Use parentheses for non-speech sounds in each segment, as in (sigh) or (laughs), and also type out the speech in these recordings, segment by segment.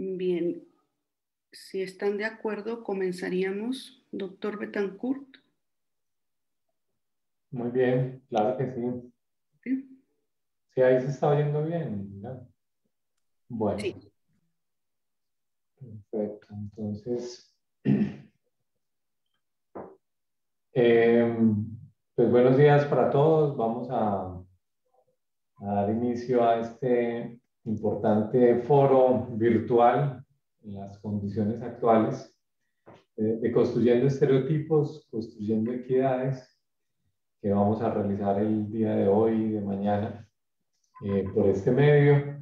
Bien, si están de acuerdo, comenzaríamos. Doctor Betancourt. Muy bien, claro que sí. Sí, ahí se está oyendo bien. Bueno. Perfecto, entonces... (clears throat) Em, pues buenos días para todos. Vamos a dar inicio a este importante foro virtual en las condiciones actuales, eh, de Construyendo Estereotipos, Construyendo Equidades, que vamos a realizar el día de hoy y de mañana eh, por este medio.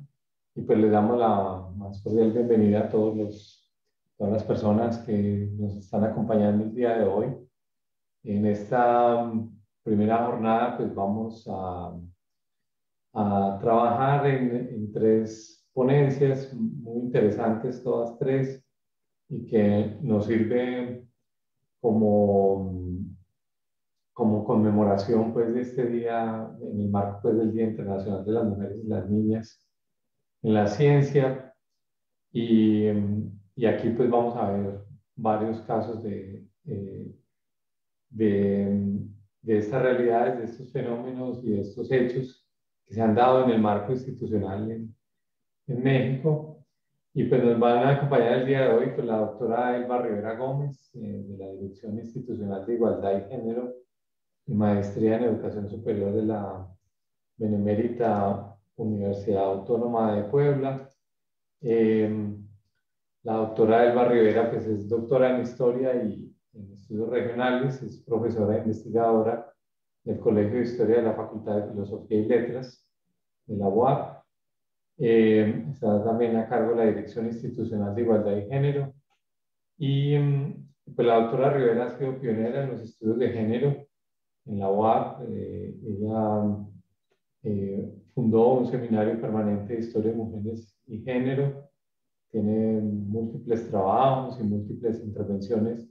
Y pues les damos la más cordial bienvenida a todos los, todas las personas que nos están acompañando el día de hoy. En esta primera jornada pues vamos a a trabajar en, tres ponencias muy interesantes, todas tres, y que nos sirve como, como conmemoración pues, de este día, en el marco pues, del Día Internacional de las Mujeres y las Niñas en la Ciencia. Y, y aquí pues vamos a ver varios casos de, eh, de, de estas realidades, de estos fenómenos y de estos hechos que se han dado en el marco institucional en, México. Y pues nos van a acompañar el día de hoy con pues, la doctora Elba Rivera Gómez, eh, de la Dirección Institucional de Igualdad y Género y Maestría en Educación Superior de la Benemérita Universidad Autónoma de Puebla. Em, la doctora Elba Rivera pues es doctora en Historia y en Estudios Regionales, es profesora e investigadora del Colegio de Historia de la Facultad de Filosofía y Letras de la UAP. Eh, está también a cargo de la Dirección Institucional de Igualdad y Género. Y mm, pues la doctora Rivera ha sido pionera en los estudios de género en la UAP. Eh, ella mm, eh, fundó un seminario permanente de historia de mujeres y género. Tiene múltiples trabajos y múltiples intervenciones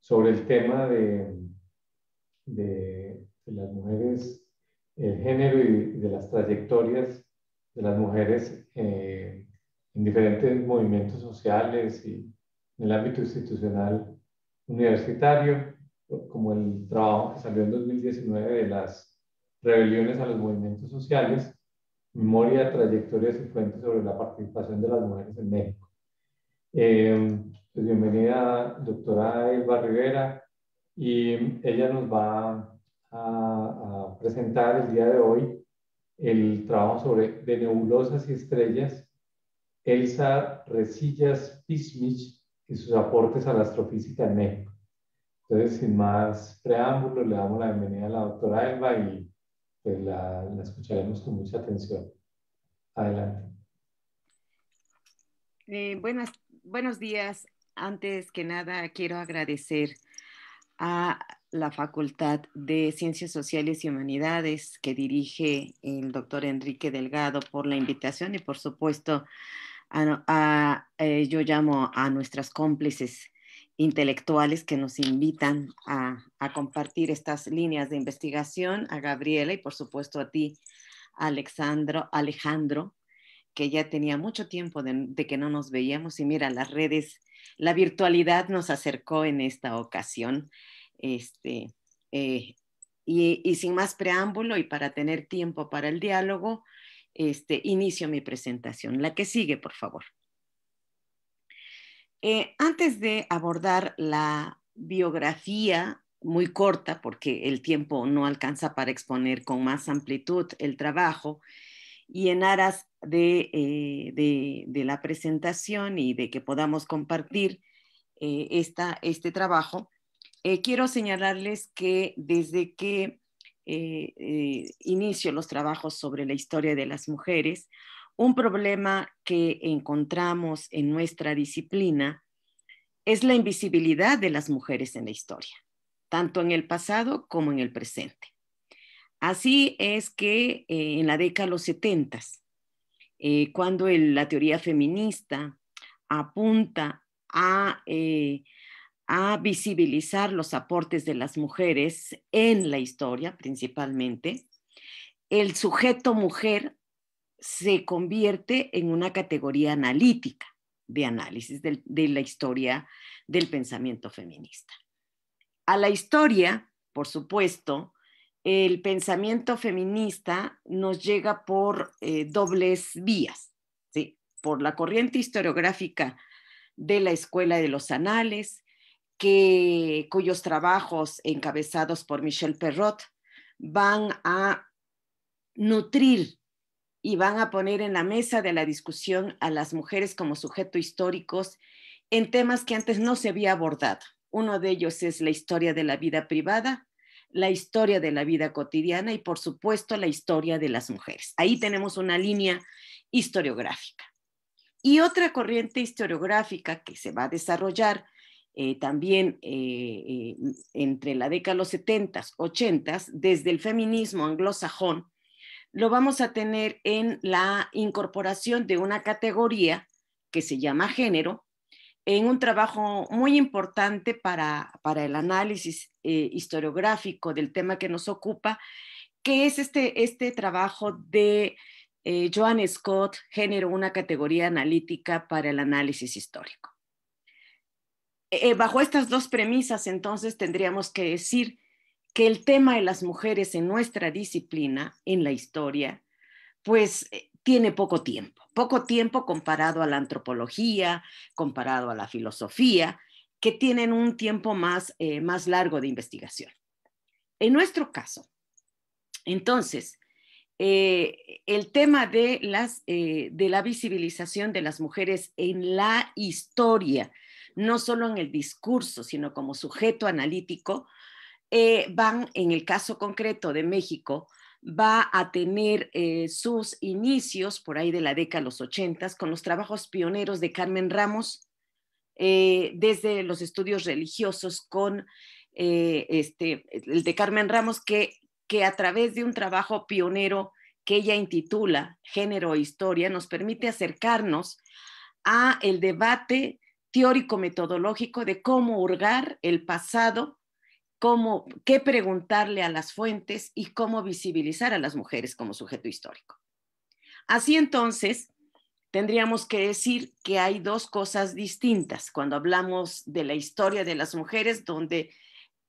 sobre el tema de, de de las mujeres, el género y de las trayectorias de las mujeres eh, en diferentes movimientos sociales y en el ámbito institucional universitario, como el trabajo que salió en 2019 de las rebeliones a los movimientos sociales, memoria, trayectorias y fuentes sobre la participación de las mujeres en México. Eh, pues bienvenida, doctora Elba Rivera, y ella nos va a, presentar el día de hoy el trabajo sobre de nebulosas y estrellas, Elsa Resillas Pismich y sus aportes a la astrofísica en México. Entonces, sin más preámbulos, le damos la bienvenida a la doctora Elba y pues, la, escucharemos con mucha atención. Adelante. Eh, buenos días. Antes que nada, quiero agradecer a la Facultad de Ciencias Sociales y Humanidades que dirige el doctor Enrique Delgado por la invitación y por supuesto eh, yo llamo a nuestras cómplices intelectuales que nos invitan a, compartir estas líneas de investigación, a Gabriela y por supuesto a ti, Alexandro, Alejandro, que ya tenía mucho tiempo de que no nos veíamos y mira, las redes, la virtualidad nos acercó en esta ocasión. Este, eh, y, sin más preámbulo y para tener tiempo para el diálogo, este, inicio mi presentación. La que sigue, por favor. Eh, antes de abordar la biografía muy corta, porque el tiempo no alcanza para exponer con más amplitud el trabajo, y en aras de, eh, de, la presentación y de que podamos compartir esta, este trabajo, eh, quiero señalarles que desde que eh, eh, inicio los trabajos sobre la historia de las mujeres, un problema que encontramos en nuestra disciplina es la invisibilidad de las mujeres en la historia, tanto en el pasado como en el presente. Así es que en la década de los 70, cuando la teoría feminista apunta a a visibilizar los aportes de las mujeres en la historia principalmente, el sujeto mujer se convierte en una categoría analítica de análisis de, la historia del pensamiento feminista. A la historia, por supuesto, el pensamiento feminista nos llega por eh, dobles vías, ¿sí? por la corriente historiográfica de la Escuela de los Anales cuyos trabajos encabezados por Michelle Perrot van a nutrir y van a poner en la mesa de la discusión a las mujeres como sujetos históricos en temas que antes no se había abordado. Uno de ellos es la historia de la vida privada, la historia de la vida cotidiana y, por supuesto, la historia de las mujeres. Ahí tenemos una línea historiográfica. Y otra corriente historiográfica que se va a desarrollar eh, también eh, eh, entre la década de los 70s, 80s, desde el feminismo anglosajón, lo vamos a tener en la incorporación de una categoría que se llama género, en un trabajo muy importante para, el análisis historiográfico del tema que nos ocupa, que es este, este trabajo de Joan Scott, Género, una categoría analítica para el análisis histórico. Eh, eh, bajo estas dos premisas, entonces, tendríamos que decir que el tema de las mujeres en nuestra disciplina, en la historia, pues eh, tiene poco tiempo, poco tiempo comparado a la antropología, comparado a la filosofía, que tienen un tiempo más, más largo de investigación. En nuestro caso, entonces, el tema de, las, de la visibilización de las mujeres en la historia no solo en el discurso, sino como sujeto analítico, eh, van, en el caso concreto de México, va a tener eh, sus inicios por ahí de la década de los ochentas con los trabajos pioneros de Carmen Ramos eh, desde los estudios religiosos con este, el de Carmen Ramos que, que a través de un trabajo pionero que ella intitula Género e Historia nos permite acercarnos a el debate teórico-metodológico de cómo hurgar el pasado, cómo, qué preguntarle a las fuentes y cómo visibilizar a las mujeres como sujeto histórico. Así entonces, tendríamos que decir que hay dos cosas distintas cuando hablamos de la historia de las mujeres, donde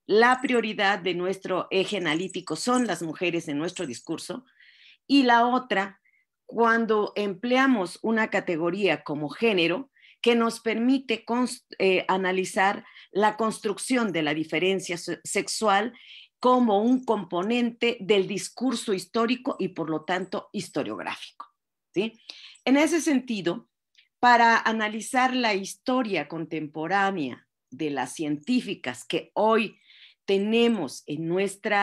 la prioridad de nuestro eje analítico son las mujeres en nuestro discurso, y la otra, cuando empleamos una categoría como género, que nos permite eh, analizar la construcción de la diferencia sexual como un componente del discurso histórico y por lo tanto historiográfico. ¿sí? En ese sentido, para analizar la historia contemporánea de las científicas que hoy tenemos en nuestro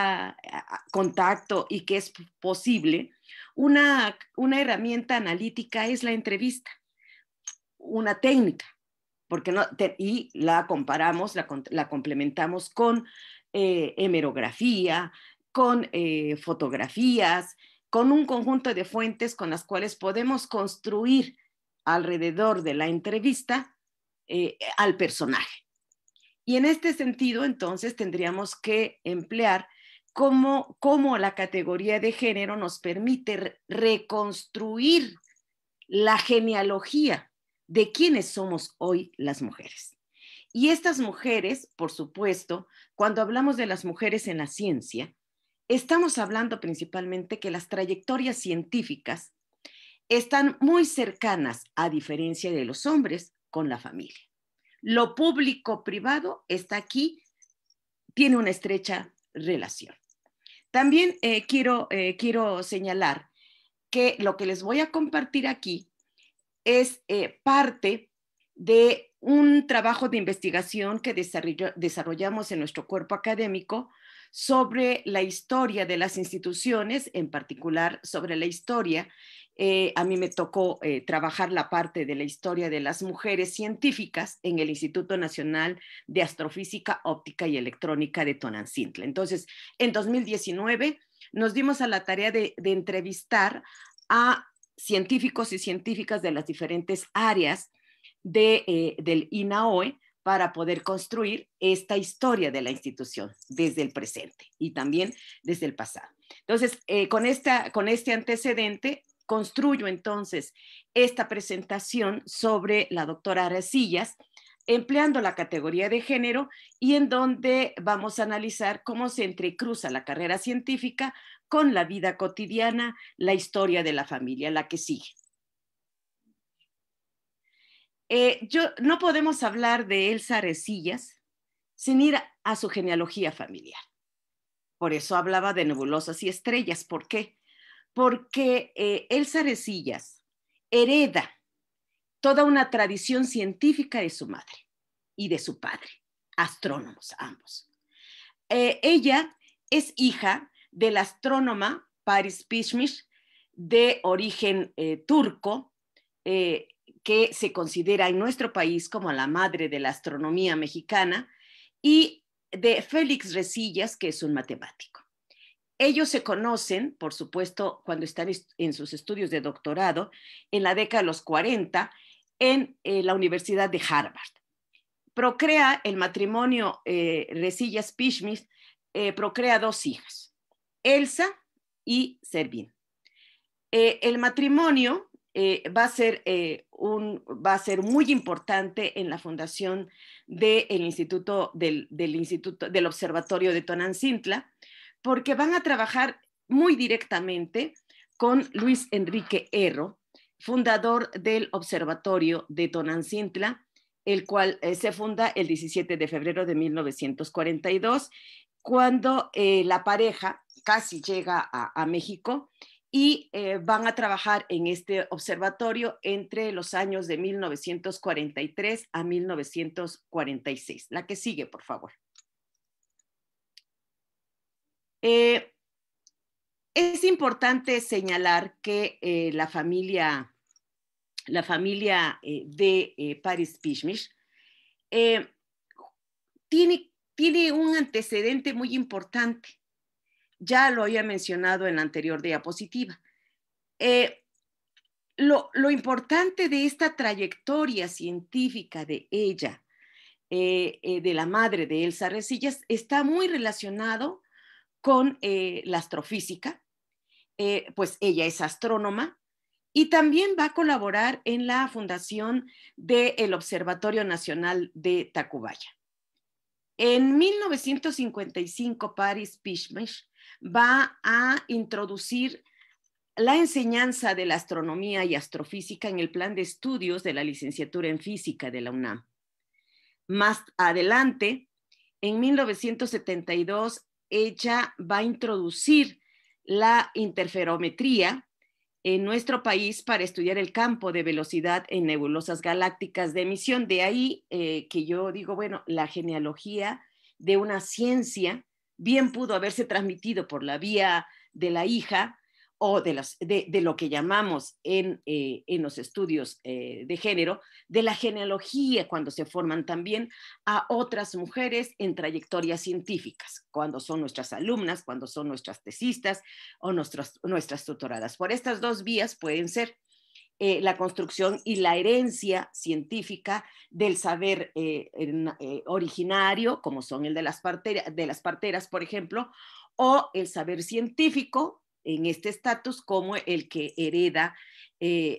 contacto y que es posible, una, una herramienta analítica es la entrevista una técnica, porque no, y la comparamos, la, complementamos con eh, hemerografía, con eh, fotografías, con un conjunto de fuentes con las cuales podemos construir alrededor de la entrevista eh, al personaje. Y en este sentido, entonces, tendríamos que emplear cómo la categoría de género nos permite reconstruir la genealogía de quiénes somos hoy las mujeres. Y estas mujeres, por supuesto, cuando hablamos de las mujeres en la ciencia, estamos hablando principalmente que las trayectorias científicas están muy cercanas, a diferencia de los hombres, con la familia. Lo público-privado está aquí, tiene una estrecha relación. También eh, quiero, eh, quiero señalar que lo que les voy a compartir aquí es eh, parte de un trabajo de investigación que desarrollamos en nuestro cuerpo académico sobre la historia de las instituciones, en particular sobre la historia. Eh, a mí me tocó eh, trabajar la parte de la historia de las mujeres científicas en el Instituto Nacional de Astrofísica, Óptica y Electrónica de Tonancintla. Entonces, en 2019 nos dimos a la tarea de entrevistar a científicos y científicas de las diferentes áreas eh, del INAOE para poder construir esta historia de la institución desde el presente y también desde el pasado. Entonces, eh, con, con este antecedente, construyo entonces esta presentación sobre la doctora Aracillas, empleando la categoría de género y en donde vamos a analizar cómo se entrecruza la carrera científica con la vida cotidiana la historia de la familia, la que sigue. Eh, yo, no podemos hablar de Elsa Recillas sin ir a, su genealogía familiar. Por eso hablaba de nebulosas y estrellas. ¿Por qué? Porque eh, Elsa Recillas hereda toda una tradición científica de su madre y de su padre, astrónomos ambos. Eh, ella es hija de la astrónoma Paris Pishmish, de origen eh, turco, eh, que se considera en nuestro país como la madre de la astronomía mexicana, y de Félix Resillas, que es un matemático. Ellos se conocen, por supuesto, cuando están en sus estudios de doctorado en la década de los 40 en eh, la Universidad de Harvard. Procrea el matrimonio resillas procrea dos hijas. Elsa y Servín. Eh, el matrimonio eh, va, a ser, eh, un, va a ser muy importante en la fundación instituto, del, instituto, del Observatorio de Tonancintla, porque van a trabajar muy directamente con Luis Enrique Erro, fundador del Observatorio de Tonancintla, el cual se funda el 17 de febrero de 1942, cuando la pareja casi llega a, México y eh, van a trabajar en este observatorio entre los años de 1943 a 1946. La que sigue, por favor. Eh, es importante señalar que eh, la familia, la familia de Paris Pishmish tiene, tiene un antecedente muy importante ya lo había mencionado en la anterior diapositiva. Eh, lo, lo, importante de esta trayectoria científica de ella, eh, eh, de la madre de Elsa Recillas está muy relacionado con la astrofísica, pues ella es astrónoma y también va a colaborar en la fundación del Observatorio Nacional de Tacubaya. En 1955, Paris Pishmesh va a introducir la enseñanza de la astronomía y astrofísica en el plan de estudios de la licenciatura en física de la UNAM. Más adelante, en 1972, ella va a introducir la interferometría en nuestro país para estudiar el campo de velocidad en nebulosas galácticas de emisión. De ahí eh, que yo digo, bueno, la genealogía de una ciencia bien pudo haberse transmitido por la vía de la hija o de, las, de, lo que llamamos en, eh, en los estudios eh, de género, de la genealogía, cuando se forman también a otras mujeres en trayectorias científicas, cuando son nuestras alumnas, cuando son nuestras tesistas o nuestras, nuestras tutoradas. Por estas dos vías pueden ser eh, la construcción y la herencia científica del saber eh, eh, originario, como son el de las, de las parteras, por ejemplo, o el saber científico en este estatus como el que hereda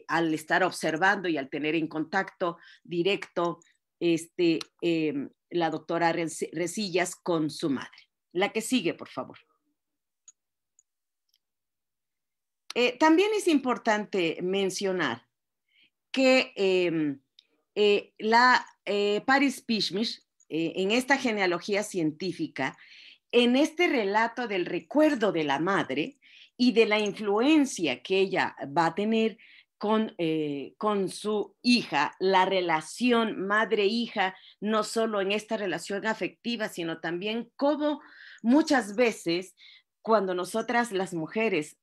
al estar observando y al tener en contacto directo este, em, la doctora Resillas con su madre. La que sigue, por favor. Eh, también es importante mencionar que em, eh, la eh, Paris Pishmish, en esta genealogía científica, en este relato del recuerdo de la madre y de la influencia que ella va a tener con, con su hija, la relación madre-hija, no solo en esta relación afectiva, sino también cómo muchas veces cuando nosotras las mujeres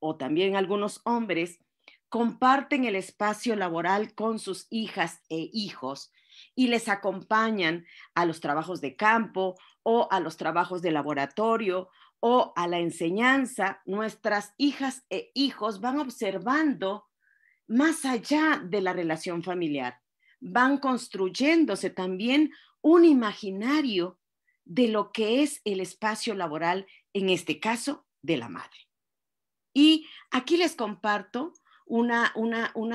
o también algunos hombres comparten el espacio laboral con sus hijas e hijos y les acompañan a los trabajos de campo o a los trabajos de laboratorio o a la enseñanza, nuestras hijas e hijos van observando más allá de la relación familiar, van construyéndose también un imaginario de lo que es el espacio laboral, en este caso, de la madre. Y aquí les comparto una,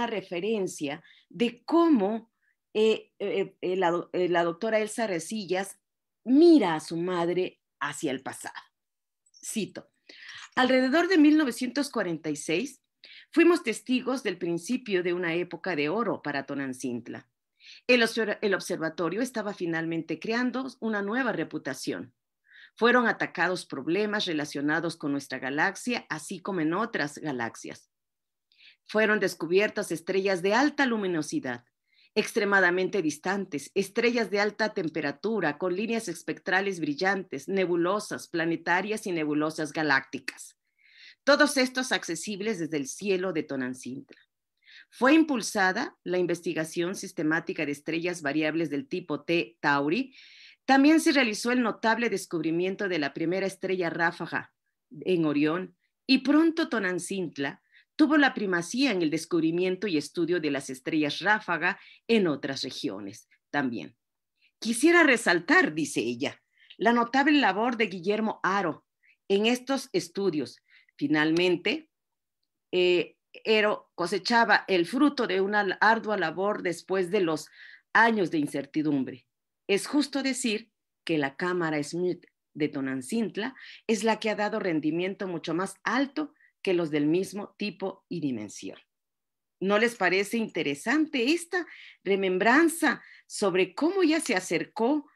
referencia de cómo eh, eh, eh, la, doctora Elsa Resillas mira a su madre hacia el pasado. Cito, alrededor de 1946 fuimos testigos del principio de una época de oro para Tonancintla. el observatorio estaba finalmente creando una nueva reputación. Fueron atacados problemas relacionados con nuestra galaxia, así como en otras galaxias. Fueron descubiertas estrellas de alta luminosidad, extremadamente distantes, estrellas de alta temperatura, con líneas espectrales brillantes, nebulosas planetarias y nebulosas galácticas. Todos estos accesibles desde el cielo de Tonancintra. Fue impulsada la investigación sistemática de estrellas variables del tipo T Tauri, también se realizó el notable descubrimiento de la primera estrella ráfaga en Orión y pronto Tonancintla tuvo la primacía en el descubrimiento y estudio de las estrellas ráfaga en otras regiones también. Quisiera resaltar, dice ella, la notable labor de Guillermo Aro en estos estudios. Finalmente, eh, cosechaba el fruto de una ardua labor después de los años de incertidumbre. Es justo decir que la cámara Smith de Tonancintla es la que ha dado rendimiento mucho más alto que los del mismo tipo y dimensión. ¿No les parece interesante esta remembranza sobre cómo ya se acercó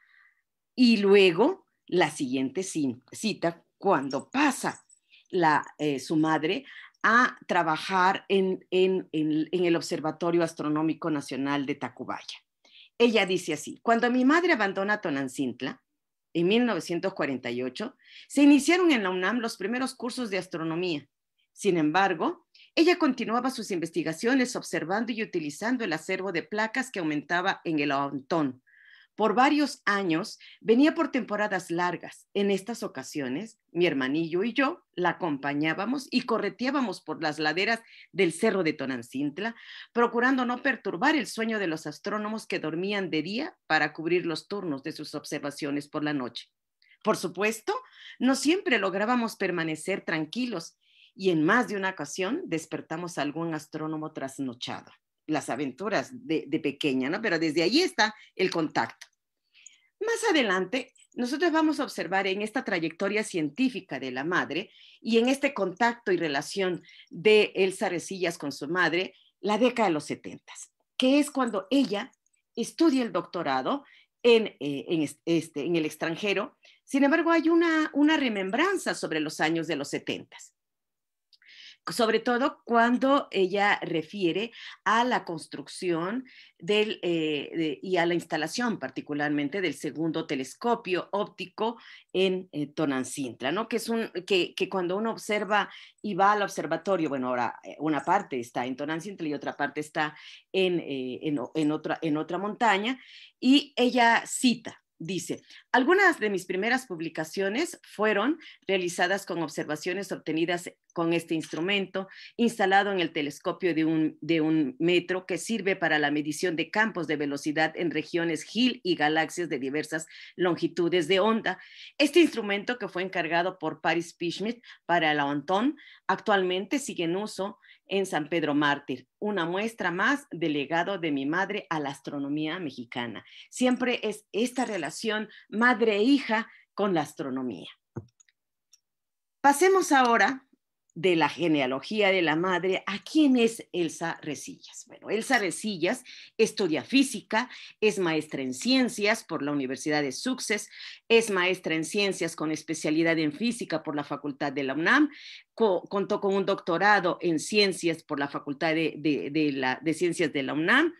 y luego la siguiente cita cuando pasa eh, su madre a trabajar en el Observatorio Astronómico Nacional de Tacubaya? Ella dice así, cuando mi madre abandona Tonancintla, en 1948, se iniciaron en la UNAM los primeros cursos de astronomía. Sin embargo, ella continuaba sus investigaciones observando y utilizando el acervo de placas que aumentaba en el Antón, por varios años, venía por temporadas largas. En estas ocasiones, mi hermanillo y yo la acompañábamos y correteábamos por las laderas del cerro de Tonancintla, procurando no perturbar el sueño de los astrónomos que dormían de día para cubrir los turnos de sus observaciones por la noche. Por supuesto, no siempre lográbamos permanecer tranquilos y en más de una ocasión despertamos a algún astrónomo trasnochado las aventuras de, de, pequeña, ¿no? Pero desde ahí está el contacto. Más adelante, nosotros vamos a observar en esta trayectoria científica de la madre y en este contacto y relación de Elsa Recillas con su madre, la década de los 70, que es cuando ella estudia el doctorado eh, este, en, el extranjero. Sin embargo, hay una, una remembranza sobre los años de los 70 sobre todo cuando ella refiere a la construcción eh, y a la instalación particularmente del segundo telescopio óptico en eh, Tonancintra, ¿no? que es un, que, cuando uno observa y va al observatorio, bueno, ahora eh, una parte está en Tonancintra y otra parte está en, en, otra, en otra montaña, y ella cita Dice, algunas de mis primeras publicaciones fueron realizadas con observaciones obtenidas con este instrumento instalado en el telescopio de un, metro que sirve para la medición de campos de velocidad en regiones Hill y galaxias de diversas longitudes de onda. Este instrumento que fue encargado por Paris Pischmidt para la Anton actualmente sigue en uso en San Pedro Mártir, una muestra más del legado de mi madre a la astronomía mexicana. Siempre es esta relación madre-hija con la astronomía. Pasemos ahora de la genealogía de la madre, ¿a quién es Elsa Recillas Bueno, Elsa Resillas estudia física, es maestra en ciencias por la Universidad de Success, es maestra en ciencias con especialidad en física por la Facultad de la UNAM, contó con un doctorado en ciencias por la Facultad de, la, de Ciencias de la UNAM.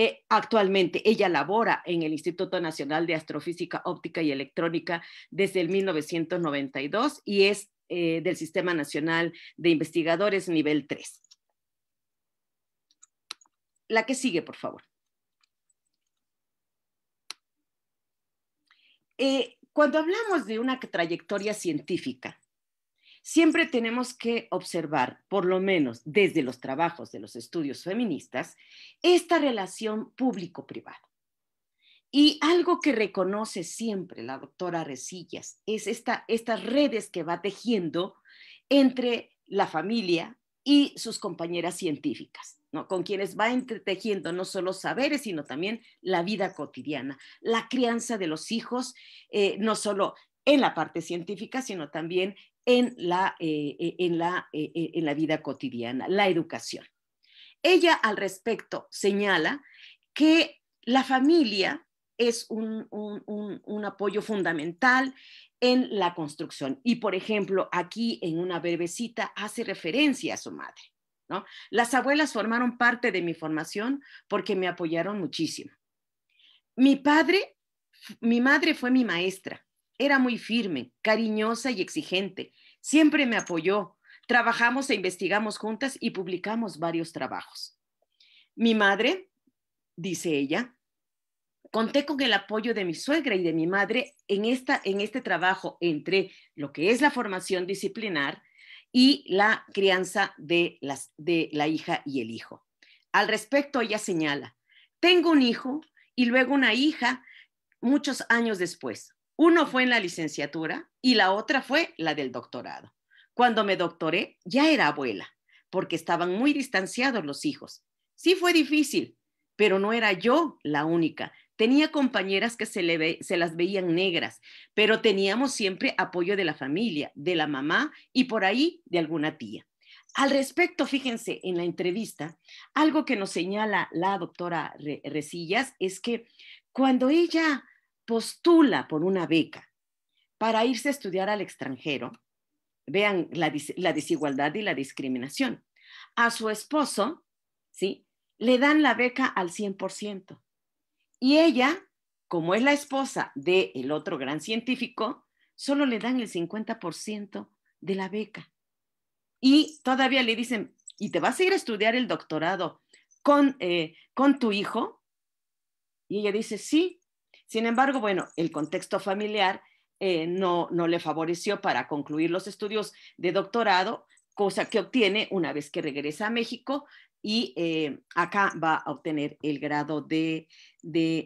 Eh, actualmente ella labora en el Instituto Nacional de Astrofísica Óptica y Electrónica desde el 1992 y es eh, del Sistema Nacional de Investigadores nivel 3. La que sigue, por favor. Eh, cuando hablamos de una trayectoria científica, siempre tenemos que observar, por lo menos desde los trabajos de los estudios feministas, esta relación público privada y algo que reconoce siempre la doctora Resillas es estas redes que va tejiendo entre la familia y sus compañeras científicas, ¿no? con quienes va entretejiendo no solo saberes, sino también la vida cotidiana, la crianza de los hijos, eh, no solo en la parte científica, sino también en la, eh, eh, en la vida cotidiana, la educación. Ella al respecto señala que la familia es un, apoyo fundamental en la construcción. Y, por ejemplo, aquí en una verbecita hace referencia a su madre. ¿no? Las abuelas formaron parte de mi formación porque me apoyaron muchísimo. Mi padre, mi madre fue mi maestra. Era muy firme, cariñosa y exigente. Siempre me apoyó. Trabajamos e investigamos juntas y publicamos varios trabajos. Mi madre, dice ella, conté con el apoyo de mi suegra y de mi madre en, esta, en este trabajo entre lo que es la formación disciplinar y la crianza de, las, de la hija y el hijo. Al respecto, ella señala, tengo un hijo y luego una hija muchos años después. Uno fue en la licenciatura y la otra fue la del doctorado. Cuando me doctoré, ya era abuela, porque estaban muy distanciados los hijos. Sí fue difícil, pero no era yo la única, Tenía compañeras que se, las veían negras, pero teníamos siempre apoyo de la familia, de la mamá y por ahí de alguna tía. Al respecto, fíjense, en la entrevista, algo que nos señala la doctora Recillas es que cuando ella postula por una beca para irse a estudiar al extranjero, vean la, la desigualdad y la discriminación, a su esposo, ¿sí? Le dan la beca al 100%, y ella, como es la esposa del otro gran científico, solo le dan el 50% de la beca. Y todavía le dicen, ¿y te vas a ir a estudiar el doctorado con, eh, con tu hijo? Y ella dice, sí. Sin embargo, bueno, el contexto familiar eh, no, no le favoreció para concluir los estudios de doctorado, cosa que obtiene una vez que regresa a México y eh, acá va a obtener el grado de,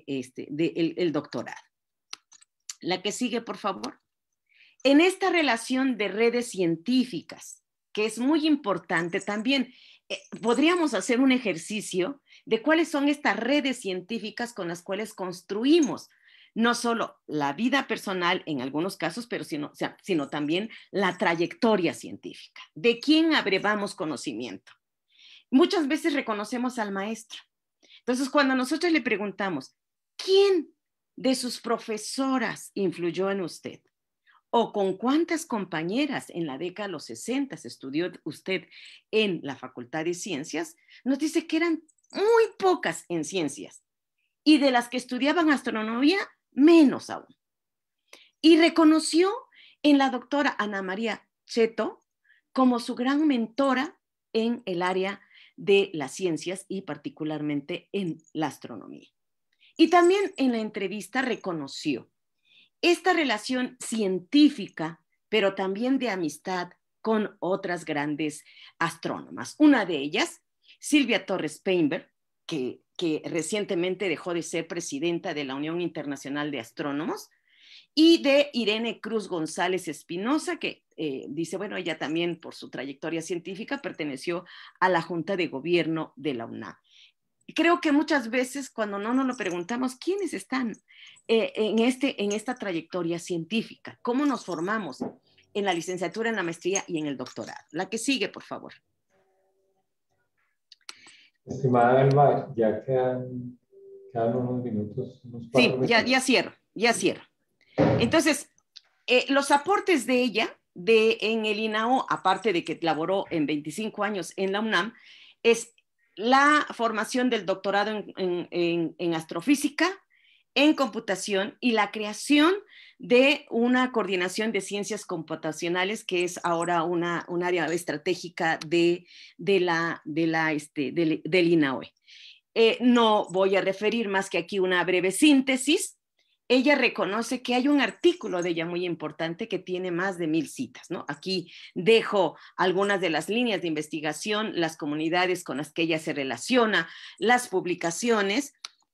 este, el, doctorado. La que sigue, por favor. En esta relación de redes científicas, que es muy importante también, eh, podríamos hacer un ejercicio de cuáles son estas redes científicas con las cuales construimos no solo la vida personal en algunos casos, pero sino, sino también la trayectoria científica. ¿De quién abrevamos conocimiento? muchas veces reconocemos al maestro. Entonces, cuando nosotros le preguntamos, ¿quién de sus profesoras influyó en usted? ¿O con cuántas compañeras en la década de los 60 estudió usted en la Facultad de Ciencias? Nos dice que eran muy pocas en ciencias y de las que estudiaban astronomía, menos aún. Y reconoció en la doctora Ana María Cheto como su gran mentora en el área de las ciencias y particularmente en la astronomía. Y también en la entrevista reconoció esta relación científica, pero también de amistad con otras grandes astrónomas. Una de ellas, Silvia Torres Peinberg, que, que recientemente dejó de ser presidenta de la Unión Internacional de Astrónomos, y de Irene Cruz González Espinosa, que eh, dice, bueno, ella también por su trayectoria científica perteneció a la Junta de Gobierno de la UNAM. Creo que muchas veces cuando no nos lo preguntamos, ¿quiénes están eh, en, este, en esta trayectoria científica? ¿Cómo nos formamos en la licenciatura, en la maestría y en el doctorado? La que sigue, por favor. Estimada ya quedan, unos minutos. sí, ya, cierro, ya cierro. Entonces, eh, los aportes de ella de, en el INAO, aparte de que laboró en 25 años en la UNAM, es la formación del doctorado en, astrofísica, en computación y la creación de una coordinación de ciencias computacionales que es ahora una, un área estratégica de, la, este, del, del INAOE. Eh, no voy a referir más que aquí una breve síntesis ella reconoce que hay un artículo de ella muy importante que tiene más de mil citas, ¿no? Aquí dejo algunas de las líneas de investigación, las comunidades con las que ella se relaciona, las publicaciones,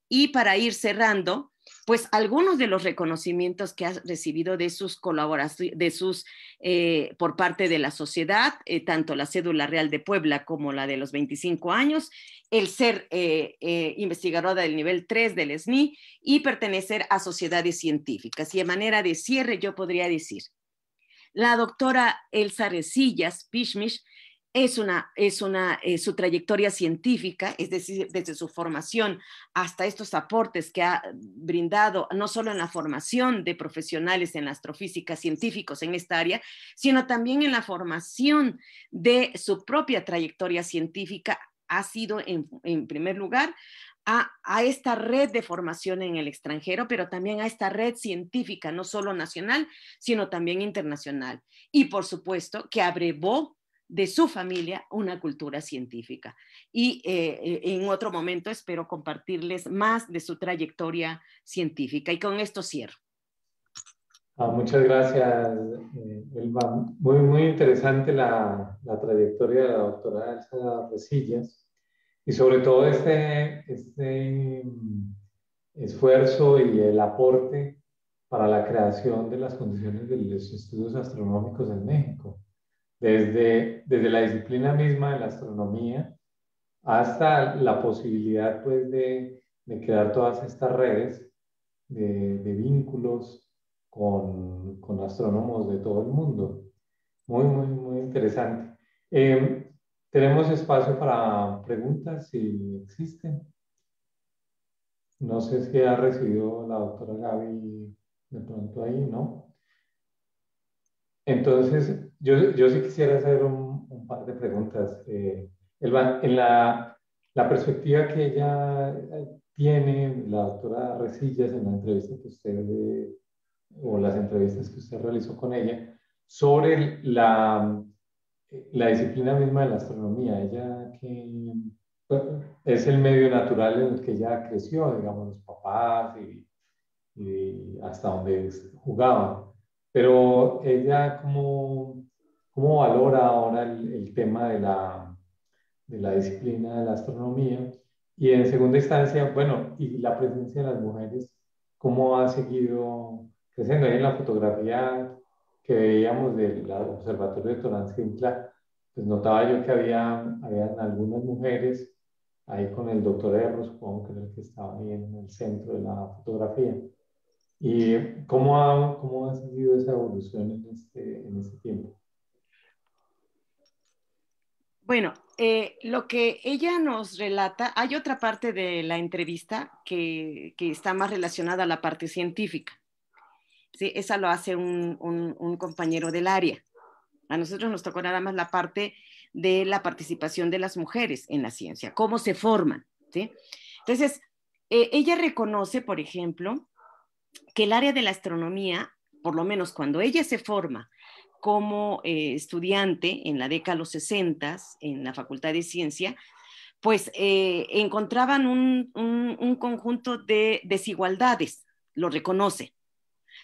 y para ir cerrando, pues algunos de los reconocimientos que ha recibido de sus colaboraciones, de sus, eh, por parte de la sociedad, eh, tanto la Cédula Real de Puebla como la de los 25 años, el ser eh, investigadora del nivel 3 del SNI y pertenecer a sociedades científicas. Y de manera de cierre, yo podría decir, la doctora Elsa Recillas Pishmish es una, es una, eh, su trayectoria científica, es decir, desde su formación hasta estos aportes que ha brindado, no solo en la formación de profesionales en astrofísica, científicos en esta área, sino también en la formación de su propia trayectoria científica, ha sido en, primer lugar a, a, esta red de formación en el extranjero, pero también a esta red científica, no solo nacional, sino también internacional. Y por supuesto que abrevó de su familia una cultura científica. Y eh, eh, en otro momento espero compartirles más de su trayectoria científica. Y con esto cierro. Ah, muchas gracias, eh, Muy, muy interesante la, la trayectoria de la doctora Elsa Resillas y sobre todo este, este mm, esfuerzo y el aporte para la creación de las condiciones de los estudios astronómicos en México desde, la disciplina misma de la astronomía hasta la posibilidad pues, de, de crear todas estas redes de, vínculos con, astrónomos de todo el mundo. Muy, muy, muy interesante. Em, tenemos espacio para preguntas, si existen. No sé si ha recibido la doctora Gaby de pronto ahí, ¿no? Entonces, yo, sí quisiera hacer un, par de preguntas. Eh, Elba, en la, perspectiva que ella eh, tiene, la doctora Resillas, en la entrevista que usted, o las entrevistas que usted realizó con ella, sobre la, la disciplina misma de la astronomía, ella que pues, es el medio natural en el que ella creció, digamos, los papás y, hasta donde jugaban. Pero ella, ¿cómo, cómo valora ahora el, tema de la, de la disciplina de la astronomía? Y en segunda instancia, bueno, y la presencia de las mujeres, ¿cómo ha seguido creciendo? Ahí en la fotografía que veíamos del Observatorio de Torancintla, pues notaba yo que había, habían algunas mujeres ahí con el doctor Erro, supongo que que estaba ahí en el centro de la fotografía. ¿Y cómo ha, sido esa evolución en este, este tiempo? Bueno, eh, lo que ella nos relata, hay otra parte de la entrevista que, está más relacionada a la parte científica. Sí, esa lo hace un, compañero del área. A nosotros nos tocó nada más la parte de la participación de las mujeres en la ciencia, cómo se forman. Entonces, eh, ella reconoce, por ejemplo, que el área de la astronomía, por lo menos cuando ella se forma como eh, estudiante en la década de los 60 en la Facultad de Ciencia, pues eh, encontraban un conjunto de desigualdades, lo reconoce.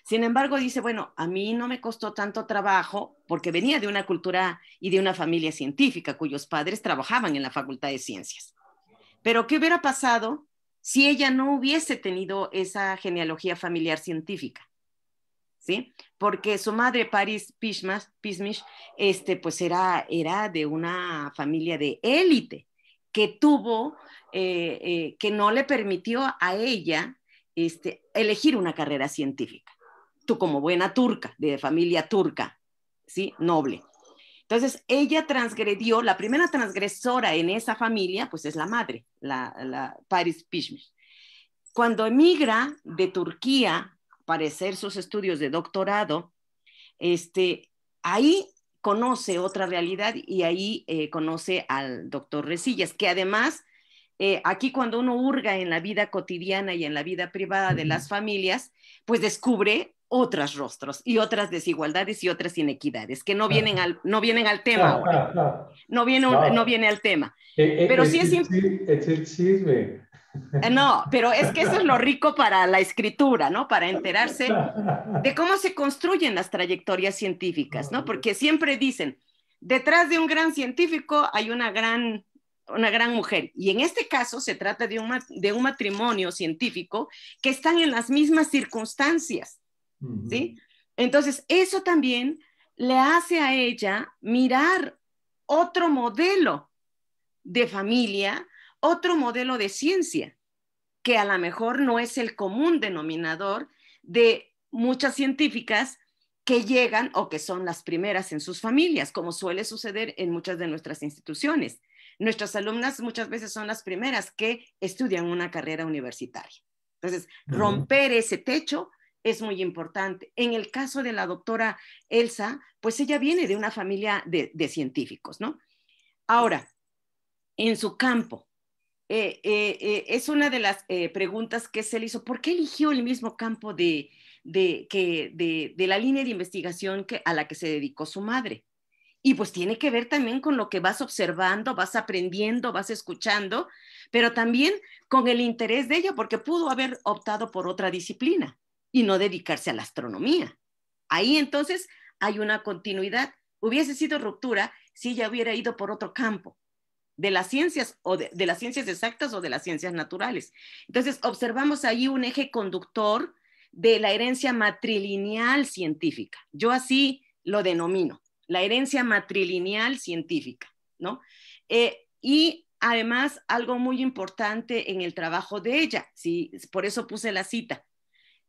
Sin embargo, dice, bueno, a mí no me costó tanto trabajo porque venía de una cultura y de una familia científica cuyos padres trabajaban en la Facultad de Ciencias. Pero ¿qué hubiera pasado si ella no hubiese tenido esa genealogía familiar científica. ¿Sí? Porque su madre, Paris Pismish, este, pues era, era de una familia de élite que tuvo, eh, eh, que no le permitió a ella este, elegir una carrera científica. Tú como buena turca, de familia turca, ¿sí? Noble. Entonces, ella transgredió, la primera transgresora en esa familia, pues es la madre, la, Paris Pishmish. Cuando emigra de Turquía para hacer sus estudios de doctorado, este, ahí conoce otra realidad y ahí eh, conoce al doctor Resillas, que además, eh, aquí cuando uno hurga en la vida cotidiana y en la vida privada de las familias, pues descubre otras rostros y otras desigualdades y otras inequidades que no vienen al, no vienen al tema no, Viene no, viene, al tema. E, e, pero sí es... Eh, no, pero es que eso es lo rico para la escritura, ¿no? Para enterarse de (laughs) cómo se construyen las trayectorias científicas, ¿no? Porque siempre dicen, detrás de un gran científico hay una gran una gran mujer. Y en este caso se trata de un, de un matrimonio científico que están en las mismas circunstancias. ¿sí? Entonces, eso también le hace a ella mirar otro modelo de familia, otro modelo de ciencia, que a lo mejor no es el común denominador de muchas científicas que llegan o que son las primeras en sus familias, como suele suceder en muchas de nuestras instituciones. Nuestras alumnas muchas veces son las primeras que estudian una carrera universitaria. Entonces, romper ese techo es muy importante. En el caso de la doctora Elsa, pues ella viene de una familia de, científicos, ¿no? Ahora, en su campo, eh, eh, eh, es una de las preguntas que se le hizo, ¿por qué eligió el mismo campo de, que, de, de la línea de investigación que, a la que se dedicó su madre? Y pues tiene que ver también con lo que vas observando, vas aprendiendo, vas escuchando, pero también con el interés de ella, porque pudo haber optado por otra disciplina y no dedicarse a la astronomía. Ahí entonces hay una continuidad. Hubiese sido ruptura si ella hubiera ido por otro campo, de las ciencias o de, las ciencias exactas o de las ciencias naturales. Entonces, observamos ahí un eje conductor de la herencia matrilineal científica. Yo así lo denomino, la herencia matrilineal científica, ¿no? Eh, y además, algo muy importante en el trabajo de ella, ¿sí? por eso puse la cita,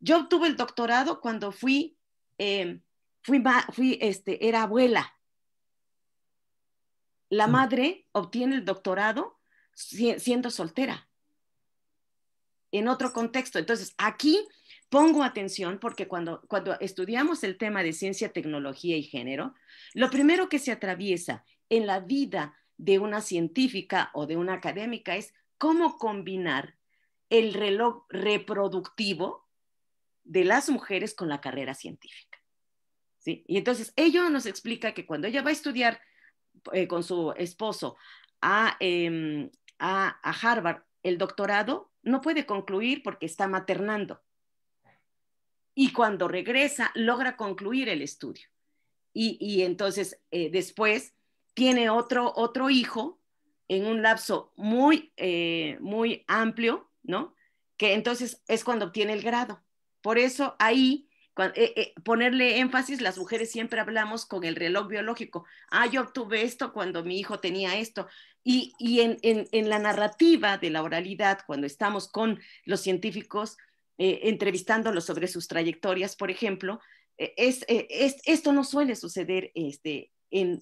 yo obtuve el doctorado cuando fui, eh, fui, este, era abuela. La mm. madre obtiene el doctorado siendo soltera, en otro contexto. Entonces, aquí pongo atención porque cuando, cuando estudiamos el tema de ciencia, tecnología y género, lo primero que se atraviesa en la vida de una científica o de una académica es cómo combinar el reloj reproductivo de las mujeres con la carrera científica. ¿sí? Y entonces ello nos explica que cuando ella va a estudiar eh, con su esposo em, a, Harvard el doctorado, no puede concluir porque está maternando. Y cuando regresa, logra concluir el estudio. Y, entonces eh, después tiene otro, otro hijo en un lapso muy, eh, muy amplio, ¿no? Que entonces es cuando obtiene el grado. Por eso ahí, eh, eh, ponerle énfasis, las mujeres siempre hablamos con el reloj biológico. Ah, yo obtuve esto cuando mi hijo tenía esto. Y, en, la narrativa de la oralidad, cuando estamos con los científicos eh, entrevistándolos sobre sus trayectorias, por ejemplo, es, esto no suele suceder este,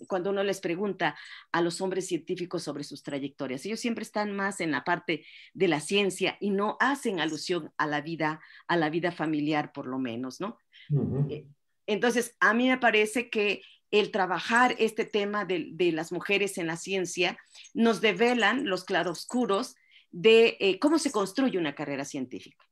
cuando uno les pregunta a los hombres científicos sobre sus trayectorias. Ellos siempre están más en la parte de la ciencia y no hacen alusión a la vida, a la vida familiar por lo menos, ¿no? Eh, entonces, a mí me parece que el trabajar este tema de, las mujeres en la ciencia nos develan los claroscuros de eh, cómo se construye una carrera científica.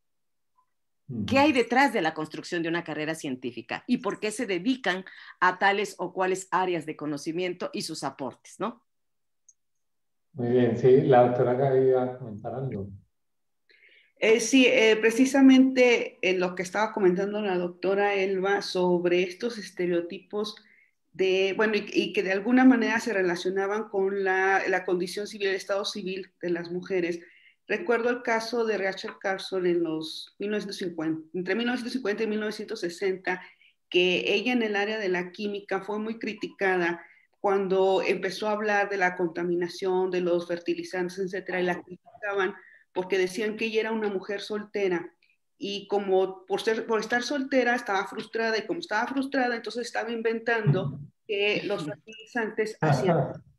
¿Qué hay detrás de la construcción de una carrera científica y por qué se dedican a tales o cuales áreas de conocimiento y sus aportes, no? Muy bien, sí, la doctora iba algo. Eh, sí, eh, precisamente en eh, lo que estaba comentando la doctora Elba sobre estos estereotipos de, bueno, y, que de alguna manera se relacionaban con la, la condición civil, el estado civil de las mujeres Recuerdo el caso de Rachel Carson en los 1950, entre 1950 y 1960, que ella en el área de la química fue muy criticada cuando empezó a hablar de la contaminación, de los fertilizantes, etcétera, y la criticaban porque decían que ella era una mujer soltera y como por, ser, por estar soltera estaba frustrada y como estaba frustrada entonces estaba inventando que los fertilizantes hacían (laughs)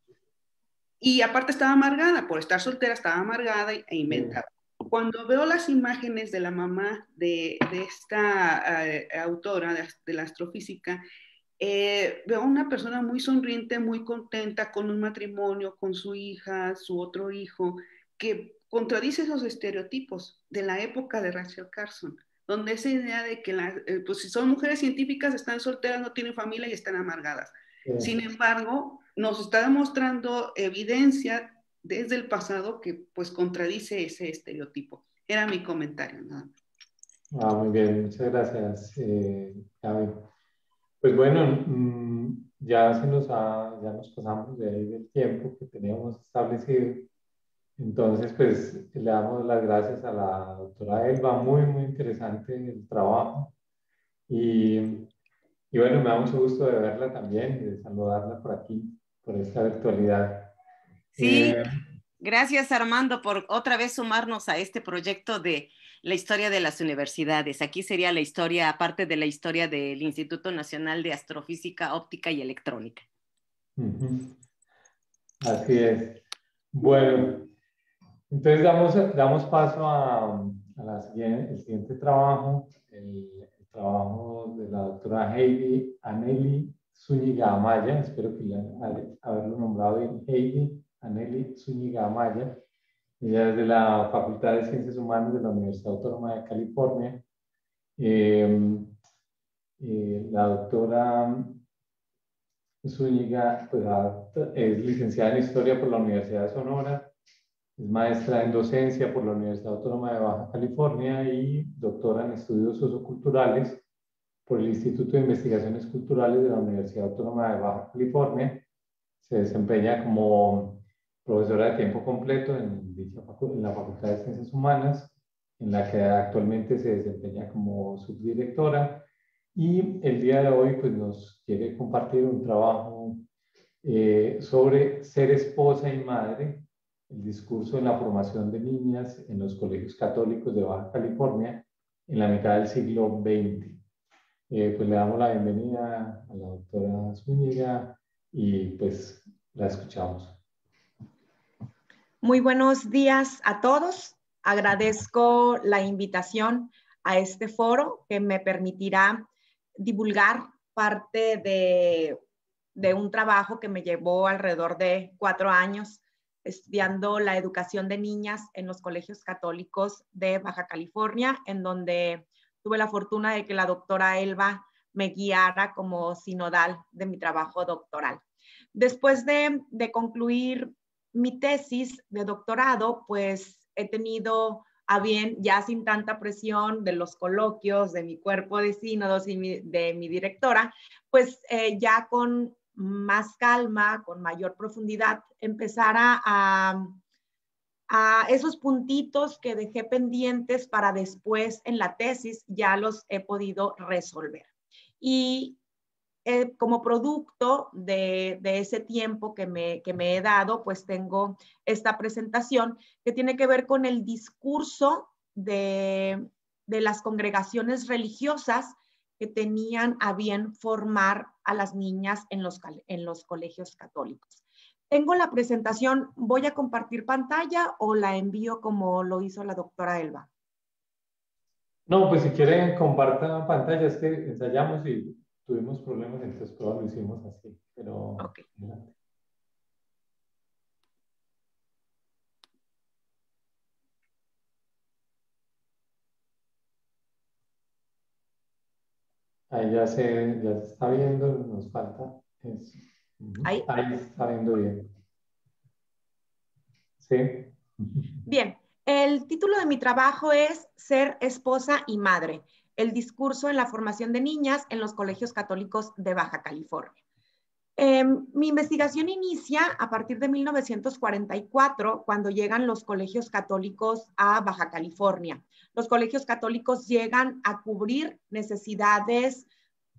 Y aparte estaba amargada, por estar soltera estaba amargada e inventada. Cuando veo las imágenes de la mamá de, esta eh, autora de, la astrofísica, eh, veo una persona muy sonriente, muy contenta con un matrimonio, con su hija, su otro hijo, que contradice esos estereotipos de la época de Rachel Carson, donde esa idea de que eh, pues si son mujeres científicas, están solteras, no tienen familia y están amargadas. Sin embargo, nos está demostrando evidencia desde el pasado que pues contradice ese estereotipo. Era mi comentario, nada ah, muy bien, muchas gracias, eh, Gaby. Pues bueno, mm, ya se nos ha, ya nos pasamos de ahí del tiempo que teníamos establecido. Entonces, pues le damos las gracias a la doctora Elba, muy, muy interesante el trabajo. Y, y bueno, me da mucho gusto de verla también, de saludarla por aquí por esta actualidad. Sí, eh, gracias Armando por otra vez sumarnos a este proyecto de la historia de las universidades. Aquí sería la historia, aparte de la historia del Instituto Nacional de Astrofísica, Óptica y Electrónica. Así es. Bueno, entonces damos, damos paso a, la siguiente, el siguiente trabajo, el, trabajo de la doctora Heidi Aneli Zúñiga Amaya, espero que ya haberlo nombrado bien, Heidi Aneli Zúñiga Amaya. Ella es de la Facultad de Ciencias Humanas de la Universidad Autónoma de California. Em, eh, la doctora Zúñiga pues, es licenciada en Historia por la Universidad de Sonora, es maestra en docencia por la Universidad Autónoma de Baja California y doctora en estudios socioculturales por el Instituto de Investigaciones Culturales de la Universidad Autónoma de Baja California. Se desempeña como profesora de tiempo completo en, la Facultad de Ciencias Humanas, en la que actualmente se desempeña como subdirectora. Y el día de hoy pues, nos quiere compartir un trabajo eh, sobre ser esposa y madre, el discurso en la formación de niñas en los colegios católicos de Baja California en la mitad del siglo XX. Eh, pues le damos la bienvenida a la doctora Zúñiga y pues la escuchamos. Muy buenos días a todos. Agradezco la invitación a este foro que me permitirá divulgar parte de, de un trabajo que me llevó alrededor de cuatro años estudiando la educación de niñas en los colegios católicos de Baja California, en donde tuve la fortuna de que la doctora Elba me guiara como sinodal de mi trabajo doctoral. Después de, de concluir mi tesis de doctorado, pues he tenido a bien, ya sin tanta presión de los coloquios, de mi cuerpo de sínodos y de mi directora, pues eh, ya con más calma, con mayor profundidad, empezar a esos puntitos que dejé pendientes para después en la tesis, ya los he podido resolver. Y eh, como producto de, de ese tiempo que me, que me, he dado, pues tengo esta presentación que tiene que ver con el discurso de, de las congregaciones religiosas que tenían a bien formar a las niñas en los colegios católicos tengo la presentación, ¿voy a compartir pantalla o la envío como lo hizo la doctora Elba? No, pues si quieren compartan pantalla, es que ensayamos y tuvimos problemas, entonces todo lo hicimos así, pero... Okay. Ahí ya se, ya se está viendo, nos falta eso. Ahí. viendo bien. Sí. Bien. El título de mi trabajo es Ser esposa y madre, el discurso en la formación de niñas en los colegios católicos de Baja California. Em, mi investigación inicia a partir de 1944, cuando llegan los colegios católicos a Baja California. Los colegios católicos llegan a cubrir necesidades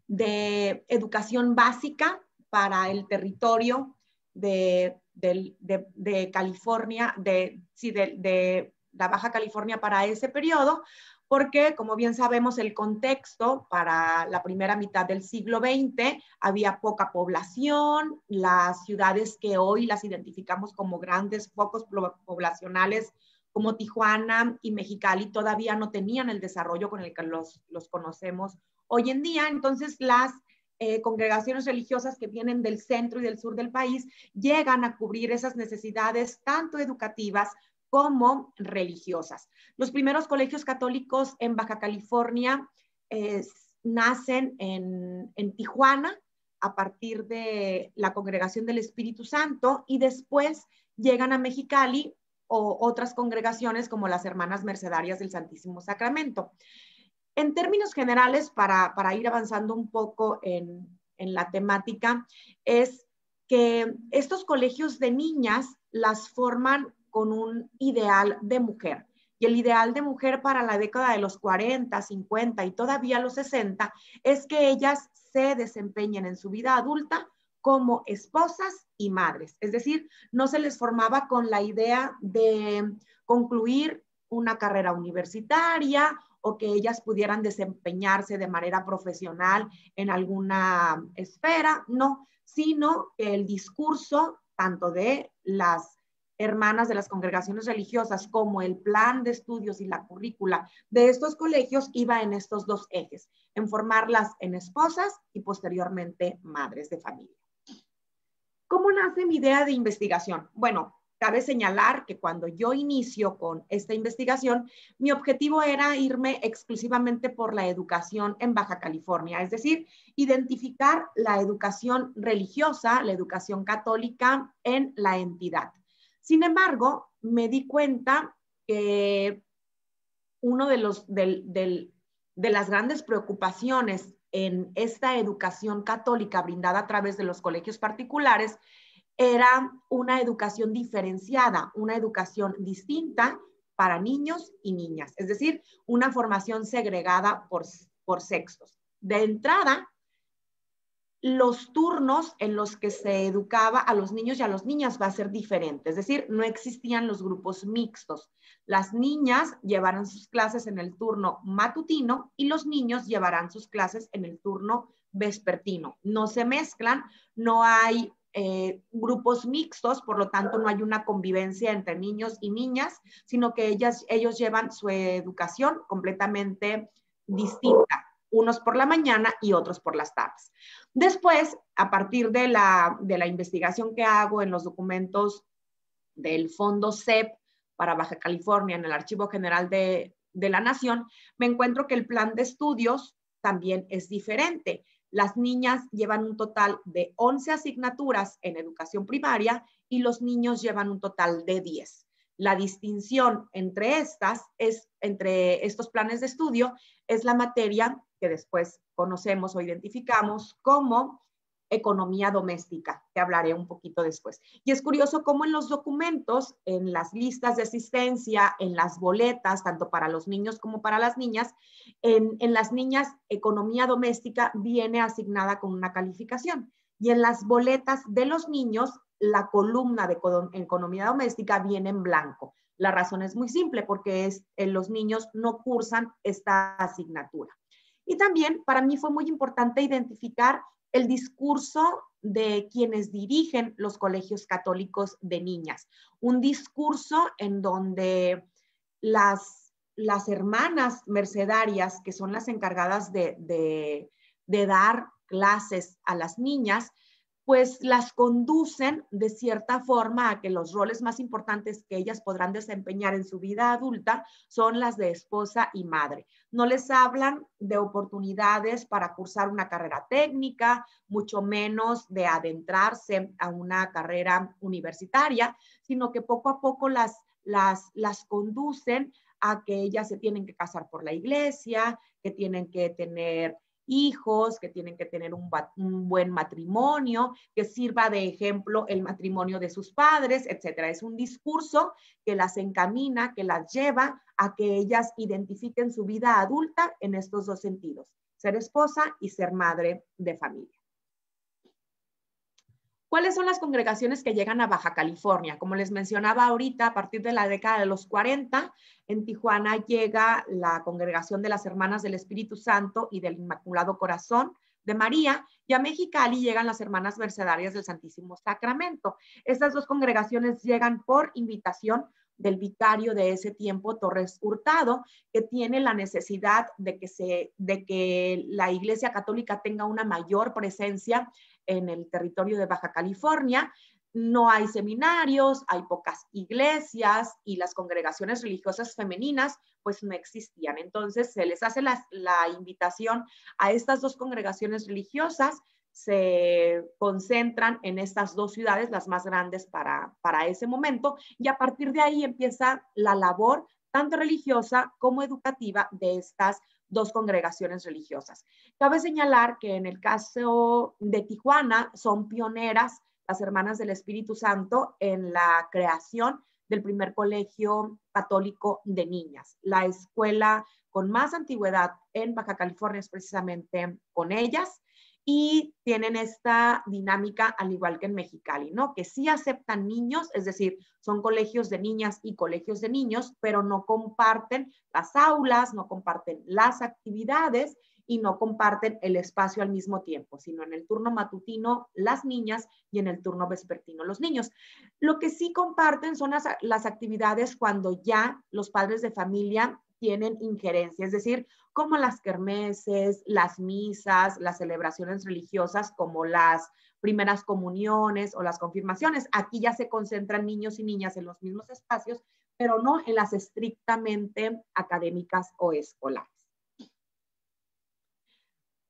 de educación básica para el territorio de, de, de California, de, la Baja California para ese periodo, porque como bien sabemos el contexto para la primera mitad del siglo XX había poca población, las ciudades que hoy las identificamos como grandes focos poblacionales como Tijuana y Mexicali todavía no tenían el desarrollo con el que los, los conocemos hoy en día. Entonces, las eh, congregaciones religiosas que vienen del centro y del sur del país llegan a cubrir esas necesidades tanto educativas como religiosas. Los primeros colegios católicos en Baja California eh, nacen en, en Tijuana a partir de la congregación del Espíritu Santo y después llegan a Mexicali o otras congregaciones como las Hermanas Mercedarias del Santísimo Sacramento. En términos generales, para, ir avanzando un poco en, en la temática, es que estos colegios de niñas las forman con un ideal de mujer. Y el ideal de mujer para la década de los 40, 50 y todavía los 60 es que ellas se desempeñen en su vida adulta como esposas y madres. Es decir, no se les formaba con la idea de concluir una carrera universitaria o que ellas pudieran desempeñarse de manera profesional en alguna esfera, no, sino que el discurso tanto de las hermanas de las congregaciones religiosas como el plan de estudios y la currícula de estos colegios iba en estos dos ejes, en formarlas en esposas y posteriormente madres de familia. ¿Cómo nace mi idea de investigación? Bueno, Cabe señalar que cuando yo inicio con esta investigación, mi objetivo era irme exclusivamente por la educación en Baja California, es decir, identificar la educación religiosa, la educación católica en la entidad. Sin embargo, me di cuenta que uno de los de las grandes preocupaciones en esta educación católica brindada a través de los colegios particulares era una educación diferenciada, una educación distinta para niños y niñas, es decir, una formación segregada por, por sexos. De entrada, los turnos en los que se educaba a los niños y a las niñas va a ser diferente, es decir, no existían los grupos mixtos. Las niñas llevarán sus clases en el turno matutino y los niños llevarán sus clases en el turno vespertino. No se mezclan, no hay eh, grupos mixtos, por lo tanto no hay una convivencia entre niños y niñas, sino que ellas, ellos llevan su educación completamente distinta, unos por la mañana y otros por las tardes. Después, a partir de la, de la investigación que hago en los documentos del Fondo CEP para Baja California, en el Archivo General de, de la Nación, me encuentro que el plan de estudios también es diferente. Las niñas llevan un total de 11 asignaturas en educación primaria y los niños llevan un total de 10. La distinción entre estas es entre estos planes de estudio es la materia que después conocemos o identificamos como economía doméstica, que hablaré un poquito después. Y es curioso cómo en los documentos, en las listas de asistencia, en las boletas, tanto para los niños como para las niñas, en, las niñas economía doméstica viene asignada con una calificación. Y en las boletas de los niños, la columna de economía doméstica viene en blanco. La razón es muy simple, porque es, eh, los niños no cursan esta asignatura. Y también para mí fue muy importante identificar el discurso de quienes dirigen los colegios católicos de niñas. Un discurso en donde las, las hermanas mercedarias, que son las encargadas de, de, de dar clases a las niñas, pues las conducen de cierta forma a que los roles más importantes que ellas podrán desempeñar en su vida adulta son las de esposa y madre. No les hablan de oportunidades para cursar una carrera técnica, mucho menos de adentrarse a una carrera universitaria, sino que poco a poco las, las, las conducen a que ellas se tienen que casar por la iglesia, que tienen que tener hijos, que tienen que tener un, buen matrimonio, que sirva de ejemplo el matrimonio de sus padres, etcétera. Es un discurso que las encamina, que las lleva a que ellas identifiquen su vida adulta en estos dos sentidos, ser esposa y ser madre de familia. ¿Cuáles son las congregaciones que llegan a Baja California? Como les mencionaba ahorita, a partir de la década de los 40, en Tijuana llega la congregación de las Hermanas del Espíritu Santo y del Inmaculado Corazón de María, y a Mexicali llegan las Hermanas Mercedarias del Santísimo Sacramento. Estas dos congregaciones llegan por invitación del vicario de ese tiempo, Torres Hurtado, que tiene la necesidad de que, se, de que la Iglesia Católica tenga una mayor presencia en el territorio de Baja California, no hay seminarios, hay pocas iglesias y las congregaciones religiosas femeninas pues no existían. Entonces se les hace la, invitación a estas dos congregaciones religiosas, se concentran en estas dos ciudades, las más grandes para, para ese momento, y a partir de ahí empieza la labor tanto religiosa como educativa de estas dos congregaciones religiosas. Cabe señalar que en el caso de Tijuana son pioneras las Hermanas del Espíritu Santo en la creación del primer colegio católico de niñas. La escuela con más antigüedad en Baja California es precisamente con ellas y tienen esta dinámica al igual que en Mexicali, ¿no? Que sí aceptan niños, es decir, son colegios de niñas y colegios de niños, pero no comparten las aulas, no comparten las actividades y no comparten el espacio al mismo tiempo, sino en el turno matutino las niñas y en el turno vespertino los niños. Lo que sí comparten son las, actividades cuando ya los padres de familia tienen injerencia, es decir, como las kermeses, las misas, las celebraciones religiosas, como las primeras comuniones o las confirmaciones. Aquí ya se concentran niños y niñas en los mismos espacios, pero no en las estrictamente académicas o escolares.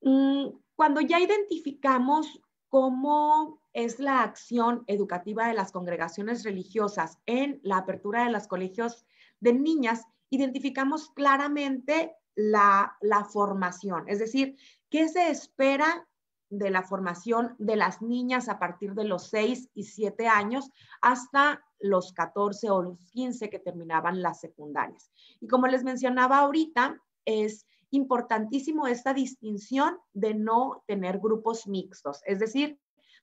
Mm, cuando ya identificamos cómo es la acción educativa de las congregaciones religiosas en la apertura de los colegios de niñas, identificamos claramente la, formación, es decir, qué se espera de la formación de las niñas a partir de los 6 y 7 años hasta los 14 o los 15 que terminaban las secundarias. Y como les mencionaba ahorita, es importantísimo esta distinción de no tener grupos mixtos, es decir,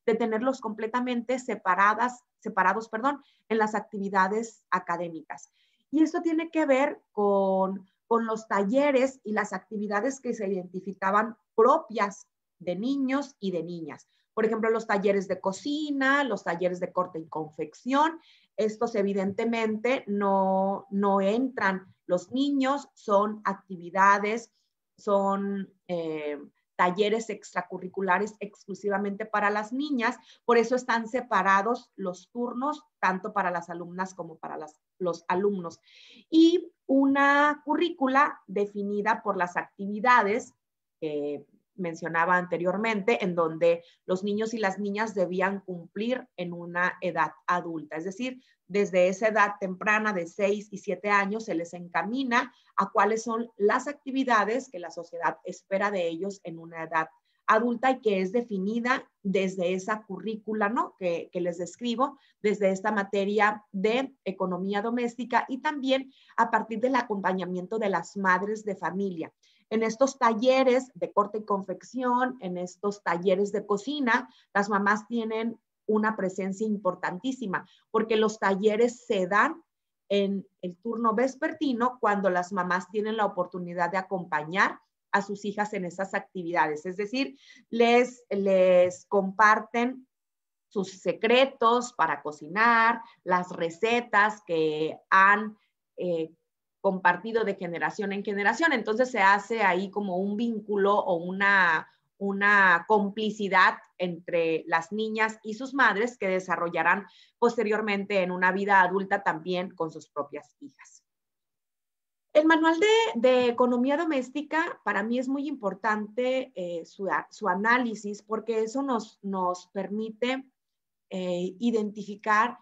de tenerlos completamente separadas, separados perdón, en las actividades académicas. Y esto tiene que ver con, los talleres y las actividades que se identificaban propias de niños y de niñas. Por ejemplo, los talleres de cocina, los talleres de corte y confección. Estos evidentemente no, no entran los niños, son actividades, son eh, talleres extracurriculares exclusivamente para las niñas, por eso están separados los turnos tanto para las alumnas como para los alumnos. Y una currícula definida por las actividades que eh, mencionaba anteriormente, en donde los niños y las niñas debían cumplir en una edad adulta. Es decir, desde esa edad temprana de 6 y 7 años se les encamina a cuáles son las actividades que la sociedad espera de ellos en una edad adulta y que es definida desde esa currícula, ¿no? que les describo, desde esta materia de economía doméstica y también a partir del acompañamiento de las madres de familia en estos talleres de corte y confección, en estos talleres de cocina, las mamás tienen una presencia importantísima, porque los talleres se dan en el turno vespertino cuando las mamás tienen la oportunidad de acompañar a sus hijas en esas actividades. Es decir, les, les comparten sus secretos para cocinar, las recetas que han eh, compartido de generación en generación. Entonces se hace ahí como un vínculo o una, una complicidad entre las niñas y sus madres que desarrollarán posteriormente en una vida adulta también con sus propias hijas. El manual de, economía doméstica para mí es muy importante eh, su, análisis porque eso nos, nos permite eh, identificar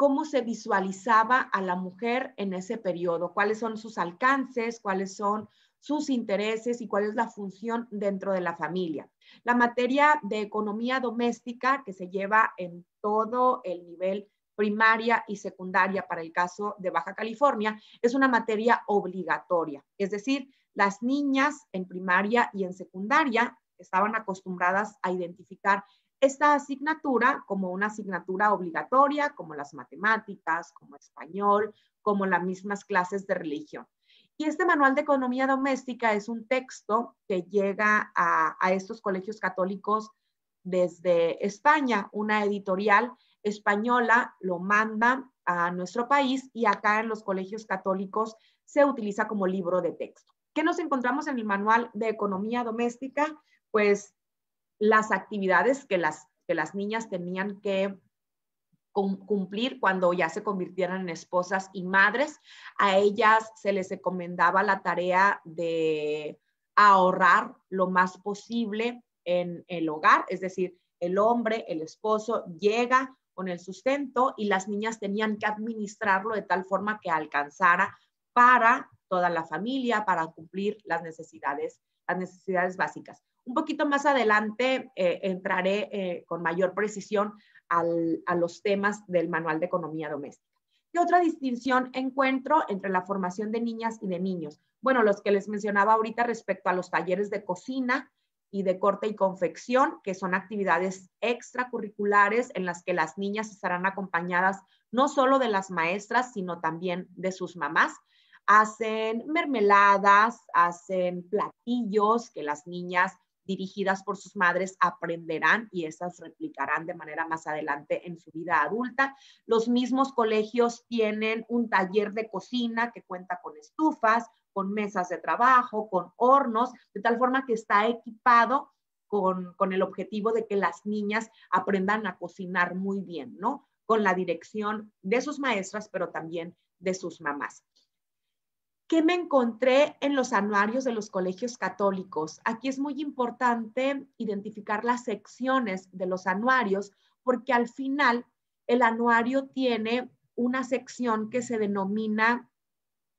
cómo se visualizaba a la mujer en ese periodo, cuáles son sus alcances, cuáles son sus intereses y cuál es la función dentro de la familia. La materia de economía doméstica que se lleva en todo el nivel primaria y secundaria para el caso de Baja California es una materia obligatoria, es decir, las niñas en primaria y en secundaria estaban acostumbradas a identificar esta asignatura como una asignatura obligatoria, como las matemáticas, como español, como las mismas clases de religión. Y este manual de economía doméstica es un texto que llega a, estos colegios católicos desde España, una editorial española lo manda a nuestro país y acá en los colegios católicos se utiliza como libro de texto. ¿Qué nos encontramos en el manual de economía doméstica? Pues las actividades que las, que las niñas tenían que cumplir cuando ya se convirtieran en esposas y madres. A ellas se les recomendaba la tarea de ahorrar lo más posible en el hogar, es decir, el hombre, el esposo llega con el sustento y las niñas tenían que administrarlo de tal forma que alcanzara para toda la familia, para cumplir las necesidades, las necesidades básicas. Un poquito más adelante eh, entraré eh, con mayor precisión a los temas del Manual de Economía Doméstica. ¿Qué otra distinción encuentro entre la formación de niñas y de niños? Bueno, los que les mencionaba ahorita respecto a los talleres de cocina y de corte y confección, que son actividades extracurriculares en las que las niñas estarán acompañadas no solo de las maestras, sino también de sus mamás. Hacen mermeladas, hacen platillos que las niñas dirigidas por sus madres aprenderán y esas replicarán de manera más adelante en su vida adulta. Los mismos colegios tienen un taller de cocina que cuenta con estufas, con mesas de trabajo, con hornos, de tal forma que está equipado con, con el objetivo de que las niñas aprendan a cocinar muy bien, ¿no? Con la dirección de sus maestras, pero también de sus mamás. ¿Qué me encontré en los anuarios de los colegios católicos? Aquí es muy importante identificar las secciones de los anuarios porque al final el anuario tiene una sección que se denomina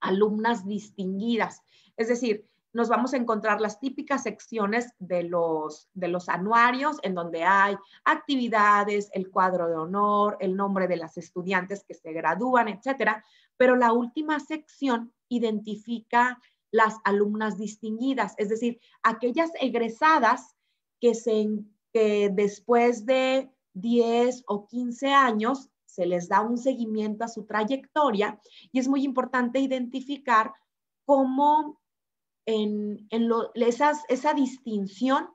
alumnas distinguidas. Es decir, nos vamos a encontrar las típicas secciones de los, de los anuarios en donde hay actividades, el cuadro de honor, el nombre de las estudiantes que se gradúan, etcétera. Pero la última sección identifica las alumnas distinguidas, es decir, aquellas egresadas que, después de 10 o 15 años se les da un seguimiento a su trayectoria y es muy importante identificar cómo en, esa distinción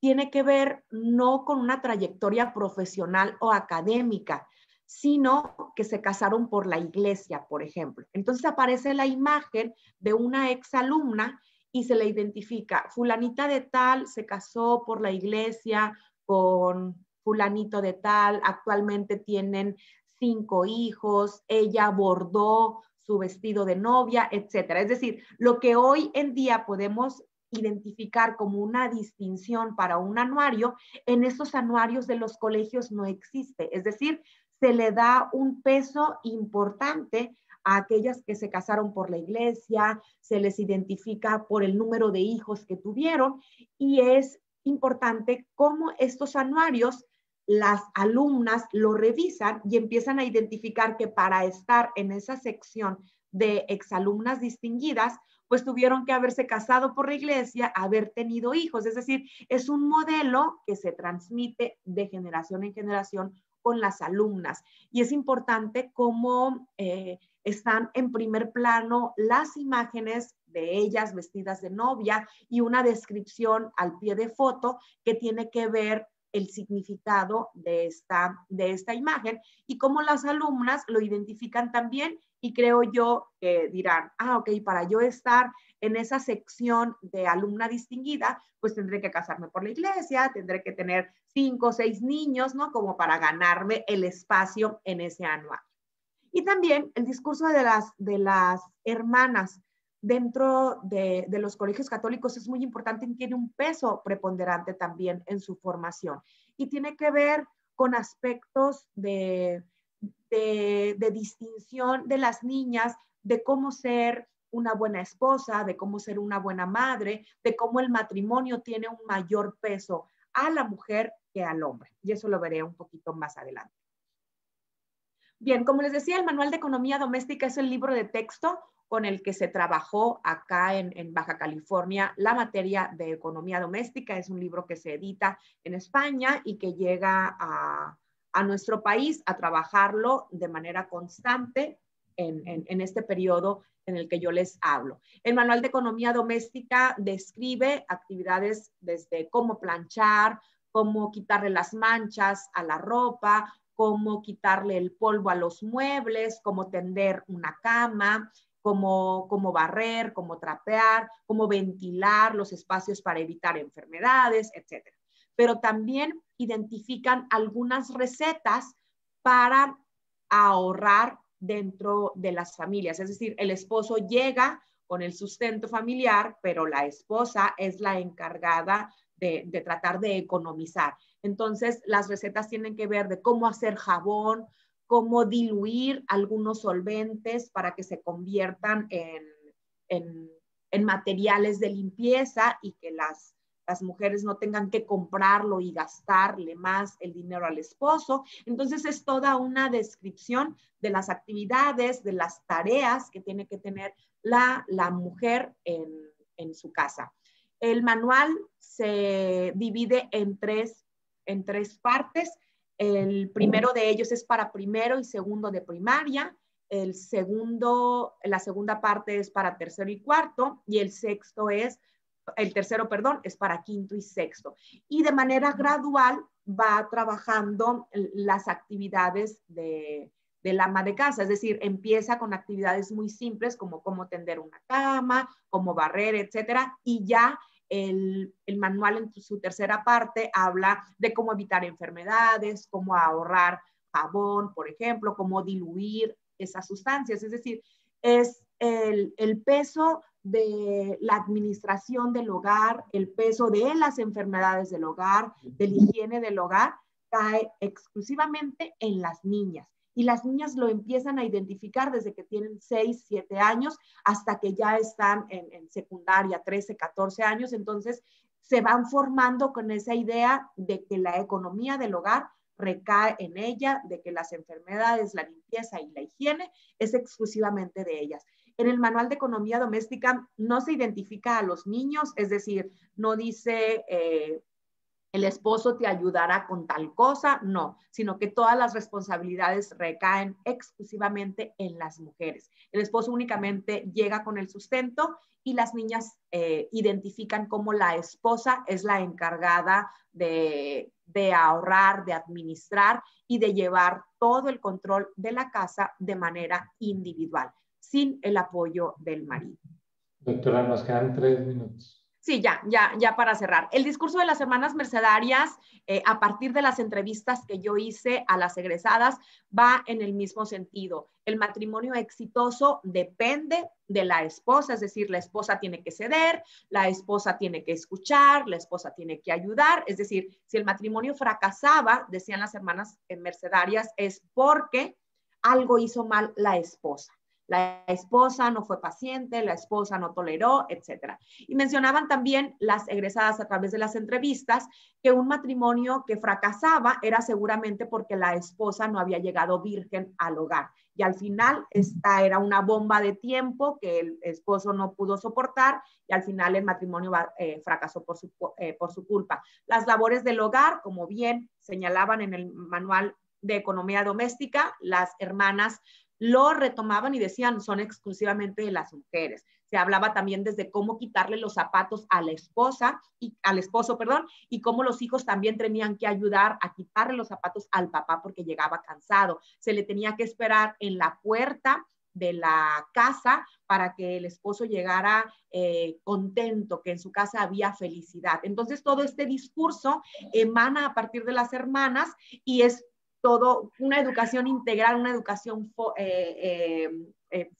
tiene que ver no con una trayectoria profesional o académica, sino que se casaron por la iglesia, por ejemplo. Entonces aparece la imagen de una exalumna y se le identifica, fulanita de tal se casó por la iglesia con fulanito de tal, actualmente tienen cinco hijos, ella bordó su vestido de novia, etcétera. Es decir, lo que hoy en día podemos identificar como una distinción para un anuario, en esos anuarios de los colegios no existe. Es decir, se le da un peso importante a aquellas que se casaron por la iglesia, se les identifica por el número de hijos que tuvieron y es importante cómo estos anuarios las alumnas lo revisan y empiezan a identificar que para estar en esa sección de exalumnas distinguidas, pues tuvieron que haberse casado por la iglesia, haber tenido hijos. Es decir, es un modelo que se transmite de generación en generación con las alumnas. Y es importante cómo eh, están en primer plano las imágenes de ellas vestidas de novia y una descripción al pie de foto que tiene que ver el significado de esta, de esta imagen y cómo las alumnas lo identifican también y creo yo que dirán, ah, ok, para yo estar en esa sección de alumna distinguida, pues tendré que casarme por la iglesia, tendré que tener cinco o seis niños, ¿no? Como para ganarme el espacio en ese anual. Y también el discurso de las, de las hermanas dentro de, los colegios católicos es muy importante y tiene un peso preponderante también en su formación. Y tiene que ver con aspectos de, de distinción de las niñas, de cómo ser una buena esposa, de cómo ser una buena madre, de cómo el matrimonio tiene un mayor peso a la mujer que al hombre. Y eso lo veré un poquito más adelante. Bien, como les decía, el Manual de Economía Doméstica es el libro de texto con el que se trabajó acá en, Baja California la materia de economía doméstica. Es un libro que se edita en España y que llega a, nuestro país a trabajarlo de manera constante en, en, este periodo en el que yo les hablo. El manual de economía doméstica describe actividades desde cómo planchar, cómo quitarle las manchas a la ropa, cómo quitarle el polvo a los muebles, cómo tender una cama, como, barrer, como trapear, como ventilar los espacios para evitar enfermedades, etc. Pero también identifican algunas recetas para ahorrar dentro de las familias. Es decir, el esposo llega con el sustento familiar, pero la esposa es la encargada de, tratar de economizar. Entonces, las recetas tienen que ver de cómo hacer jabón, cómo diluir algunos solventes para que se conviertan en, materiales de limpieza y que las, mujeres no tengan que comprarlo y gastarle más el dinero al esposo. Entonces es toda una descripción de las actividades, de las tareas que tiene que tener la, mujer en, su casa. El manual se divide en en tres partes. El primero de ellos es para primero y segundo de primaria, el segundo, la segunda parte es para tercero y cuarto, y el sexto es, el tercero, perdón, es para quinto y sexto. Y de manera gradual va trabajando las actividades de, del ama de casa, es decir, empieza con actividades muy simples como cómo tender una cama, como barrer, etcétera, y ya el, manual en su tercera parte habla de cómo evitar enfermedades, cómo ahorrar jabón, por ejemplo, cómo diluir esas sustancias. Es decir, es el, el, peso de la administración del hogar, el peso de las enfermedades del hogar, de la higiene del hogar, cae exclusivamente en las niñas y las niñas lo empiezan a identificar desde que tienen 6, 7 años hasta que ya están en, secundaria, 13, 14 años. Entonces, se van formando con esa idea de que la economía del hogar recae en ella, de que las enfermedades, la limpieza y la higiene es exclusivamente de ellas. En el manual de economía doméstica no se identifica a los niños, es decir, no dice eh, el esposo te ayudará con tal cosa, no, sino que todas las responsabilidades recaen exclusivamente en las mujeres. El esposo únicamente llega con el sustento y las niñas eh, identifican como la esposa es la encargada de, de ahorrar, de administrar y de llevar todo el control de la casa de manera individual, sin el apoyo del marido. Doctora, nos quedan tres minutos. Sí, ya, ya, ya para cerrar. El discurso de las hermanas mercedarias, eh, a partir de las entrevistas que yo hice a las egresadas, va en el mismo sentido. El matrimonio exitoso depende de la esposa, es decir, la esposa tiene que ceder, la esposa tiene que escuchar, la esposa tiene que ayudar. Es decir, si el matrimonio fracasaba, decían las hermanas eh, mercedarias, es porque algo hizo mal la esposa. La esposa no fue paciente, la esposa no toleró, etc. Y mencionaban también las egresadas a través de las entrevistas que un matrimonio que fracasaba era seguramente porque la esposa no había llegado virgen al hogar. Y al final esta era una bomba de tiempo que el esposo no pudo soportar y al final el matrimonio eh, fracasó por su, eh, por su culpa. Las labores del hogar, como bien señalaban en el manual de economía doméstica, las hermanas lo retomaban y decían, son exclusivamente de las mujeres. Se hablaba también desde cómo quitarle los zapatos a la esposa y al esposo, perdón, y cómo los hijos también tenían que ayudar a quitarle los zapatos al papá porque llegaba cansado. Se le tenía que esperar en la puerta de la casa para que el esposo llegara eh, contento, que en su casa había felicidad. Entonces todo este discurso emana a partir de las hermanas y es todo, una educación integral, una educación eh, eh, eh,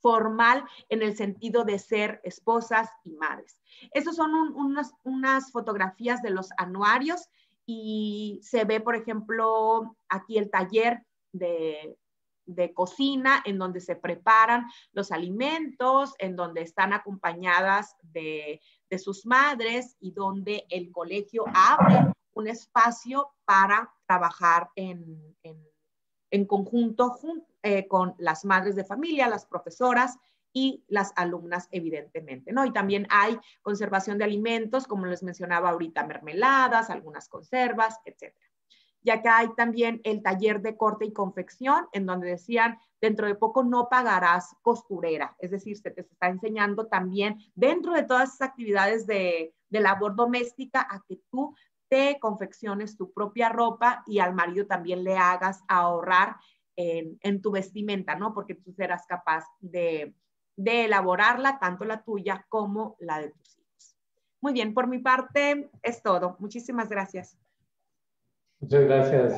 formal en el sentido de ser esposas y madres. Esas son unas, fotografías de los anuarios y se ve, por ejemplo, aquí el taller de, cocina, en donde se preparan los alimentos, en donde están acompañadas de, de, sus madres y donde el colegio abre un espacio para trabajar en, conjunto eh, con las madres de familia, las profesoras y las alumnas, evidentemente, ¿no? Y también hay conservación de alimentos, como les mencionaba ahorita, mermeladas, algunas conservas, etc. Ya que hay también el taller de corte y confección, en donde decían, dentro de poco no pagarás costurera, es decir, se te está enseñando también dentro de todas esas actividades de, de labor doméstica a que tú te confecciones tu propia ropa y al marido también le hagas ahorrar en, tu vestimenta, ¿no? Porque tú serás capaz de, elaborarla, tanto la tuya como la de tus hijos. Muy bien, por mi parte es todo. Muchísimas gracias. Muchas gracias.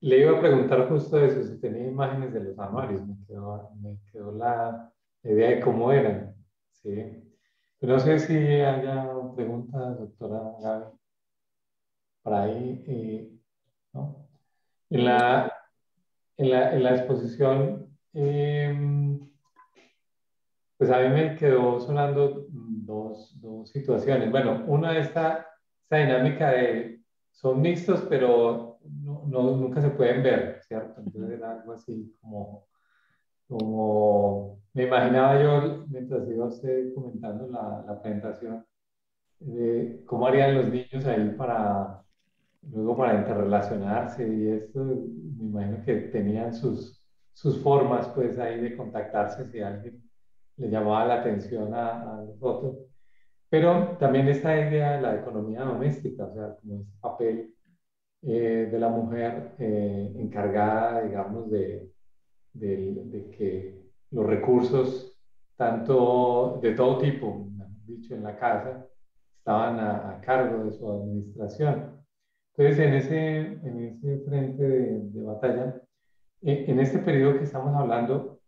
le iba a preguntar justo eso, si tenía imágenes de los armarios, me quedó, me quedó la idea de cómo eran. Sí. No sé si haya preguntas, doctora Gaby, por ahí. Eh, ¿no? en, la, la, exposición, em, pues a mí me quedó sonando dos, situaciones. Bueno, una es esta dinámica de son mixtos, pero nunca se pueden ver, ¿cierto? Entonces era algo así como como me imaginaba yo mientras iba usted comentando la, la presentación, de cómo harían los niños ahí para luego para interrelacionarse y esto, me imagino que tenían sus, sus formas pues ahí de contactarse si alguien le llamaba la atención a, a otros Pero también esta idea de la economía doméstica, o sea, como ese papel eh, de la mujer eh, encargada, digamos, de, de que los recursos, tanto de todo tipo, dicho en la casa, estaban a, cargo de su administración. Entonces, en ese, en ese frente de, batalla, e, en, este periodo que estamos hablando,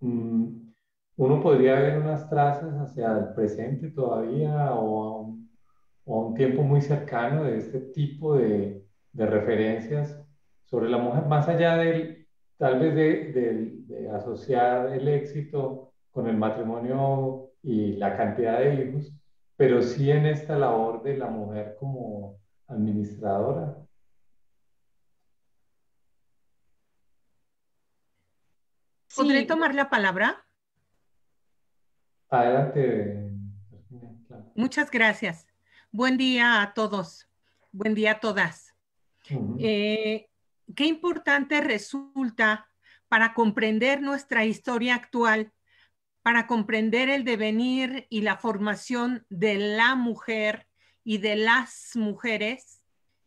mm, uno podría ver unas trazas hacia el presente todavía o a un, o un tiempo muy cercano de este tipo de, de referencias sobre la mujer, más allá del, tal vez de, asociar el éxito con el matrimonio y la cantidad de hijos, pero sí en esta labor de la mujer como administradora. ¿Podré tomar la palabra? Adelante. Muchas gracias. Buen día a todos. Buen día a todas qué importante resulta para comprender nuestra historia actual, para comprender el devenir y la formación de la mujer y de las mujeres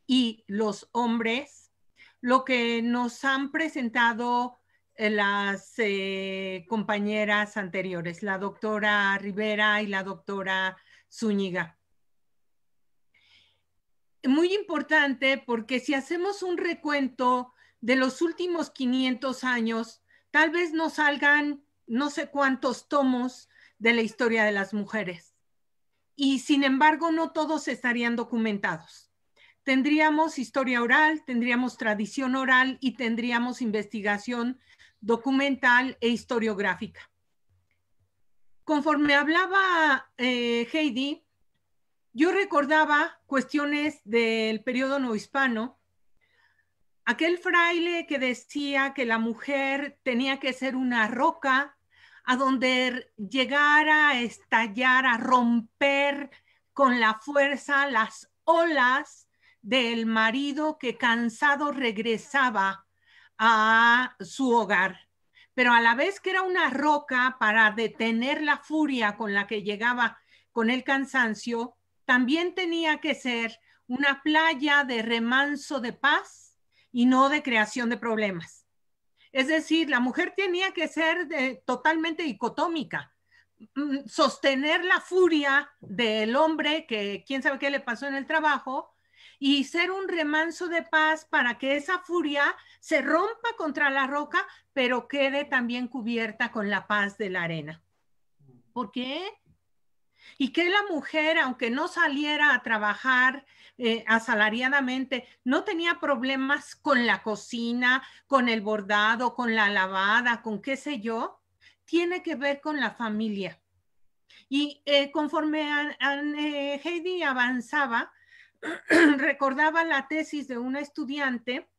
y los hombres, lo que nos han presentado eh, las eh, compañeras anteriores, la doctora Rivera y la doctora Zúñiga muy importante porque si hacemos un recuento de los últimos 500 años, tal vez nos salgan no sé cuántos tomos de la historia de las mujeres. Y sin embargo, no todos estarían documentados. Tendríamos historia oral, tendríamos tradición oral y tendríamos investigación documental e historiográfica. Conforme hablaba eh, Heidi, yo recordaba cuestiones del periodo hispano. aquel fraile que decía que la mujer tenía que ser una roca a donde llegara a estallar, a romper con la fuerza las olas del marido que cansado regresaba a su hogar. Pero a la vez que era una roca para detener la furia con la que llegaba con el cansancio, también tenía que ser una playa de remanso de paz y no de creación de problemas. Es decir, la mujer tenía que ser eh, totalmente dicotómica, mm, sostener la furia del hombre que quién sabe qué le pasó en el trabajo y ser un remanso de paz para que esa furia se rompa contra la roca, pero quede también cubierta con la paz de la arena. ¿Por qué? y que la mujer, aunque no saliera a trabajar eh, asalariadamente, no tenía problemas con la cocina, con el bordado, con la lavada, con qué sé yo, tiene que ver con la familia. Y eh, conforme eh, Heidi avanzaba, (clears throat) recordaba la tesis de una estudiante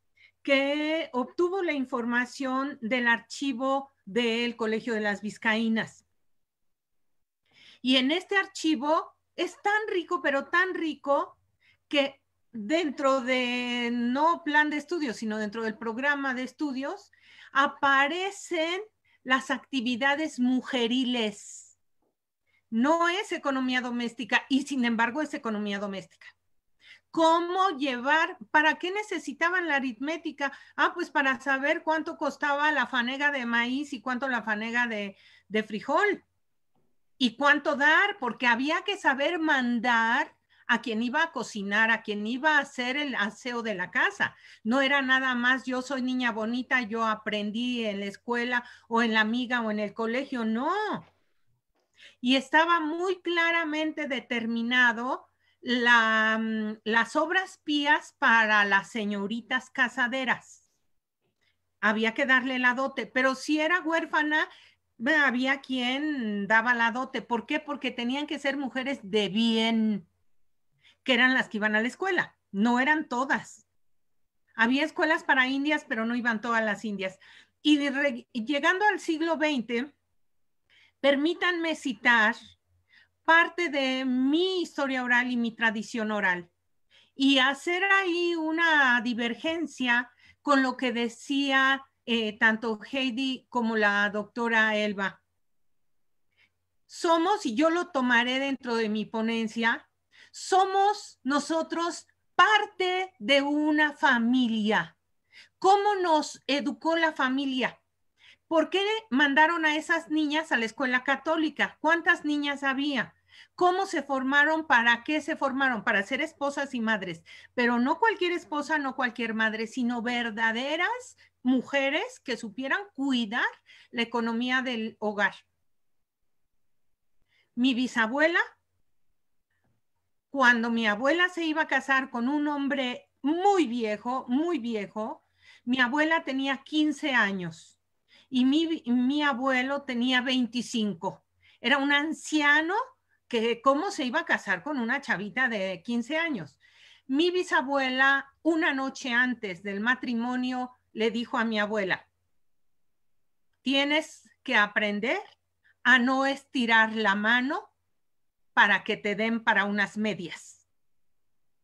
que obtuvo la información del archivo del Colegio de las Vizcaínas y en este archivo es tan rico, pero tan rico, que dentro de no plan de estudios, sino dentro del programa de estudios, aparecen las actividades mujeriles. No es economía doméstica y sin embargo es economía doméstica. ¿Cómo llevar? ¿Para qué necesitaban la aritmética? Ah, pues para saber cuánto costaba la fanega de maíz y cuánto la fanega de, de frijol y cuánto dar, porque había que saber mandar a quien iba a cocinar, a quien iba a hacer el aseo de la casa. No era nada más yo soy niña bonita, yo aprendí en la escuela o en la amiga o en el colegio, no. Y estaba muy claramente determinado mm, las obras pías para las señoritas casaderas. Había que darle la dote, pero si era huérfana, había quien daba la dote. ¿Por qué? Porque tenían que ser mujeres de bien, que eran las que iban a la escuela, no eran todas. Había escuelas para indias, pero no iban todas las indias. Y llegando al siglo XX, permítanme citar parte de mi historia oral y mi tradición oral y hacer ahí una divergencia con lo que decía eh, tanto Heidi como la doctora Elba. Somos, y yo lo tomaré dentro de mi ponencia, somos nosotros parte de una familia. ¿Cómo nos educó la familia? ¿Por qué mandaron a esas niñas a la escuela católica? ¿Cuántas niñas había? ¿Cómo se formaron? ¿Para qué se formaron? Para ser esposas y madres, pero no cualquier esposa, no cualquier madre, sino verdaderas mujeres que supieran cuidar la economía del hogar. Mi bisabuela, cuando mi abuela se iba a casar con un hombre muy viejo, muy viejo, mi abuela tenía 15 años y mi, abuelo tenía 25. Era un anciano que cómo se iba a casar con una chavita de 15 años. Mi bisabuela, una noche antes del matrimonio, le dijo a mi abuela, tienes que aprender a no estirar la mano para que te den para unas medias.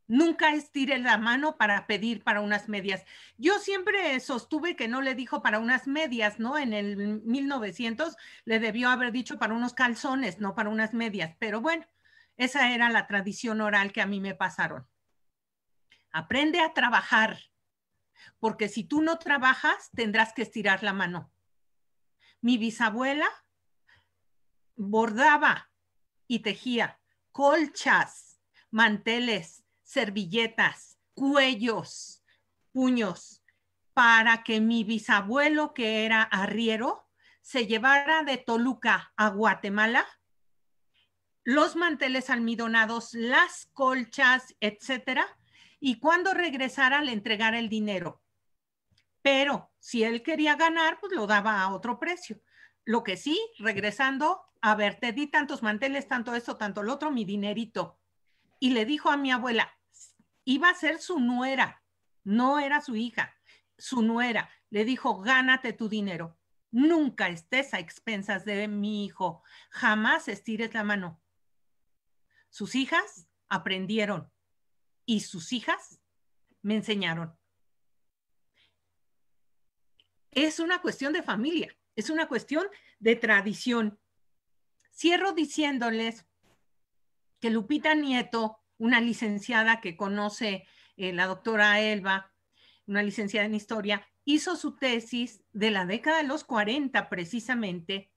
Nunca estire la mano para pedir para unas medias. Yo siempre sostuve que no le dijo para unas medias, ¿no? En el 1900 le debió haber dicho para unos calzones, no para unas medias, pero bueno, esa era la tradición oral que a mí me pasaron. Aprende a trabajar, porque si tú no trabajas, tendrás que estirar la mano. Mi bisabuela bordaba y tejía colchas, manteles, servilletas, cuellos, puños, para que mi bisabuelo, que era arriero, se llevara de Toluca a Guatemala los manteles almidonados, las colchas, etcétera, y cuando regresara le entregara el dinero. Pero si él quería ganar, pues lo daba a otro precio. Lo que sí, regresando, a ver, te di tantos manteles, tanto esto, tanto lo otro, mi dinerito. Y le dijo a mi abuela, iba a ser su nuera, no era su hija, su nuera. Le dijo, gánate tu dinero. Nunca estés a expensas de mi hijo. Jamás estires la mano. Sus hijas aprendieron y sus hijas me enseñaron. Es una cuestión de familia, es una cuestión de tradición. Cierro diciéndoles que Lupita Nieto, una licenciada que conoce eh, la doctora Elba, una licenciada en historia, hizo su tesis de la década de los 40 precisamente,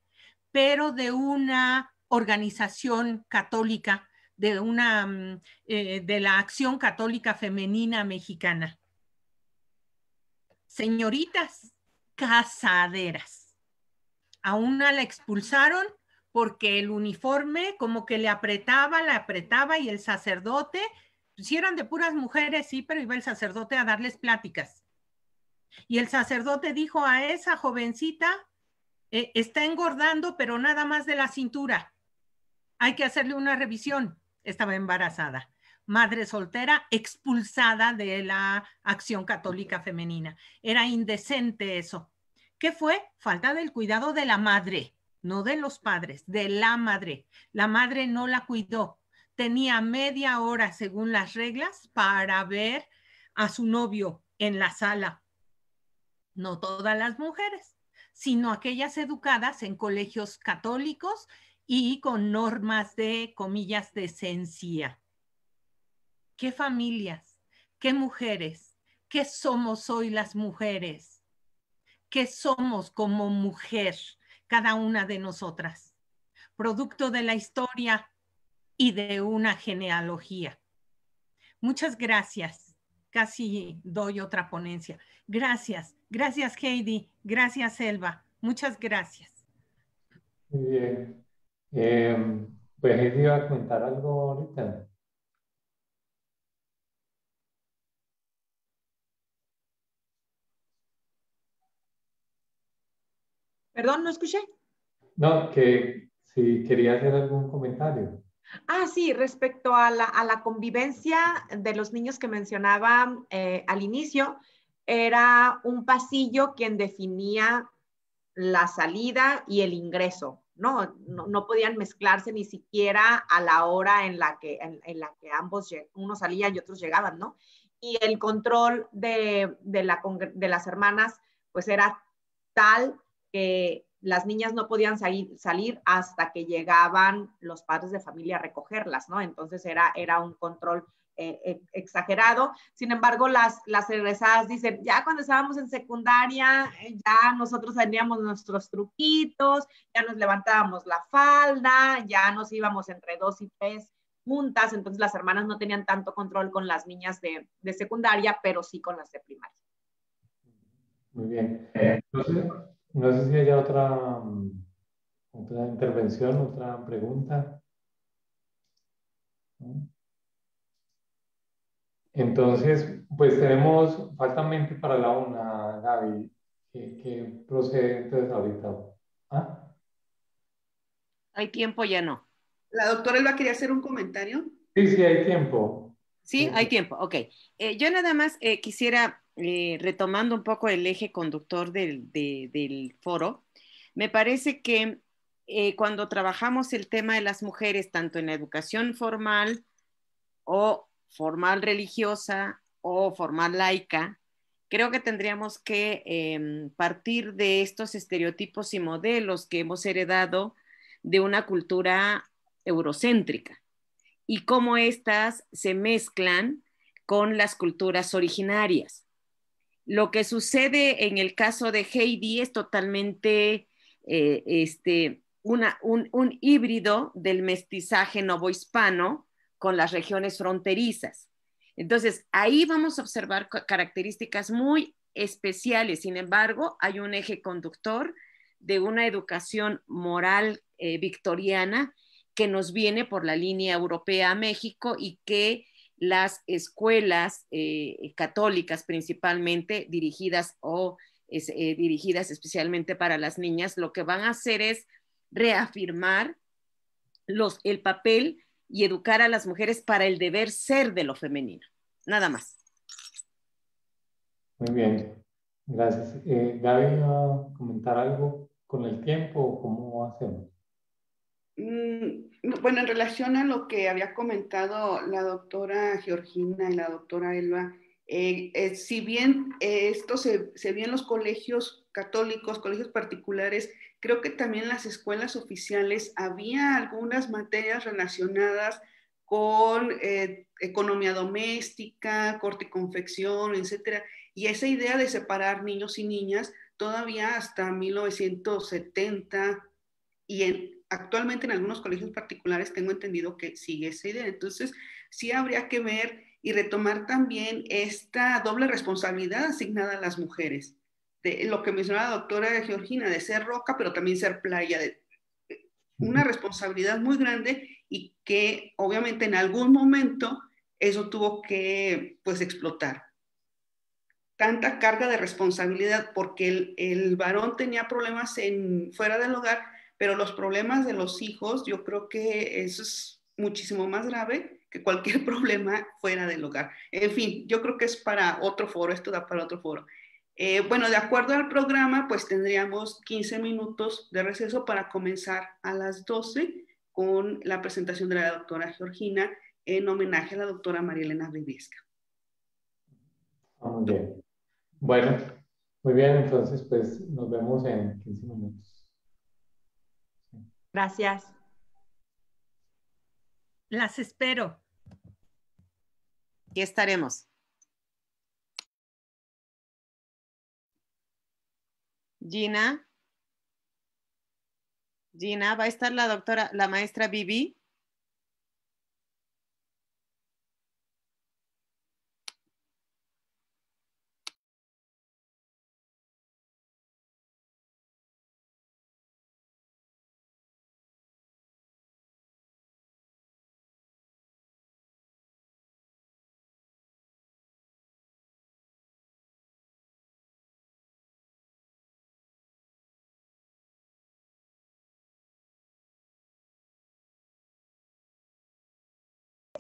pero de una organización católica de, una, mm, eh, de la acción católica femenina mexicana. Señoritas casaderas. A una la expulsaron porque el uniforme como que le apretaba, la apretaba y el sacerdote, pues, si eran de puras mujeres, sí, pero iba el sacerdote a darles pláticas. Y el sacerdote dijo a esa jovencita, eh, está engordando, pero nada más de la cintura. Hay que hacerle una revisión estaba embarazada, madre soltera expulsada de la acción católica femenina. Era indecente eso. ¿Qué fue? Falta del cuidado de la madre, no de los padres, de la madre. La madre no la cuidó. Tenía media hora, según las reglas, para ver a su novio en la sala. No todas las mujeres, sino aquellas educadas en colegios católicos y con normas de, comillas, de esencia. ¿Qué familias? ¿Qué mujeres? ¿Qué somos hoy las mujeres? ¿Qué somos como mujer, cada una de nosotras? Producto de la historia y de una genealogía. Muchas gracias. Casi doy otra ponencia. Gracias. Gracias, Heidi. Gracias, Selva. Muchas gracias. Muy bien. Eh, pues iba a comentar algo ahorita. Perdón, no escuché. No, que si quería hacer algún comentario. Ah, sí, respecto a la, convivencia de los niños que mencionaba eh, al inicio, era un pasillo quien definía la salida y el ingreso no, no, podían mezclarse ni siquiera a la hora en la que, en, la que ambos, uno salían y otros llegaban, ¿no? Y el control de, de, las hermanas, pues era tal que las niñas no podían salir, salir hasta que llegaban los padres de familia a recogerlas, ¿no? Entonces era, era un control eh, eh, exagerado. Sin embargo, las, las dicen, ya cuando estábamos en secundaria, ya nosotros teníamos nuestros truquitos, ya nos levantábamos la falda, ya nos íbamos entre dos y tres juntas, entonces las hermanas no tenían tanto control con las niñas de, secundaria, pero sí con las de primaria. Muy bien. Eh, no sé si hay otra, otra intervención, otra pregunta. Entonces, pues tenemos, faltamente para la una, Gaby, que, procede entonces ahorita. ¿Ah? Hay tiempo, ya no. La doctora Elba quería hacer un comentario. Sí, sí, hay tiempo. Sí, hay tiempo, ok. Eh, yo nada más eh, quisiera, eh, retomando un poco el eje conductor del, del foro, me parece que cuando trabajamos el tema de las mujeres, tanto en la educación formal o formal religiosa o formal laica, creo que tendríamos que em, partir de estos estereotipos y modelos que hemos heredado de una cultura eurocéntrica y cómo éstas se mezclan con las culturas originarias. Lo que sucede en el caso de Heidi es totalmente eh, este, un, un, híbrido del mestizaje novohispano con las regiones fronterizas. Entonces, ahí vamos a observar características muy especiales. Sin embargo, hay un eje conductor de una educación moral eh, victoriana que nos viene por la línea europea a México y que las escuelas eh, católicas principalmente dirigidas o eh, dirigidas especialmente para las niñas, lo que van a hacer es reafirmar los, el papel y educar a las mujeres para el deber ser de lo femenino. Nada más. Muy bien, gracias. Eh, Gaby, ¿va a comentar algo con el tiempo o cómo hacemos? Mm, bueno, en relación a lo que había comentado la doctora Georgina y la doctora Elba, eh, eh, si bien eh, esto se, se ve en los colegios católicos, colegios particulares, Creo que también en las escuelas oficiales había algunas materias relacionadas con eh, economía doméstica, corte y confección, etcétera. Y esa idea de separar niños y niñas todavía hasta 1970 y actualmente en algunos colegios particulares tengo entendido que sigue esa idea. Entonces, sí habría que ver y retomar también esta doble responsabilidad asignada a las mujeres de lo que mencionaba la doctora Georgina, de ser roca, pero también ser playa, de eh, una responsabilidad muy grande y que obviamente en algún momento eso tuvo que pues explotar. Tanta carga de responsabilidad porque el, el varón tenía problemas en, fuera del hogar, pero los problemas de los hijos yo creo que eso es muchísimo más grave que cualquier (laughs) problema fuera del hogar. En fin, yo creo que es para otro foro, esto da para otro foro. Eh, bueno, de acuerdo al programa, pues tendríamos 15 minutos de receso para comenzar a las 12 con la presentación de la doctora Georgina en homenaje a la doctora María Elena Vivesca. Ah, muy bien. Bueno, muy bien, entonces pues nos vemos en 15 minutos. Gracias. Las espero. Y estaremos. Gina. Gina, va a estar la doctora, la maestra Vivi.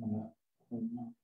那了，嗯。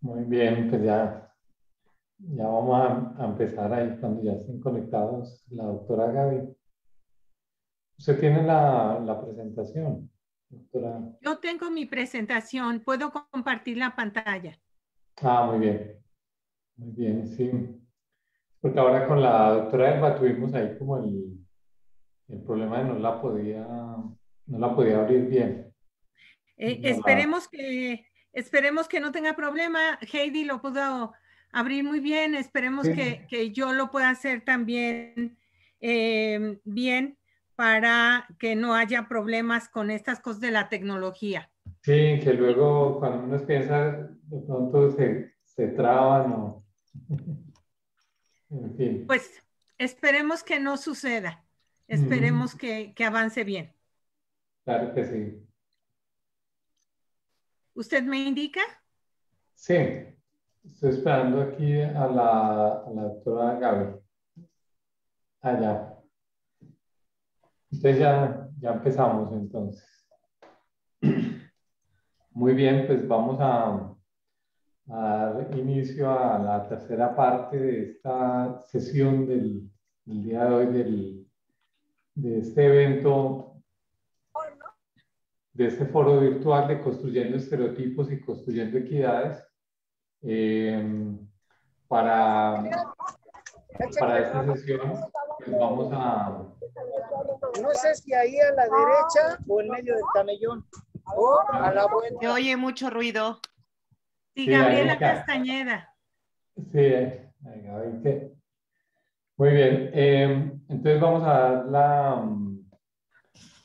Muy bien, pues ya, ya vamos a, empezar ahí cuando ya estén conectados la doctora Gaby. Usted tiene la, la presentación, doctora. Yo tengo mi presentación, puedo compartir la pantalla. Ah, muy bien. Muy bien, sí. Porque ahora con la doctora Elba tuvimos ahí como el, el problema de no la podía, no la podía abrir bien. Eh, esperemos que Esperemos que no tenga problema. Heidi lo pudo abrir muy bien. Esperemos que, yo lo pueda hacer también eh, bien para que no haya problemas con estas cosas de la tecnología. Sí, que luego cuando uno piensa, de pronto se, se traban o... (laughs) Pues esperemos que no suceda. Esperemos que, que avance bien. Claro que sí. ¿Usted me indica? Sí, estoy esperando aquí a la, doctora Gaby. Allá. Entonces ya, ya empezamos entonces. (clears throat) Muy bien, pues vamos a, dar inicio a la tercera parte de esta sesión del, día de hoy, de este evento de este foro virtual de Construyendo Estereotipos y Construyendo Equidades eh, para, para esta sesión. Pues, vamos a... No sé si ahí a la derecha o en medio del camellón o a la oye mucho ruido. Sí, Gabriela Castañeda. Sí, eh, venga, Muy bien, eh, entonces vamos a dar la,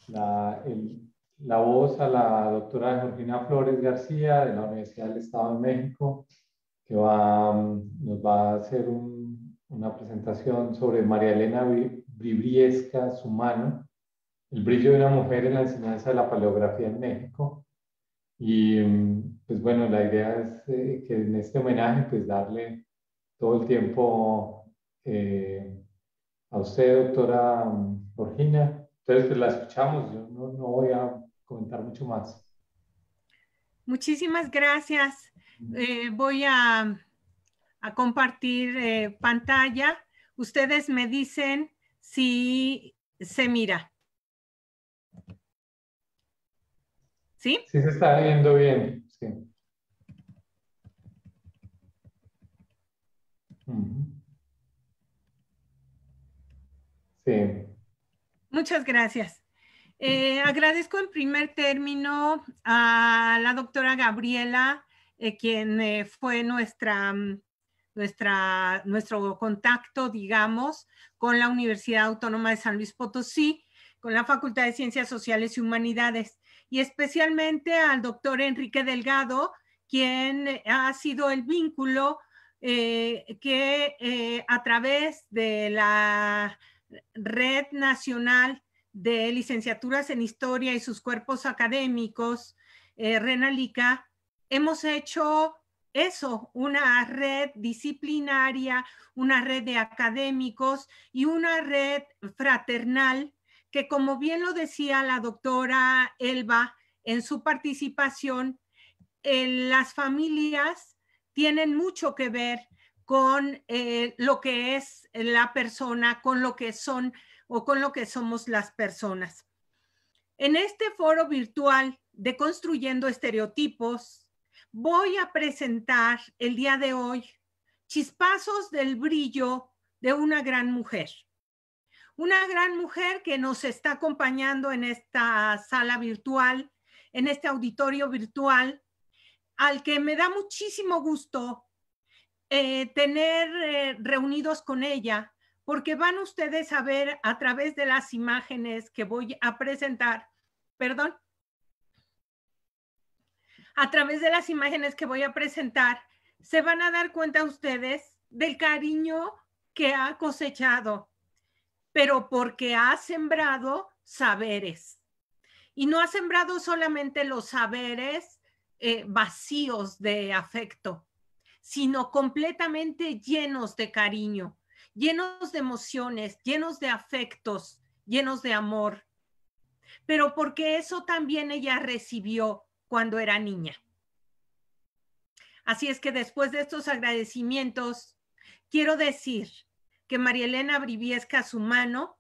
la la voz a la doctora Georgina Flores García de la Universidad del Estado de México, que va, mm, nos va a hacer una presentación sobre María Elena Bribriesca, su mano, el brillo de una mujer en la enseñanza de la paleografía en México. Y mm, pues bueno, la idea es eh, que en este homenaje pues darle todo el tiempo eh, a usted, doctora mm, Georgina. Entonces pues, la escuchamos, yo no, no voy a comentar mucho más. Muchísimas gracias. Eh, voy a, compartir eh, pantalla. Ustedes me dicen si se mira. ¿Sí? Sí, se está viendo bien. Sí. Muchas gracias. Eh, agradezco en primer término a la doctora Gabriela, eh, quien eh, fue nuestra, mm, nuestra, nuestro contacto, digamos, con la Universidad Autónoma de San Luis Potosí, con la Facultad de Ciencias Sociales y Humanidades, y especialmente al doctor Enrique Delgado, quien ha sido el vínculo que a través de la Red Nacional de licenciaturas en historia y sus cuerpos académicos, eh, Renalica, hemos hecho eso, una red disciplinaria, una red de académicos y una red fraternal que, como bien lo decía la doctora Elba en su participación, eh, las familias tienen mucho que ver con eh, lo que es la persona, con lo que son o con lo que somos las personas. En este foro virtual de Construyendo Estereotipos, voy a presentar el día de hoy chispazos del brillo de una gran mujer. Una gran mujer que nos está acompañando en esta sala virtual, en este auditorio virtual, al que me da muchísimo gusto eh, tener eh, reunidos con ella porque van ustedes a ver a través de las imágenes que voy a presentar, perdón, a través de las imágenes que voy a presentar, se van a dar cuenta ustedes del cariño que ha cosechado, pero porque ha sembrado saberes. Y no ha sembrado solamente los saberes eh, vacíos de afecto, sino completamente llenos de cariño llenos de emociones, llenos de afectos, llenos de amor, pero porque eso también ella recibió cuando era niña. Así es que después de estos agradecimientos, quiero decir que María Elena Briviesca mano,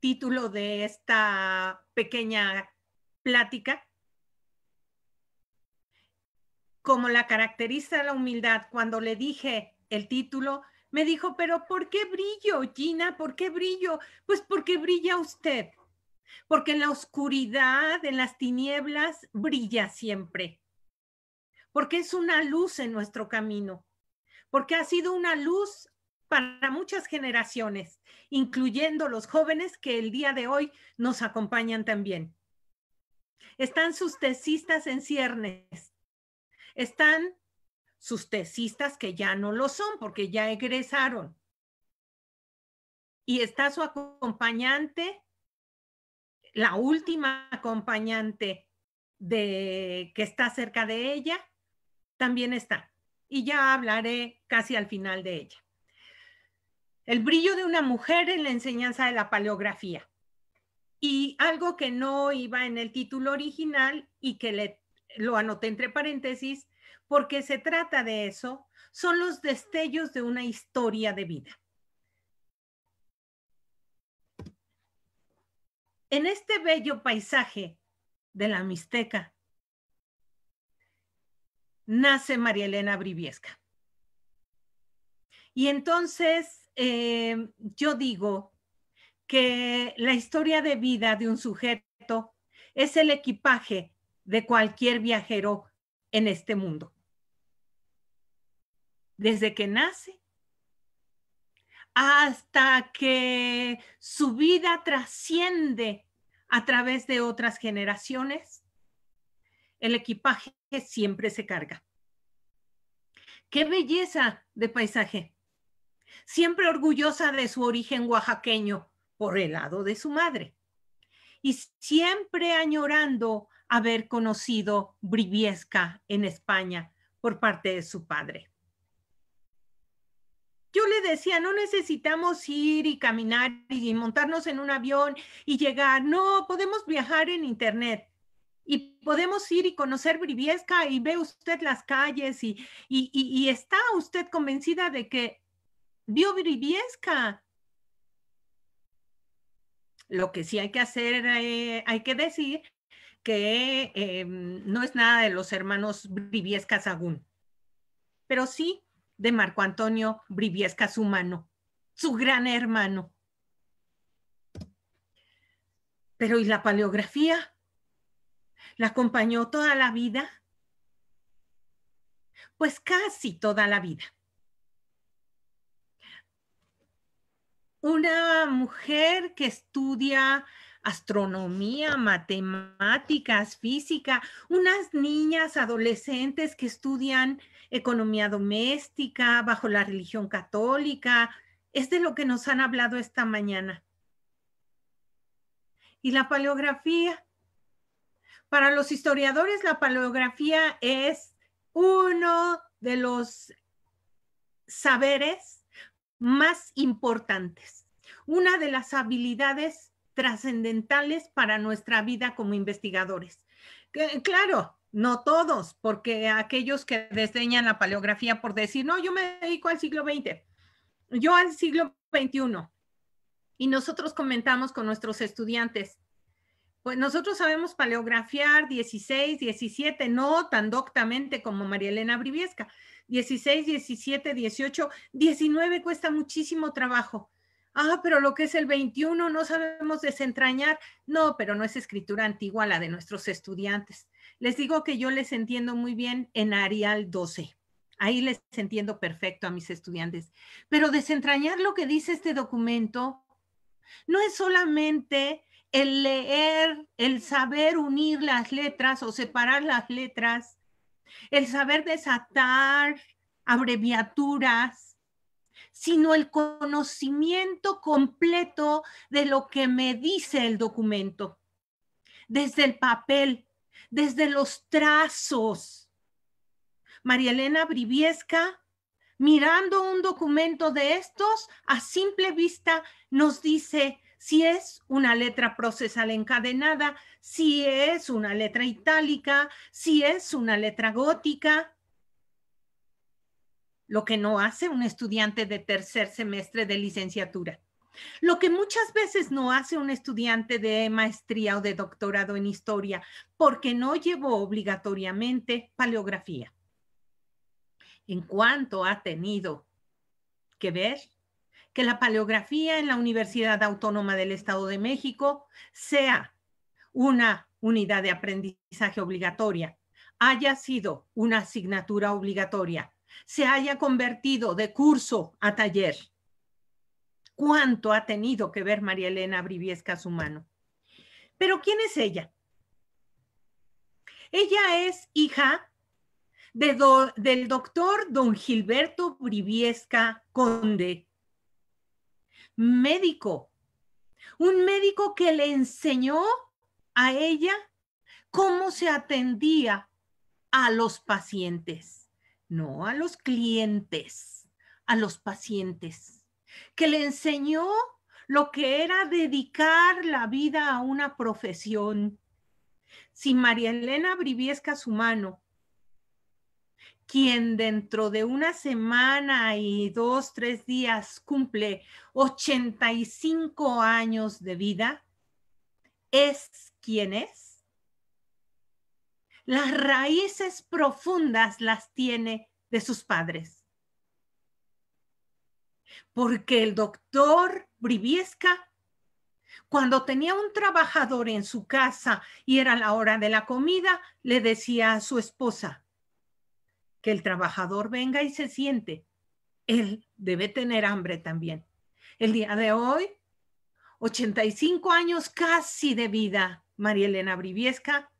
título de esta pequeña plática, como la caracteriza la humildad, cuando le dije el título, me dijo, pero ¿por qué brillo, Gina? ¿Por qué brillo? Pues porque brilla usted, porque en la oscuridad, en las tinieblas, brilla siempre, porque es una luz en nuestro camino, porque ha sido una luz para muchas generaciones, incluyendo los jóvenes que el día de hoy nos acompañan también. Están sus tesistas en ciernes, están sus tesistas que ya no lo son porque ya egresaron. Y está su acompañante, la última acompañante de que está cerca de ella, también está. Y ya hablaré casi al final de ella. El brillo de una mujer en la enseñanza de la paleografía. Y algo que no iba en el título original y que le, lo anoté entre paréntesis, porque se trata de eso, son los destellos de una historia de vida. En este bello paisaje de la Mixteca nace María Elena Briviesca. Y entonces eh, yo digo que la historia de vida de un sujeto es el equipaje de cualquier viajero en este mundo desde que nace hasta que su vida trasciende a través de otras generaciones, el equipaje siempre se carga. Qué belleza de paisaje. Siempre orgullosa de su origen oaxaqueño por el lado de su madre. Y siempre añorando haber conocido Briviesca en España por parte de su padre. Yo le decía, no necesitamos ir y caminar y montarnos en un avión y llegar, no, podemos viajar en Internet y podemos ir y conocer Briviesca y ve usted las calles y, está usted convencida de que vio Briviesca. Lo que sí hay que hacer, eh, hay que decir que em, no es nada de los hermanos Briviesca Sagún, pero sí de Marco Antonio Briviesca mano, su gran hermano. Pero ¿y la paleografía? ¿La acompañó toda la vida? Pues casi toda la vida. Una mujer que estudia astronomía, matemáticas, física, unas niñas adolescentes que estudian economía doméstica bajo la religión católica. Es de lo que nos han hablado esta mañana. ¿Y la paleografía? Para los historiadores, la paleografía es uno de los saberes más importantes, una de las habilidades trascendentales para nuestra vida como investigadores. claro, no todos, porque aquellos que desdeñan la paleografía por decir, no, yo me dedico al siglo XX, yo al siglo XXI. Y nosotros comentamos con nuestros estudiantes, pues nosotros sabemos paleografiar 16, 17, no tan doctamente como María Elena Briviesca. 16, 17, 18, 19 cuesta muchísimo trabajo ah, pero lo que es el 21 no sabemos desentrañar. No, pero no es escritura antigua la de nuestros estudiantes. Les digo que yo les entiendo muy bien en Arial 12. Ahí les entiendo perfecto a mis estudiantes. Pero desentrañar lo que dice este documento no es solamente el leer, el saber unir las letras o separar las letras, el saber desatar abreviaturas, sino el conocimiento completo de lo que me dice el documento, desde el papel, desde los trazos. María Elena Briviesca, mirando un documento de estos, a simple vista nos dice si es una letra procesal encadenada, si es una letra itálica, si es una letra gótica lo que no hace un estudiante de tercer semestre de licenciatura, lo que muchas veces no hace un estudiante de maestría o de doctorado en historia, porque no llevó obligatoriamente paleografía. En cuanto ha tenido que ver que la paleografía en la Universidad Autónoma del Estado de México sea una unidad de aprendizaje obligatoria, haya sido una asignatura obligatoria se haya convertido de curso a taller. ¿Cuánto ha tenido que ver María Elena Briviesca su mano? Pero ¿quién es ella? Ella es hija del doctor don Gilberto Briviesca Conde, médico, un médico que le enseñó a ella cómo se atendía a los pacientes no a los clientes, a los pacientes, que le enseñó lo que era dedicar la vida a una profesión. Si María Elena Briviesca mano, quien dentro de una semana y dos, tres días cumple 85 años de vida, es quien es, las raíces profundas las tiene de sus padres. Porque el doctor Briviesca, cuando tenía un trabajador en su casa y era la hora de la comida, le decía a su esposa que el trabajador venga y se siente. Él debe tener hambre también. El día de hoy 85 años casi de vida, María Elena Briviesca,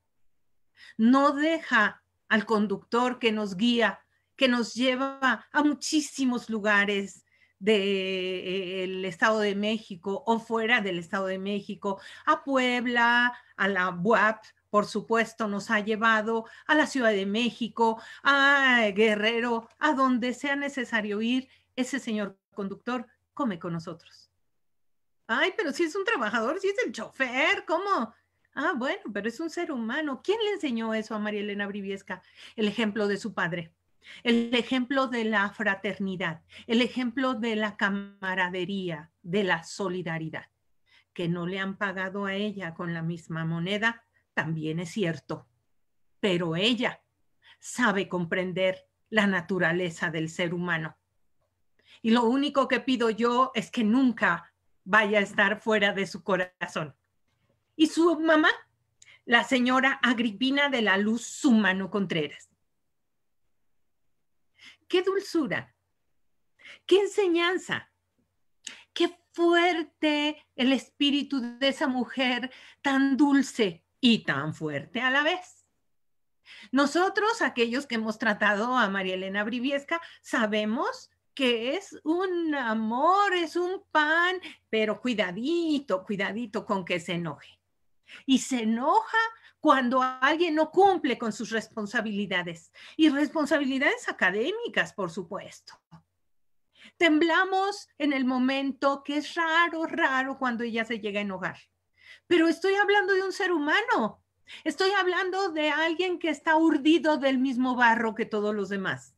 no deja al conductor que nos guía, que nos lleva a muchísimos lugares del Estado de México o fuera del Estado de México, a Puebla, a la UAP, por supuesto, nos ha llevado a la Ciudad de México, a Guerrero, a donde sea necesario ir, ese señor conductor come con nosotros. Ay, pero si es un trabajador, si es el chofer, ¿cómo? Ah, bueno, pero es un ser humano. ¿Quién le enseñó eso a María Elena Briviesca? El ejemplo de su padre, el ejemplo de la fraternidad, el ejemplo de la camaradería, de la solidaridad, que no le han pagado a ella con la misma moneda, también es cierto. Pero ella sabe comprender la naturaleza del ser humano. Y lo único que pido yo es que nunca vaya a estar fuera de su corazón y su mamá, la señora Agripina de la Luz mano Contreras. ¡Qué dulzura! ¡Qué enseñanza! ¡Qué fuerte el espíritu de esa mujer tan dulce y tan fuerte a la vez! Nosotros, aquellos que hemos tratado a María Elena Briviesca, sabemos que es un amor, es un pan, pero cuidadito, cuidadito con que se enoje y se enoja cuando alguien no cumple con sus responsabilidades y responsabilidades académicas, por supuesto. Temblamos en el momento que es raro, raro cuando ella se llega a enojar. Pero estoy hablando de un ser humano. Estoy hablando de alguien que está urdido del mismo barro que todos los demás,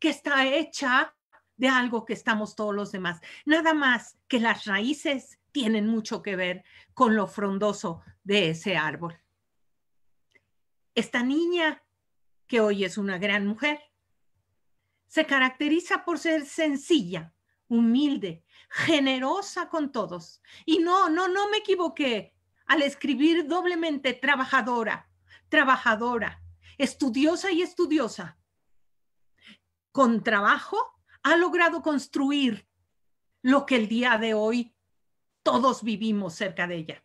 que está hecha de algo que estamos todos los demás. Nada más que las raíces tienen mucho que ver con lo frondoso de ese árbol. Esta niña, que hoy es una gran mujer, se caracteriza por ser sencilla, humilde, generosa con todos. Y no, no, no me equivoqué al escribir doblemente trabajadora, trabajadora, estudiosa y estudiosa. Con trabajo ha logrado construir lo que el día de hoy todos vivimos cerca de ella.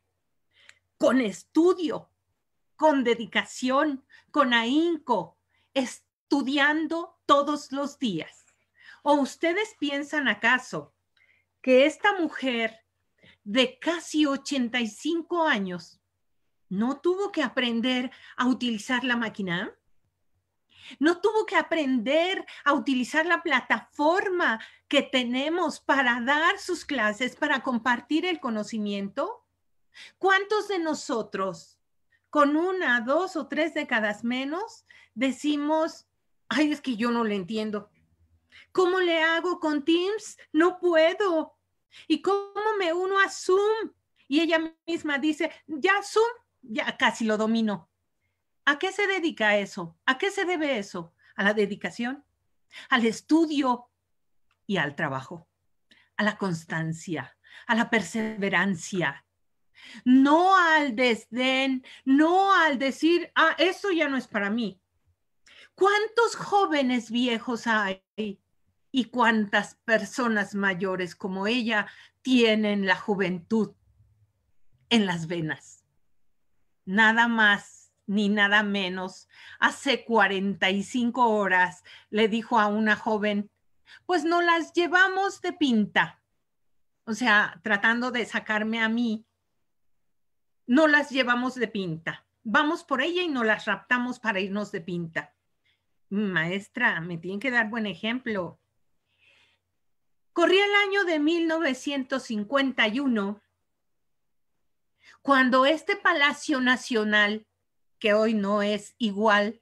Con estudio, con dedicación, con ahínco, estudiando todos los días. ¿O ustedes piensan acaso que esta mujer de casi 85 años no tuvo que aprender a utilizar la máquina? no tuvo que aprender a utilizar la plataforma que tenemos para dar sus clases, para compartir el conocimiento. ¿Cuántos de nosotros, con una, dos o tres décadas menos, decimos, ay, es que yo no le entiendo? ¿Cómo le hago con Teams? No puedo. ¿Y cómo me uno a Zoom? Y ella misma dice, ya Zoom, ya casi lo domino. ¿A qué se dedica eso? ¿A qué se debe eso? A la dedicación, al estudio y al trabajo, a la constancia, a la perseverancia. No al desdén, no al decir, ah, eso ya no es para mí. ¿Cuántos jóvenes viejos hay y cuántas personas mayores como ella tienen la juventud en las venas? Nada más ni nada menos, hace 45 horas le dijo a una joven, pues no las llevamos de pinta. O sea, tratando de sacarme a mí, no las llevamos de pinta. Vamos por ella y no las raptamos para irnos de pinta. Maestra, me tienen que dar buen ejemplo. Corría el año de 1951 cuando este Palacio Nacional que hoy no es igual,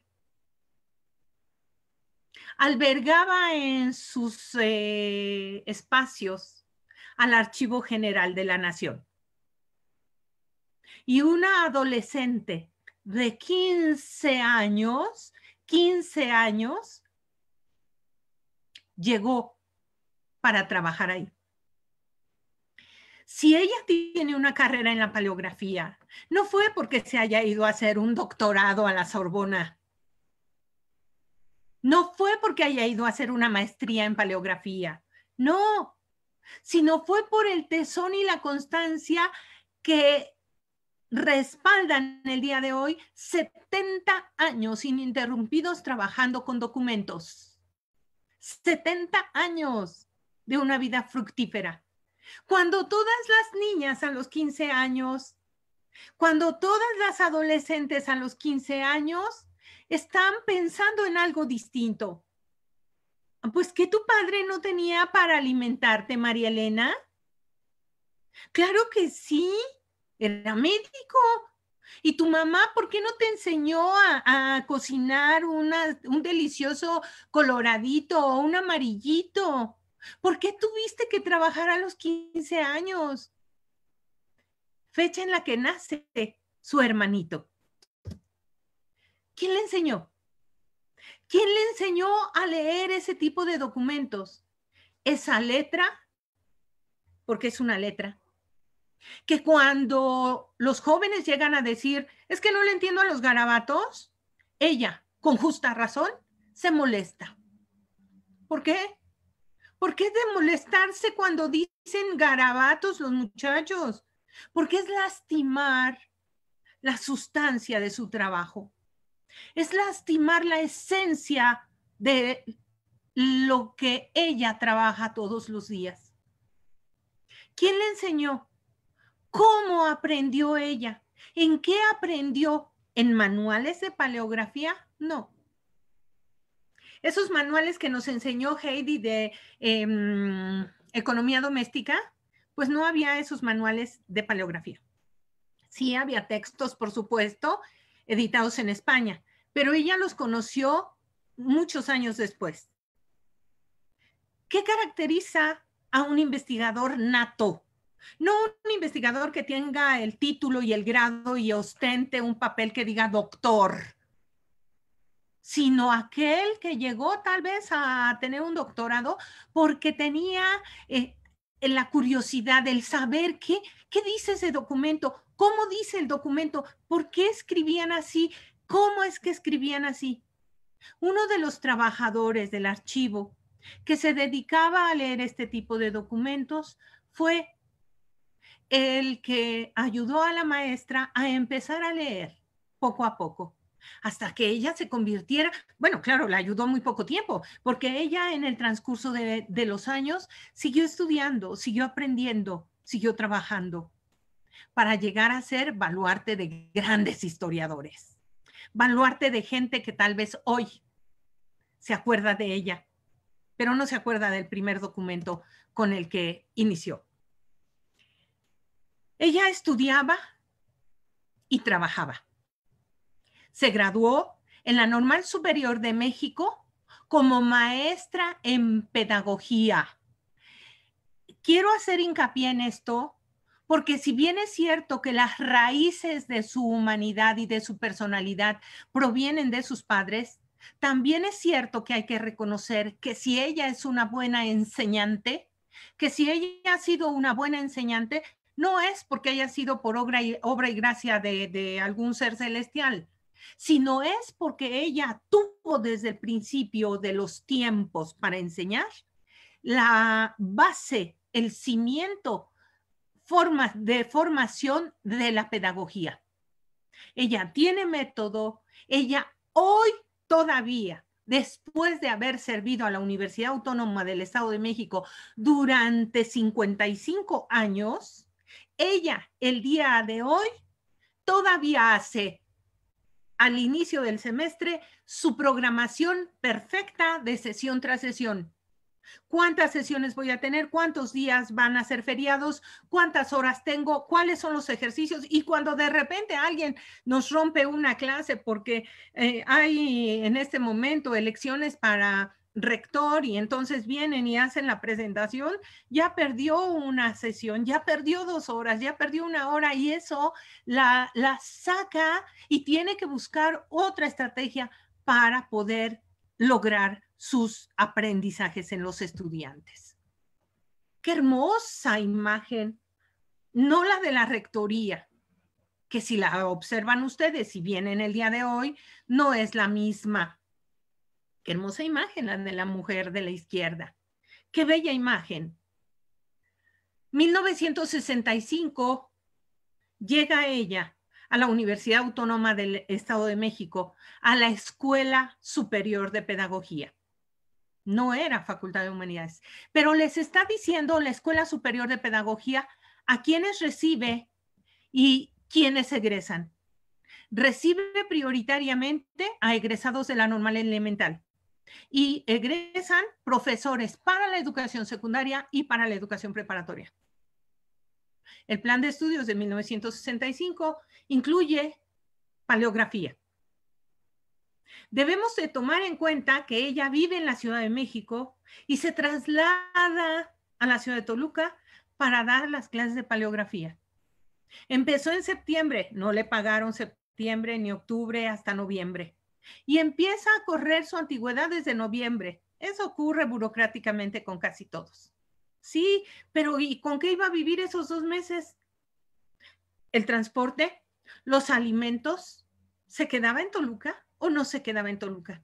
albergaba en sus eh, espacios al Archivo General de la Nación. Y una adolescente de 15 años, 15 años, llegó para trabajar ahí si ella tiene una carrera en la paleografía, no fue porque se haya ido a hacer un doctorado a la Sorbona. No fue porque haya ido a hacer una maestría en paleografía. No, sino fue por el tesón y la constancia que respaldan el día de hoy 70 años ininterrumpidos trabajando con documentos. 70 años de una vida fructífera. Cuando todas las niñas a los 15 años, cuando todas las adolescentes a los 15 años están pensando en algo distinto. Pues que tu padre no tenía para alimentarte, María Elena. Claro que sí, era médico. ¿Y tu mamá por qué no te enseñó a, cocinar un delicioso coloradito o un amarillito? ¿Por qué tuviste que trabajar a los 15 años? Fecha en la que nace su hermanito. ¿Quién le enseñó? ¿Quién le enseñó a leer ese tipo de documentos? Esa letra, porque es una letra, que cuando los jóvenes llegan a decir, es que no le entiendo a los garabatos, ella, con justa razón, se molesta. ¿Por qué? ¿Por qué de molestarse cuando dicen garabatos los muchachos? Porque es lastimar la sustancia de su trabajo. Es lastimar la esencia de lo que ella trabaja todos los días. ¿Quién le enseñó? ¿Cómo aprendió ella? ¿En qué aprendió? ¿En manuales de paleografía? No esos manuales que nos enseñó Heidi de em, economía doméstica, pues no había esos manuales de paleografía. Sí había textos, por supuesto, editados en España, pero ella los conoció muchos años después. ¿Qué caracteriza a un investigador nato? No un investigador que tenga el título y el grado y ostente un papel que diga doctor sino aquel que llegó tal vez a tener un doctorado porque tenía eh, la curiosidad, del saber qué, qué dice ese documento, cómo dice el documento, por qué escribían así, cómo es que escribían así. Uno de los trabajadores del archivo que se dedicaba a leer este tipo de documentos fue el que ayudó a la maestra a empezar a leer poco a poco hasta que ella se convirtiera, bueno, claro, la ayudó muy poco tiempo, porque ella en el transcurso de, de los años siguió estudiando, siguió aprendiendo, siguió trabajando para llegar a ser baluarte de grandes historiadores, baluarte de gente que tal vez hoy se acuerda de ella, pero no se acuerda del primer documento con el que inició. Ella estudiaba y trabajaba. Se graduó en la Normal Superior de México como maestra en pedagogía. Quiero hacer hincapié en esto porque si bien es cierto que las raíces de su humanidad y de su personalidad provienen de sus padres, también es cierto que hay que reconocer que si ella es una buena enseñante, que si ella ha sido una buena enseñante, no es porque haya sido por obra y, gracia de algún ser celestial, sino es porque ella tuvo desde el principio de los tiempos para enseñar la base, el cimiento de formación de la pedagogía. Ella tiene método, ella hoy todavía, después de haber servido a la Universidad Autónoma del Estado de México durante 55 años, ella el día de hoy todavía hace al inicio del semestre su programación perfecta de sesión tras sesión. ¿Cuántas sesiones voy a tener? ¿Cuántos días van a ser feriados? ¿Cuántas horas tengo? ¿Cuáles son los ejercicios? Y cuando de repente alguien nos rompe una clase porque eh, hay en este momento elecciones para rector y entonces vienen y hacen la presentación, ya perdió una sesión, ya perdió dos horas, ya perdió una hora y eso la, saca y tiene que buscar otra estrategia para poder lograr sus aprendizajes en los estudiantes. Qué hermosa imagen, no la de la rectoría, que si la observan ustedes, si vienen el día de hoy, no es la misma Qué hermosa imagen la de la mujer de la izquierda. Qué bella imagen. 1965 llega ella a la Universidad Autónoma del Estado de México, a la Escuela Superior de Pedagogía. No era Facultad de Humanidades, pero les está diciendo la Escuela Superior de Pedagogía a quienes recibe y quienes egresan. Recibe prioritariamente a egresados de la normal elemental y egresan profesores para la educación secundaria y para la educación preparatoria. El plan de estudios de 1965 incluye paleografía. Debemos tomar en cuenta que ella vive en la Ciudad de México y se traslada a la ciudad de Toluca para dar las clases de paleografía. Empezó en septiembre, no le pagaron septiembre ni octubre hasta noviembre y empieza a correr su antigüedad desde noviembre. Eso ocurre burocráticamente con casi todos. Sí, pero ¿y con qué iba a vivir esos dos meses? El transporte, los alimentos, ¿se quedaba en Toluca o no se quedaba en Toluca?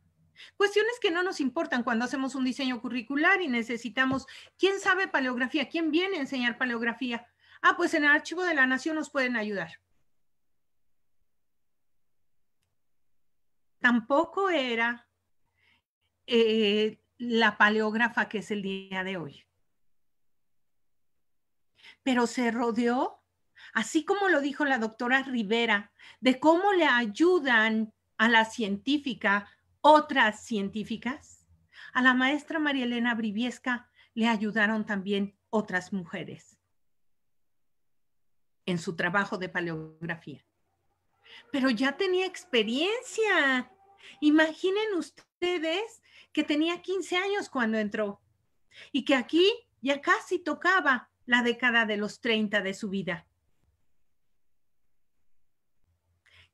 Cuestiones que no nos importan cuando hacemos un diseño curricular y necesitamos, ¿quién sabe paleografía? ¿Quién viene a enseñar paleografía? Ah, pues en el Archivo de la Nación nos pueden ayudar. tampoco era eh, la paleógrafa que es el día de hoy. Pero se rodeó, así como lo dijo la doctora Rivera, de cómo le ayudan a la científica otras científicas. A la maestra María Elena Briviesca le ayudaron también otras mujeres en su trabajo de paleografía. Pero ya tenía experiencia Imaginen ustedes que tenía 15 años cuando entró y que aquí ya casi tocaba la década de los 30 de su vida.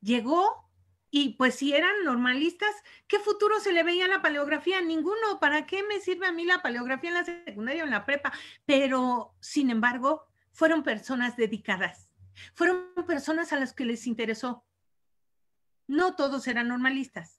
Llegó y pues si eran normalistas, ¿qué futuro se le veía a la paleografía? Ninguno. ¿Para qué me sirve a mí la paleografía en la secundaria o en la prepa? Pero, sin embargo, fueron personas dedicadas. Fueron personas a las que les interesó. No todos eran normalistas.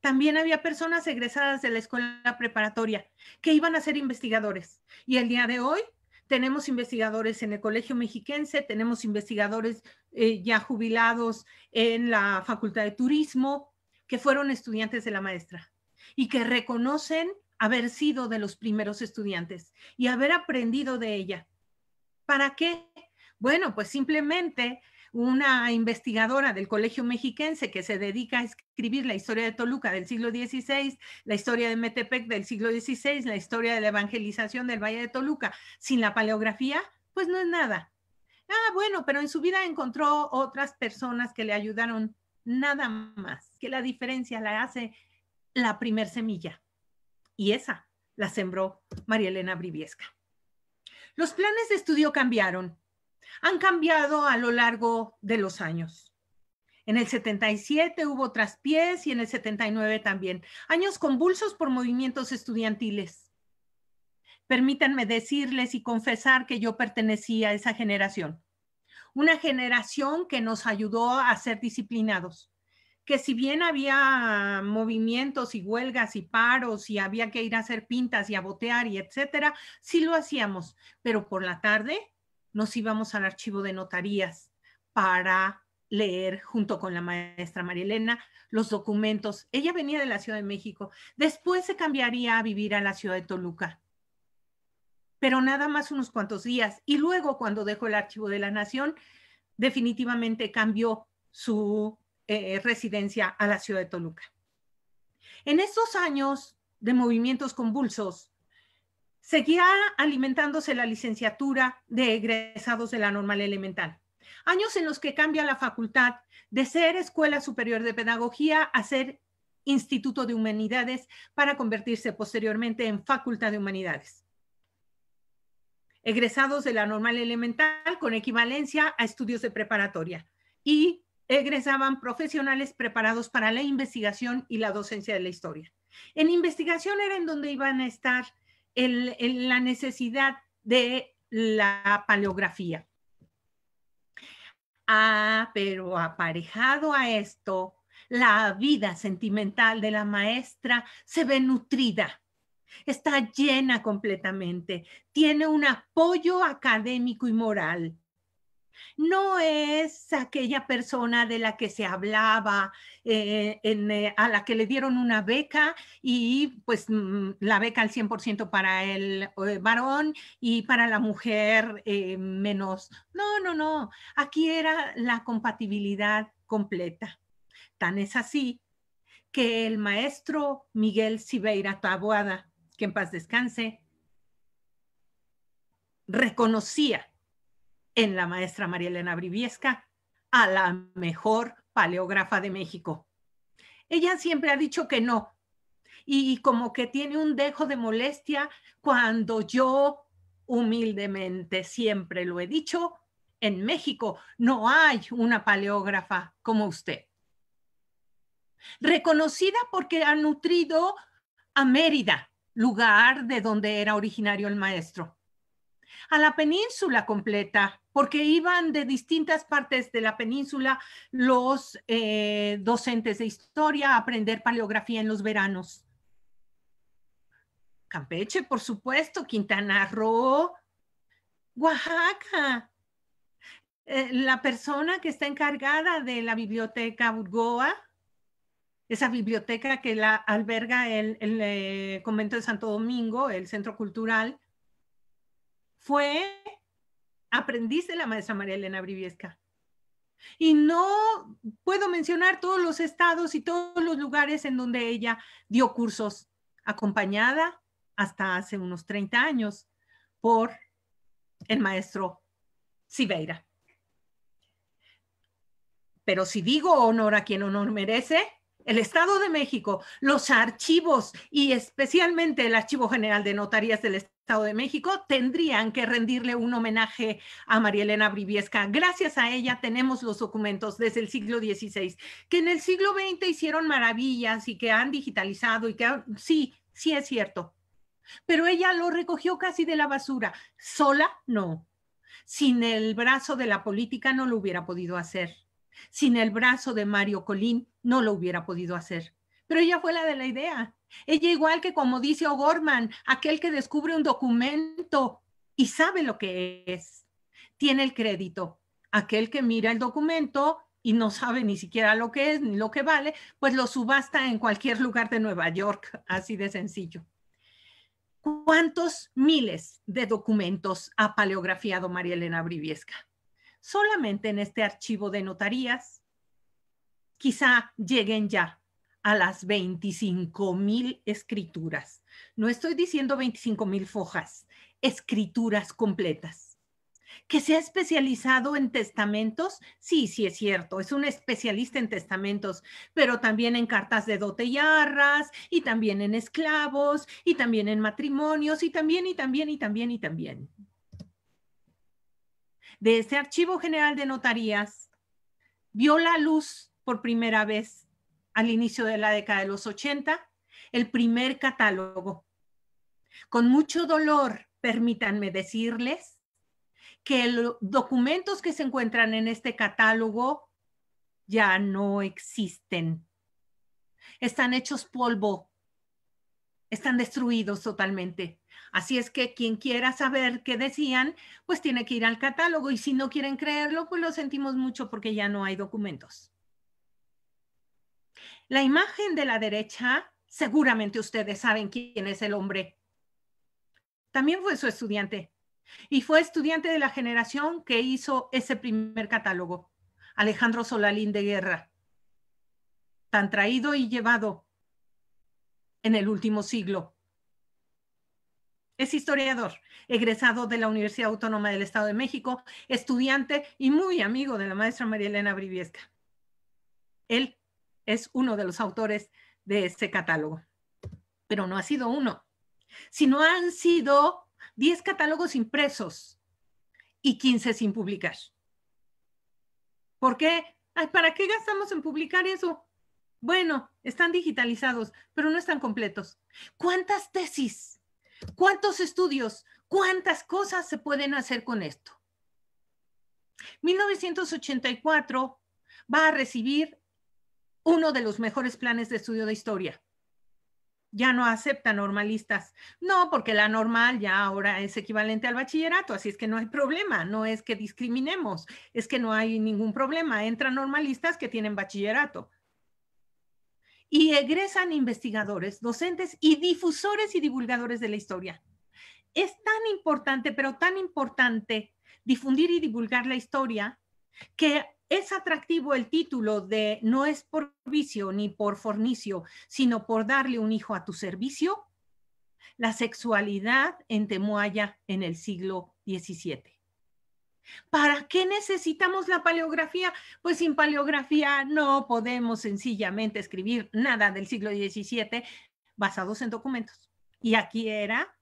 También había personas egresadas de la escuela preparatoria que iban a ser investigadores. Y el día de hoy tenemos investigadores en el Colegio Mexiquense, tenemos investigadores eh, ya jubilados en la Facultad de Turismo, que fueron estudiantes de la maestra y que reconocen haber sido de los primeros estudiantes y haber aprendido de ella. ¿Para qué? Bueno, pues simplemente una investigadora del Colegio Mexiquense que se dedica a escribir la historia de Toluca del siglo XVI, la historia de Metepec del siglo XVI, la historia de la evangelización del Valle de Toluca, sin la paleografía, pues no es nada. Ah, bueno, pero en su vida encontró otras personas que le ayudaron nada más, que la diferencia la hace la primer semilla. Y esa la sembró María Elena Briviesca. Los planes de estudio cambiaron han cambiado a lo largo de los años. En el 77 hubo traspiés y en el 79 también. Años convulsos por movimientos estudiantiles. Permítanme decirles y confesar que yo pertenecía a esa generación. Una generación que nos ayudó a ser disciplinados. Que si bien había movimientos y huelgas y paros y había que ir a hacer pintas y a botear y etcétera, sí lo hacíamos. Pero por la tarde nos íbamos al archivo de notarías para leer junto con la maestra María Elena los documentos. Ella venía de la Ciudad de México. Después se cambiaría a vivir a la Ciudad de Toluca, pero nada más unos cuantos días. Y luego, cuando dejó el Archivo de la Nación, definitivamente cambió su eh, eh, residencia a la Ciudad de Toluca. En estos años de movimientos convulsos, Seguía alimentándose la licenciatura de egresados de la normal elemental. Años en los que cambia la facultad de ser Escuela Superior de Pedagogía a ser Instituto de Humanidades para convertirse posteriormente en Facultad de Humanidades. Egresados de la normal elemental con equivalencia a estudios de preparatoria y egresaban profesionales preparados para la investigación y la docencia de la historia. En investigación era en donde iban a estar la necesidad de la paleografía. Ah, pero aparejado a esto, la vida sentimental de la maestra se ve nutrida, está llena completamente, tiene un apoyo académico y moral no es aquella persona de la que se hablaba, eh, eh, a la que le dieron una beca y pues mm, la beca al 100% para el eh, varón y para la mujer menos. No, no, no. Aquí era la compatibilidad completa. Tan es así que el maestro Miguel Sibeira Taboada, que en paz descanse, reconocía en la maestra María Elena Briviesca, a la mejor paleógrafa de México. Ella siempre ha dicho que no, y como que tiene un dejo de molestia cuando yo, humildemente, siempre lo he dicho, en México no hay una paleógrafa como usted. Reconocida porque ha nutrido a Mérida, lugar de donde era originario el maestro a la península completa, porque iban de distintas partes de la península los eh, docentes de historia a aprender paleografía en los veranos. Campeche, por supuesto, Quintana Roo, Oaxaca. Eh, la persona que está encargada de la biblioteca Burgoa, esa biblioteca que la alberga el, eh, convento de Santo Domingo, el centro cultural, fue aprendiz de la maestra María Elena Briviesca. Y no puedo mencionar todos los estados y todos los lugares en donde ella dio cursos, acompañada hasta hace unos 30 años por el maestro Siveira. Pero si digo honor a quien honor merece, el Estado de México, los archivos y especialmente el Archivo General de Notarías del Estado de México tendrían que rendirle un homenaje a María Elena Briviesca. Gracias a ella tenemos los documentos desde el siglo XVI, que en el siglo XX hicieron maravillas y que han digitalizado y que sí, sí es cierto. Pero ella lo recogió casi de la basura. Sola, no. Sin el brazo de la política no lo hubiera podido hacer. Sin el brazo de Mario Colín no lo hubiera podido hacer. Pero ella fue la de la idea. Ella igual que como dice O'Gorman, aquel que descubre un documento y sabe lo que es, tiene el crédito. Aquel que mira el documento y no sabe ni siquiera lo que es ni lo que vale, pues lo subasta en cualquier lugar de Nueva York, (laughs) así de sencillo. ¿Cuántos miles de documentos ha paleografiado María Elena Briviesca? solamente en este archivo de notarías. Quizá lleguen ya a las 25 mil escrituras. No estoy diciendo 25 mil fojas, escrituras completas. Que se ha especializado en testamentos, sí, sí es cierto, es un especialista en testamentos, pero también en cartas de dote y arras, y también en esclavos, y también en matrimonios, y también, y también, y también, y también de ese Archivo General de Notarías vio la luz por primera vez al inicio de la década de los 80, el primer catálogo. Con mucho dolor, permítanme decirles que los documentos que se encuentran en este catálogo ya no existen. Están hechos polvo, están destruidos totalmente. Así es que quien quiera saber qué decían, pues tiene que ir al catálogo y si no quieren creerlo, pues lo sentimos mucho porque ya no hay documentos. La imagen de la derecha, seguramente ustedes saben quién es el hombre. También fue su estudiante y fue estudiante de la generación que hizo ese primer catálogo, Alejandro Solalín de Guerra, tan traído y llevado en el último siglo es historiador, egresado de la Universidad Autónoma del Estado de México, estudiante y muy amigo de la maestra María Elena Briviesca. Él es uno de los autores de este catálogo, pero no ha sido uno, sino han sido 10 catálogos impresos y 15 sin publicar. ¿Por qué? ¿Para qué gastamos en publicar eso? Bueno, están digitalizados, pero no están completos. ¿Cuántas tesis? ¿Cuántos estudios? ¿Cuántas cosas se pueden hacer con esto? 1984 va a recibir uno de los mejores planes de estudio de historia. Ya no acepta normalistas. No, porque la normal ya ahora es equivalente al bachillerato, así es que no hay problema, no es que discriminemos, es que no hay ningún problema. Entran normalistas que tienen bachillerato y egresan investigadores, docentes y difusores y divulgadores de la historia. Es tan importante, pero tan importante difundir y divulgar la historia que es atractivo el título de no es por vicio ni por fornicio, sino por darle un hijo a tu servicio, la sexualidad en Temuaya en el siglo XVII. ¿Para qué necesitamos la paleografía? Pues sin paleografía no podemos sencillamente escribir nada del siglo XVII basados en documentos. Y aquí era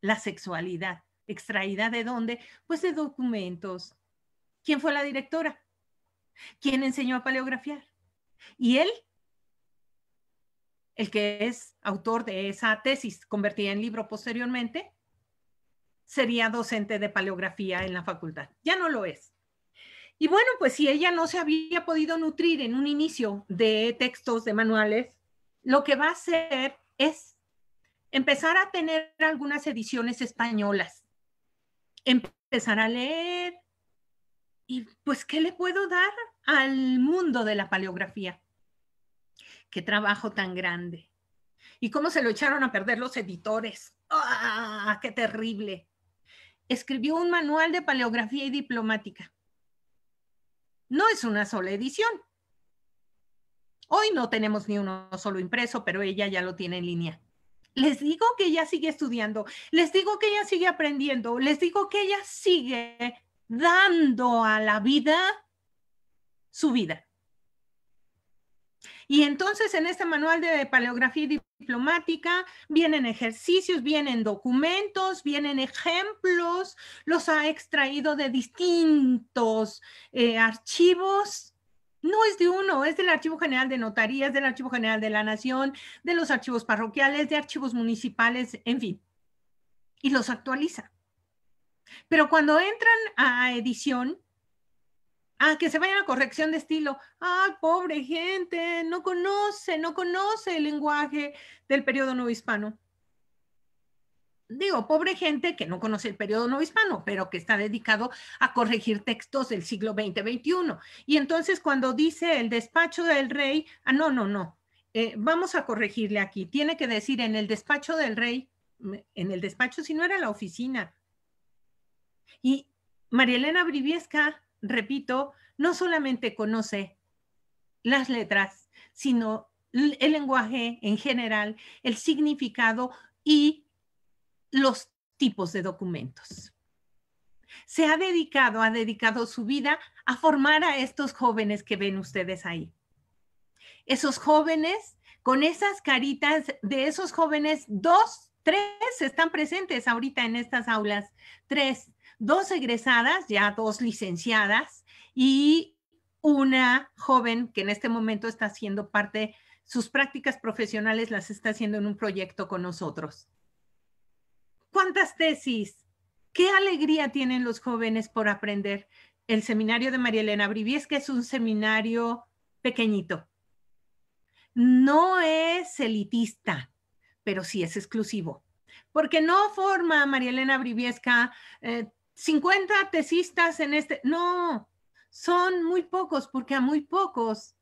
la sexualidad, extraída de dónde? Pues de documentos. ¿Quién fue la directora? ¿Quién enseñó a paleografiar? Y él, el que es autor de esa tesis convertida en libro posteriormente, sería docente de paleografía en la facultad. Ya no lo es. Y bueno, pues si ella no se había podido nutrir en un inicio de textos, de manuales, lo que va a hacer es empezar a tener algunas ediciones españolas, empezar a leer y pues, ¿qué le puedo dar al mundo de la paleografía? Qué trabajo tan grande. ¿Y cómo se lo echaron a perder los editores? ¡Ah, qué terrible! escribió un manual de paleografía y diplomática. No es una sola edición. Hoy no tenemos ni uno solo impreso, pero ella ya lo tiene en línea. Les digo que ella sigue estudiando, les digo que ella sigue aprendiendo, les digo que ella sigue dando a la vida su vida. Y entonces en este manual de paleografía diplomática vienen ejercicios, vienen documentos, vienen ejemplos, los ha extraído de distintos eh, archivos. No es de uno, es del Archivo General de Notarías, del Archivo General de la Nación, de los archivos parroquiales, de archivos municipales, en fin. Y los actualiza. Pero cuando entran a edición, Ah, que se vaya a la corrección de estilo. Ah, pobre gente, no conoce, no conoce el lenguaje del periodo no hispano. Digo, pobre gente que no conoce el periodo novohispano hispano, pero que está dedicado a corregir textos del siglo XX-XXI. Y entonces cuando dice el despacho del rey, ah, no, no, no, eh, vamos a corregirle aquí. Tiene que decir en el despacho del rey, mm, en el despacho, si no era la oficina. Y María Elena Briviesca repito, no solamente conoce las letras, sino el lenguaje en general, el significado y los tipos de documentos. Se ha dedicado, ha dedicado su vida a formar a estos jóvenes que ven ustedes ahí. Esos jóvenes, con esas caritas de esos jóvenes, dos, tres están presentes ahorita en estas aulas, tres dos egresadas, ya dos licenciadas, y una joven que en este momento está haciendo parte, sus prácticas profesionales las está haciendo en un proyecto con nosotros. ¿Cuántas tesis? ¿Qué alegría tienen los jóvenes por aprender? El seminario de María Elena Briviesca es un seminario pequeñito. No es elitista, pero sí es exclusivo porque no forma María Elena Briviesca eh, 50 tesistas en este, no, son muy pocos porque a muy pocos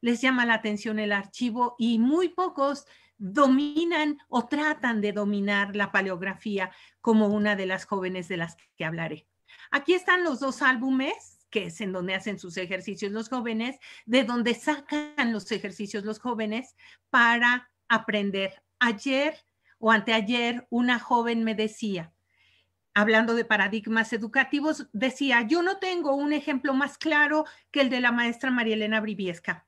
les llama la atención el archivo y muy pocos dominan o tratan de dominar la paleografía como una de las jóvenes de las que hablaré. Aquí están los dos álbumes, que es en donde hacen sus ejercicios los jóvenes, de donde sacan los ejercicios los jóvenes para aprender. Ayer o anteayer una joven me decía, hablando de paradigmas educativos, decía, yo no tengo un ejemplo más claro que el de la maestra María Elena Briviesca,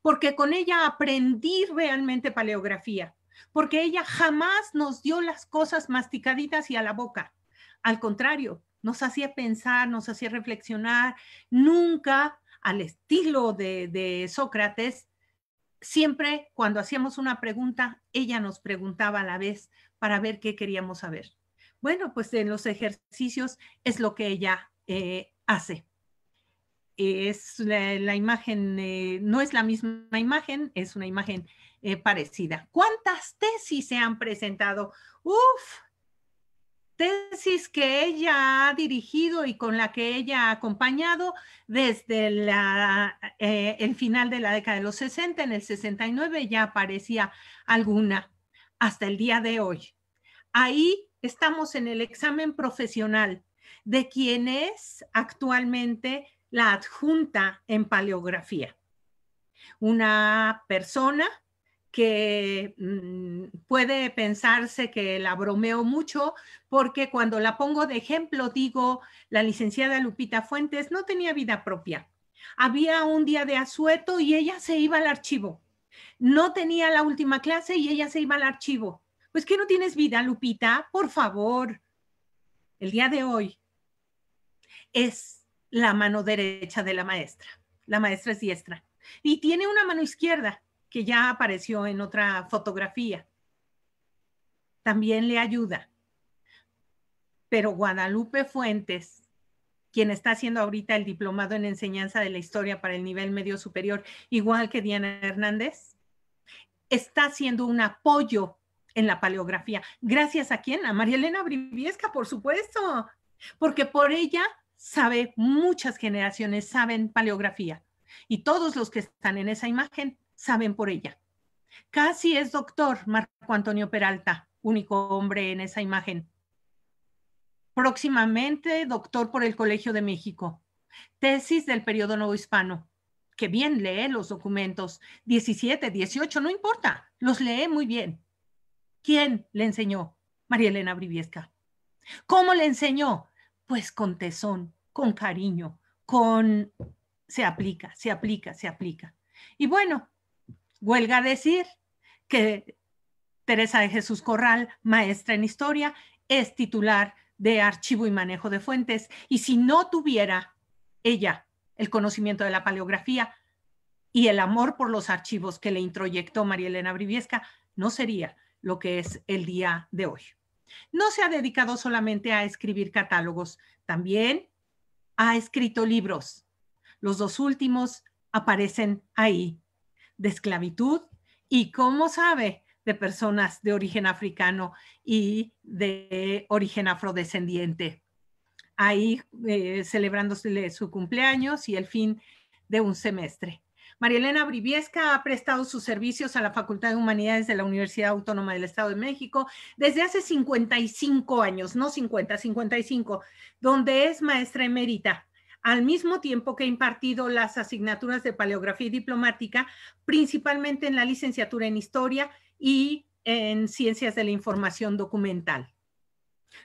porque con ella aprendí realmente paleografía, porque ella jamás nos dio las cosas masticaditas y a la boca. Al contrario, nos hacía pensar, nos hacía reflexionar, nunca al estilo de, de Sócrates, siempre cuando hacíamos una pregunta, ella nos preguntaba a la vez para ver qué queríamos saber. Bueno, pues en los ejercicios es lo que ella eh, hace. Es la, imagen, eh, no es la misma imagen, es una imagen eh, parecida. ¿Cuántas tesis se han presentado? Uf, tesis que ella ha dirigido y con la que ella ha acompañado desde el final de la década de los 60, en el 69 ya aparecía alguna hasta el día de hoy. Ahí estamos en el examen profesional de quien es actualmente la adjunta en paleografía. Una persona que mm, puede pensarse que la bromeo mucho porque cuando la pongo de ejemplo digo, la licenciada Lupita Fuentes no tenía vida propia. Había un día de asueto y ella se iba al archivo. No tenía la última clase y ella se iba al archivo. Pues que no tienes vida, Lupita, por favor. El día de hoy es la mano derecha de la maestra. La maestra es diestra. Y tiene una mano izquierda que ya apareció en otra fotografía. También le ayuda. Pero Guadalupe Fuentes, quien está haciendo ahorita el diplomado en enseñanza de la historia para el nivel medio superior, igual que Diana Hernández, está haciendo un apoyo en la paleografía. Gracias a quién? A María Elena Briviesca, por supuesto, porque por ella sabe, muchas generaciones saben paleografía y todos los que están en esa imagen saben por ella. Casi es doctor Marco Antonio Peralta, único hombre en esa imagen. Próximamente doctor por el Colegio de México. Tesis del periodo nuevo hispano. Que bien lee los documentos, 17, 18, no importa, los lee muy bien. ¿Quién le enseñó? María Elena Briviesca. ¿Cómo le enseñó? Pues con tesón, con cariño, con... Se aplica, se aplica, se aplica. Y bueno, huelga decir que Teresa de Jesús Corral, maestra en historia, es titular de archivo y manejo de fuentes. Y si no tuviera ella el conocimiento de la paleografía y el amor por los archivos que le introyectó María Elena Briviesca, no sería lo que es el día de hoy. No se ha dedicado solamente a escribir catálogos, también ha escrito libros. Los dos últimos aparecen ahí, de esclavitud y, como sabe, de personas de origen africano y de origen afrodescendiente. Ahí eh, celebrándose su cumpleaños y el fin de un semestre. María Elena Briviesca ha prestado sus servicios a la Facultad de Humanidades de la Universidad Autónoma del Estado de México desde hace 55 años, no 50, 55, donde es maestra emérita al mismo tiempo que ha impartido las asignaturas de paleografía y diplomática, principalmente en la licenciatura en historia y en ciencias de la información documental.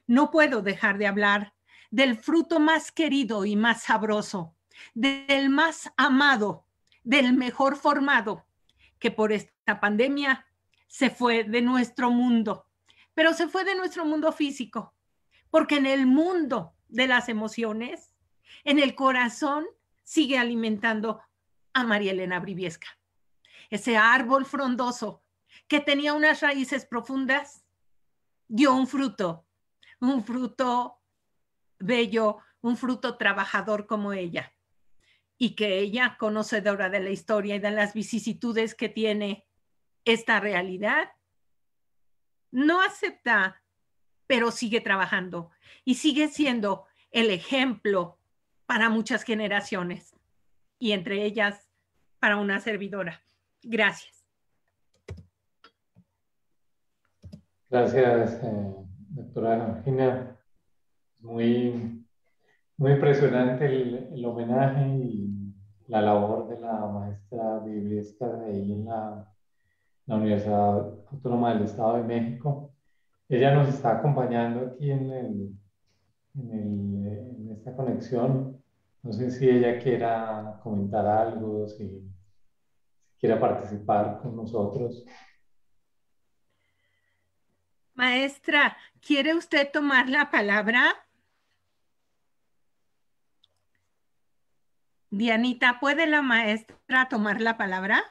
No puedo dejar de hablar del fruto más querido y más sabroso, del más amado del mejor formado que por esta pandemia se fue de nuestro mundo, pero se fue de nuestro mundo físico, porque en el mundo de las emociones, en el corazón, sigue alimentando a María Elena Briviesca. Ese árbol frondoso que tenía unas raíces profundas, dio un fruto, un fruto bello, un fruto trabajador como ella y que ella, conocedora de la historia y de las vicisitudes que tiene esta realidad, no acepta, pero sigue trabajando y sigue siendo el ejemplo para muchas generaciones y entre ellas para una servidora. Gracias. Gracias, eh, doctora Virginia, Muy muy impresionante el, homenaje y la labor de la maestra biblista de ahí en la, Universidad Autónoma del Estado de México. Ella nos está acompañando aquí en, en, en esta conexión. No sé si ella quiera comentar algo, si quiera participar con nosotros. Maestra, ¿quiere usted tomar la palabra? Dianita, ¿puede la maestra tomar la palabra?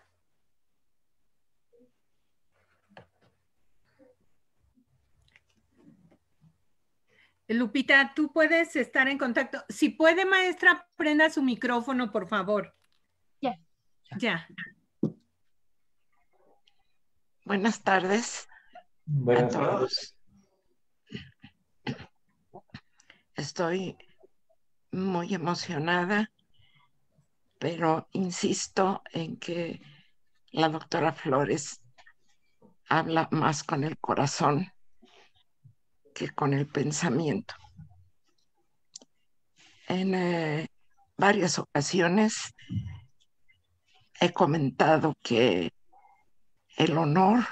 Lupita, tú puedes estar en contacto. Si puede, maestra, prenda su micrófono, por favor. Ya. Ya. Buenas tardes. Buenas a todos. Tardes. Estoy muy emocionada pero insisto en que la doctora Flores habla más con el corazón que con el pensamiento. En eh, varias ocasiones he comentado que el honor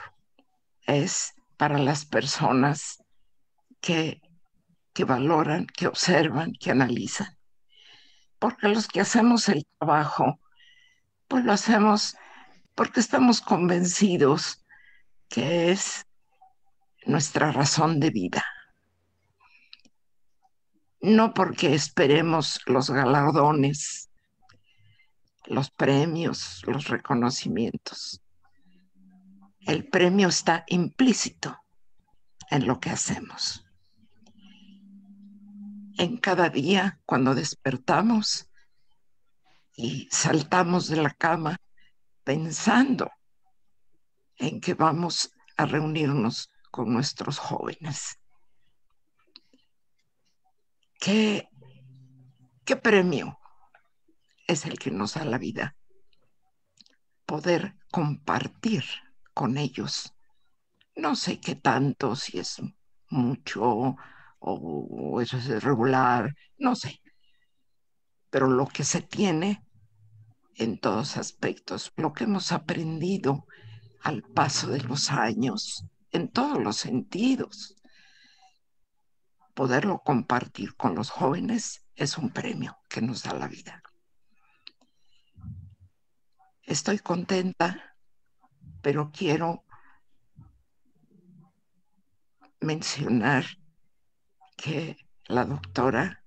es para las personas que, que valoran, que observan, que analizan porque los que hacemos el trabajo, pues lo hacemos porque estamos convencidos que es nuestra razón de vida. No porque esperemos los galardones, los premios, los reconocimientos. El premio está implícito en lo que hacemos en cada día cuando despertamos y saltamos de la cama pensando en que vamos a reunirnos con nuestros jóvenes. ¿Qué, qué premio es el que nos da la vida? Poder compartir con ellos. No sé qué tanto, si es mucho, o, eso es regular, no sé. Pero lo que se tiene en todos aspectos, lo que hemos aprendido al paso de los años, en todos los sentidos, poderlo compartir con los jóvenes es un premio que nos da la vida. Estoy contenta, pero quiero mencionar que la doctora,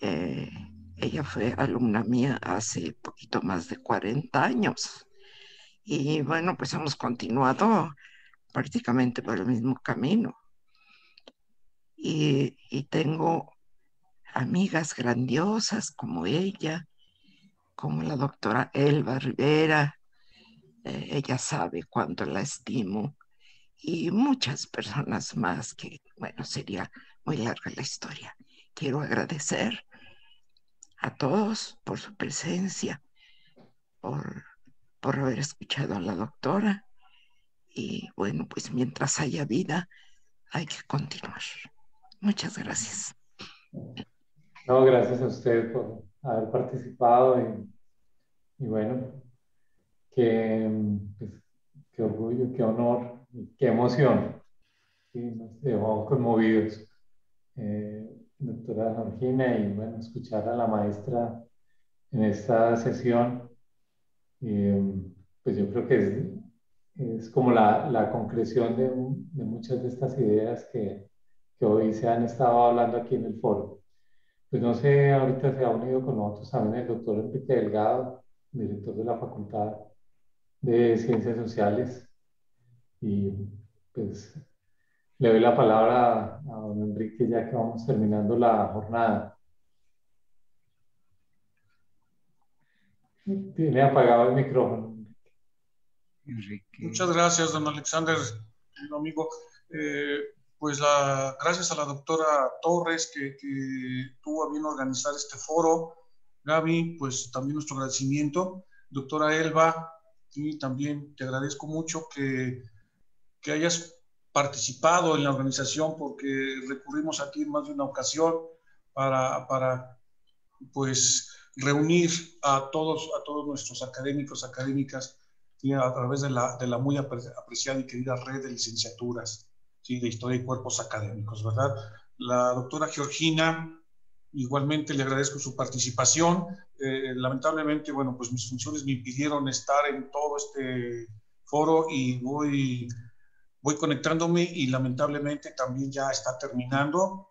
eh, ella fue alumna mía hace poquito más de 40 años. Y bueno, pues hemos continuado prácticamente por el mismo camino. Y, tengo amigas grandiosas como ella, como la doctora Elba Rivera. Eh, ella sabe cuánto la estimo y muchas personas más que, bueno, sería muy larga la historia. Quiero agradecer a todos por su presencia, por, haber escuchado a la doctora y bueno, pues mientras haya vida hay que continuar. Muchas gracias. No, gracias a usted por haber participado y, bueno, pues, qué orgullo, qué honor qué emoción. Sí, nos dejó conmovidos. Eh, doctora Georgina, y bueno, escuchar a la maestra en esta sesión, eh, pues yo creo que es, es como la, la concreción de, muchas de estas ideas que, que, hoy se han estado hablando aquí en el foro. Pues no sé, ahorita se ha unido con nosotros también el doctor Enrique Delgado, director de la Facultad de Ciencias Sociales y pues le doy la palabra a don Enrique ya que vamos terminando la jornada. Tiene apagado el micrófono. Enrique. Muchas gracias, don Alexander, amigo. Eh, pues gracias a la doctora Torres que, que, tuvo a bien organizar este foro. Gaby, pues también nuestro agradecimiento. Doctora Elba, y también te agradezco mucho que que hayas participado en la organización porque recurrimos aquí en más de una ocasión para, para pues reunir a todos, a todos nuestros académicos, académicas, a través de la, de la, muy apreciada y querida red de licenciaturas ¿sí? de historia y cuerpos académicos, ¿verdad? La doctora Georgina, igualmente le agradezco su participación. Eh, lamentablemente, bueno, pues mis funciones me impidieron estar en todo este foro y voy voy conectándome y lamentablemente también ya está terminando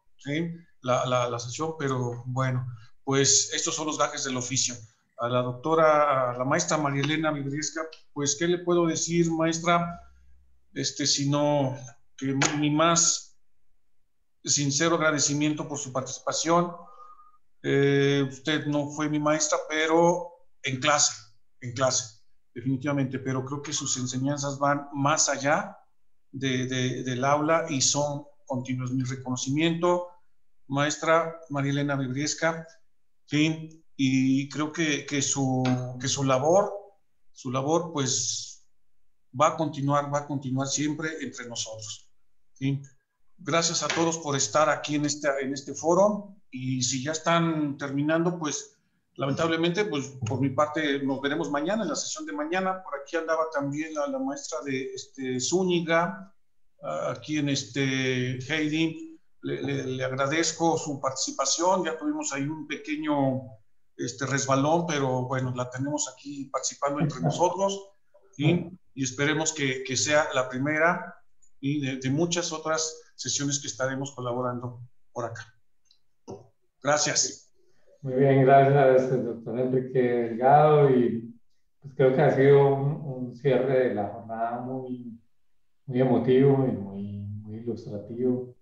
la, la, sesión, pero bueno, pues estos son los gajes del oficio. A la doctora, a la maestra María Elena pues ¿qué le puedo decir, maestra? Este, sino que mi más sincero agradecimiento por su participación. Eh, usted no fue mi maestra, pero en clase, en clase, definitivamente, pero creo que sus enseñanzas van más allá del aula y son continuos. Mi reconocimiento, maestra María Elena Vibriesca, ¿sí? y creo que, que, su, que su labor, su labor pues va a continuar, va a continuar siempre entre nosotros. ¿sí? Gracias a todos por estar aquí en este, en este foro y si ya están terminando, pues Lamentablemente, pues por mi parte nos veremos mañana, en la sesión de mañana. Por aquí andaba también la, maestra de este, Zúñiga, ah, aquí en este, Heidi. Le, agradezco su participación. Ya tuvimos ahí un pequeño este, resbalón, pero bueno, la tenemos aquí participando entre nosotros. Y esperemos que, sea la primera y de muchas otras sesiones que estaremos colaborando por acá. Gracias. Muy bien, gracias, este, doctor Enrique Delgado. Y pues, creo que ha sido un, cierre de la jornada muy, muy emotivo y muy, muy ilustrativo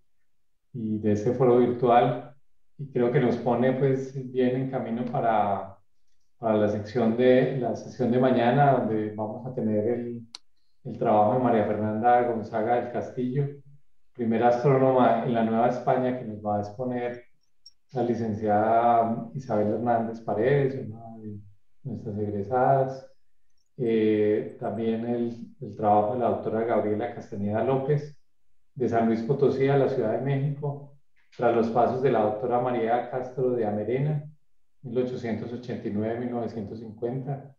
y de ese foro virtual. Y creo que nos pone pues bien en camino para, para la sección de la sesión de mañana, donde vamos a tener el, el trabajo de María Fernanda Gonzaga del Castillo, primera astrónoma en la Nueva España que nos va a exponer la licenciada Isabel Hernández Paredes, una de nuestras egresadas, eh, también el, trabajo de la doctora Gabriela Castañeda López, de San Luis Potosí a la Ciudad de México, tras los pasos de la doctora María Castro de Amerena, 1889-1950,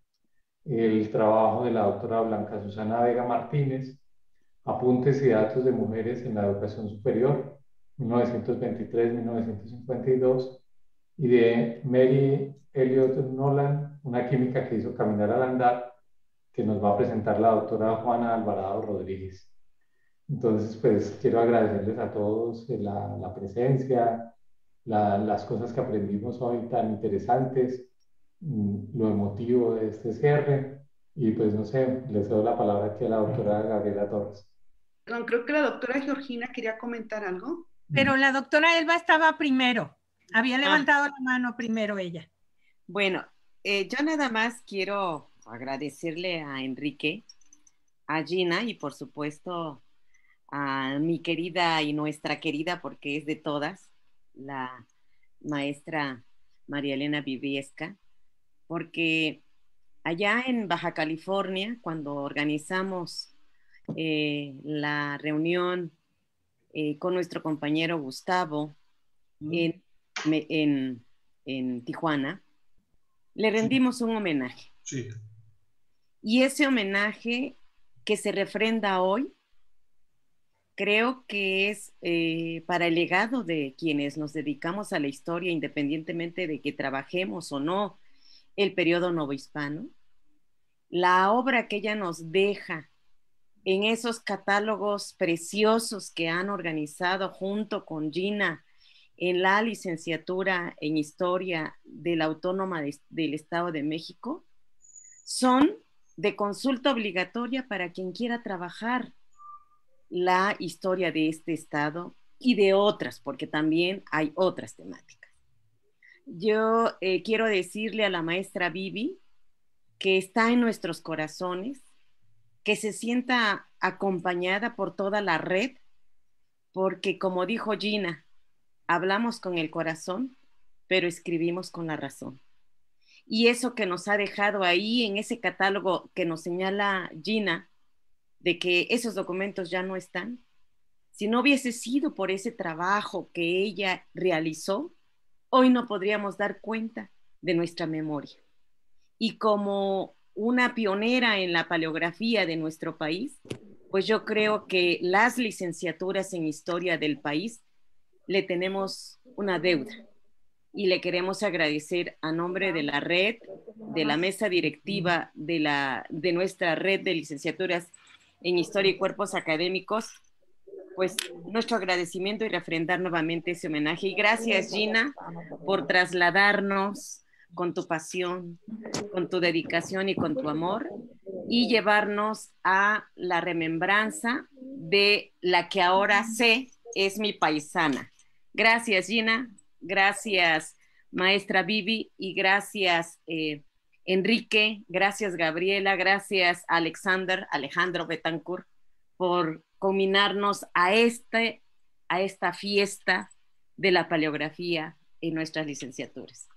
el trabajo de la doctora Blanca Susana Vega Martínez, Apuntes y datos de mujeres en la educación superior, 1923-1952, y de Mary Elliot Nolan, Una química que hizo caminar al andar, que nos va a presentar la doctora Juana Alvarado Rodríguez. Entonces, pues quiero agradecerles a todos eh, la, la presencia, las cosas que aprendimos hoy tan interesantes, mm, lo emotivo de este cierre. Y pues no sé, les doy la palabra aquí a la doctora Gabriela Torres. Creo que la doctora Georgina quería comentar algo. Pero la doctora Elba estaba primero, había ah. levantado la mano primero ella. Bueno, eh, yo nada más quiero agradecerle a Enrique, a Gina y por supuesto a mi querida y nuestra querida, porque es de todas, la maestra María Elena Viviesca, porque allá en Baja California, cuando organizamos eh, la reunión eh, con nuestro compañero Gustavo mm. en, Tijuana, le rendimos un homenaje. Sí. Y ese homenaje que se refrenda hoy, creo que es eh, para el legado de quienes nos dedicamos a la historia, independientemente de que trabajemos o no el periodo novohispano, la obra que ella nos deja en esos catálogos preciosos que han organizado junto con Gina en la licenciatura en historia de la Autónoma del Estado de México, son de consulta obligatoria para quien quiera trabajar la historia de este estado y de otras, porque también hay otras temáticas. Yo eh, quiero decirle a la maestra Vivi que está en nuestros corazones que se sienta acompañada por toda la red, porque como dijo Gina, hablamos con el corazón, pero escribimos con la razón. Y eso que nos ha dejado ahí en ese catálogo que nos señala Gina, de que esos documentos ya no están, si no hubiese sido por ese trabajo que ella realizó, hoy no podríamos dar cuenta de nuestra memoria. Y como una pionera en la paleografía de nuestro país, pues yo creo que las licenciaturas en historia del país le tenemos una deuda y le queremos agradecer a nombre de la red, de la mesa directiva de, la, de nuestra red de licenciaturas en historia y cuerpos académicos, pues nuestro agradecimiento y refrendar nuevamente ese homenaje. Y gracias Gina por trasladarnos con tu pasión, con tu dedicación y con tu amor y llevarnos a la remembranza de la que ahora sé es mi paisana. Gracias Gina, gracias maestra Vivi y gracias eh, Enrique, gracias Gabriela, gracias Alexander, Alejandro Betancourt por combinarnos a, este, a esta fiesta de la paleografía en nuestras licenciaturas.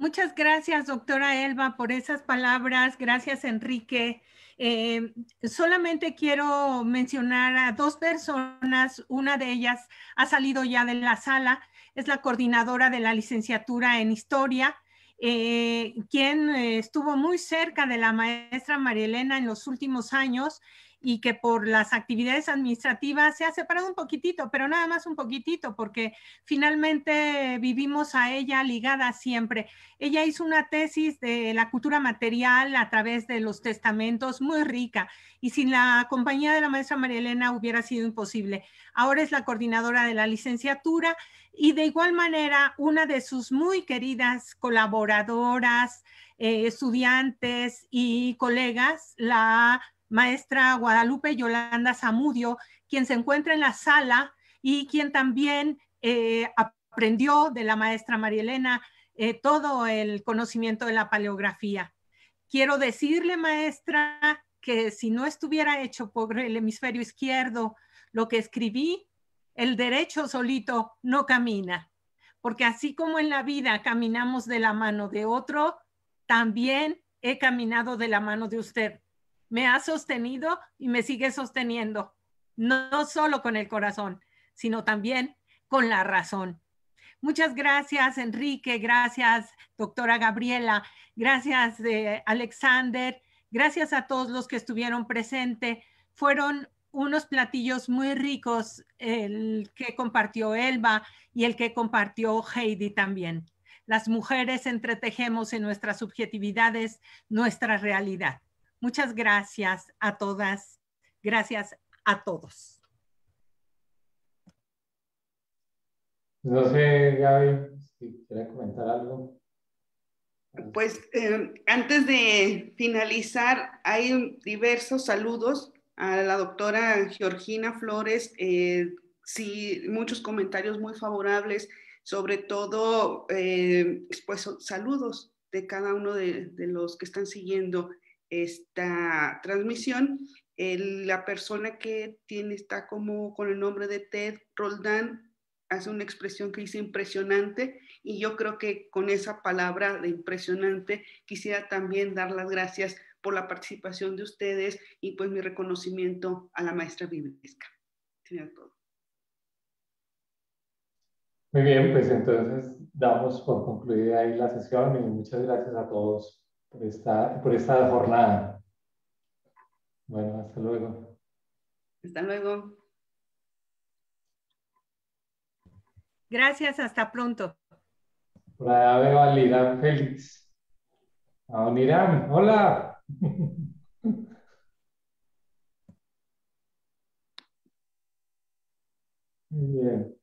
Muchas gracias, doctora Elba, por esas palabras. Gracias, Enrique. Eh, solamente quiero mencionar a dos personas. Una de ellas ha salido ya de la sala. Es la coordinadora de la licenciatura en historia, eh, quien eh, estuvo muy cerca de la maestra Marielena en los últimos años y que por las actividades administrativas se ha separado un poquitito, pero nada más un poquitito, porque finalmente vivimos a ella ligada siempre. Ella hizo una tesis de la cultura material a través de los testamentos muy rica y sin la compañía de la maestra María Elena hubiera sido imposible. Ahora es la coordinadora de la licenciatura y de igual manera una de sus muy queridas colaboradoras, eh, estudiantes y colegas, la maestra Guadalupe Yolanda Zamudio, quien se encuentra en la sala y quien también eh, aprendió de la maestra María Elena eh, todo el conocimiento de la paleografía. Quiero decirle, maestra, que si no estuviera hecho por el hemisferio izquierdo lo que escribí, el derecho solito no camina, porque así como en la vida caminamos de la mano de otro, también he caminado de la mano de usted me ha sostenido y me sigue sosteniendo, no, solo con el corazón, sino también con la razón. Muchas gracias, Enrique, gracias, doctora Gabriela, gracias, eh, Alexander, gracias a todos los que estuvieron presentes. Fueron unos platillos muy ricos el que compartió Elba y el que compartió Heidi también. Las mujeres entretejemos en nuestras subjetividades nuestra realidad. Muchas gracias a todas. Gracias a todos. Pues no sé, Gaby, si quería comentar algo. Pues eh, antes de finalizar, hay diversos saludos a la doctora Georgina Flores. Eh, sí, muchos comentarios muy favorables, sobre todo, eh, pues saludos de cada uno de los que están siguiendo esta transmisión. la persona que tiene está como con el nombre de Ted Roldán hace una expresión que dice impresionante y yo creo que con esa palabra de impresionante quisiera también dar las gracias por la participación de ustedes y pues mi reconocimiento a la maestra bíblica. Muy bien, pues entonces damos por concluida ahí la sesión y muchas gracias a todos por esta, por esta jornada. Bueno, hasta luego. Hasta luego. Gracias, hasta pronto. Por allá veo a Lirán Félix. A Onirán, hola. (laughs) Muy bien.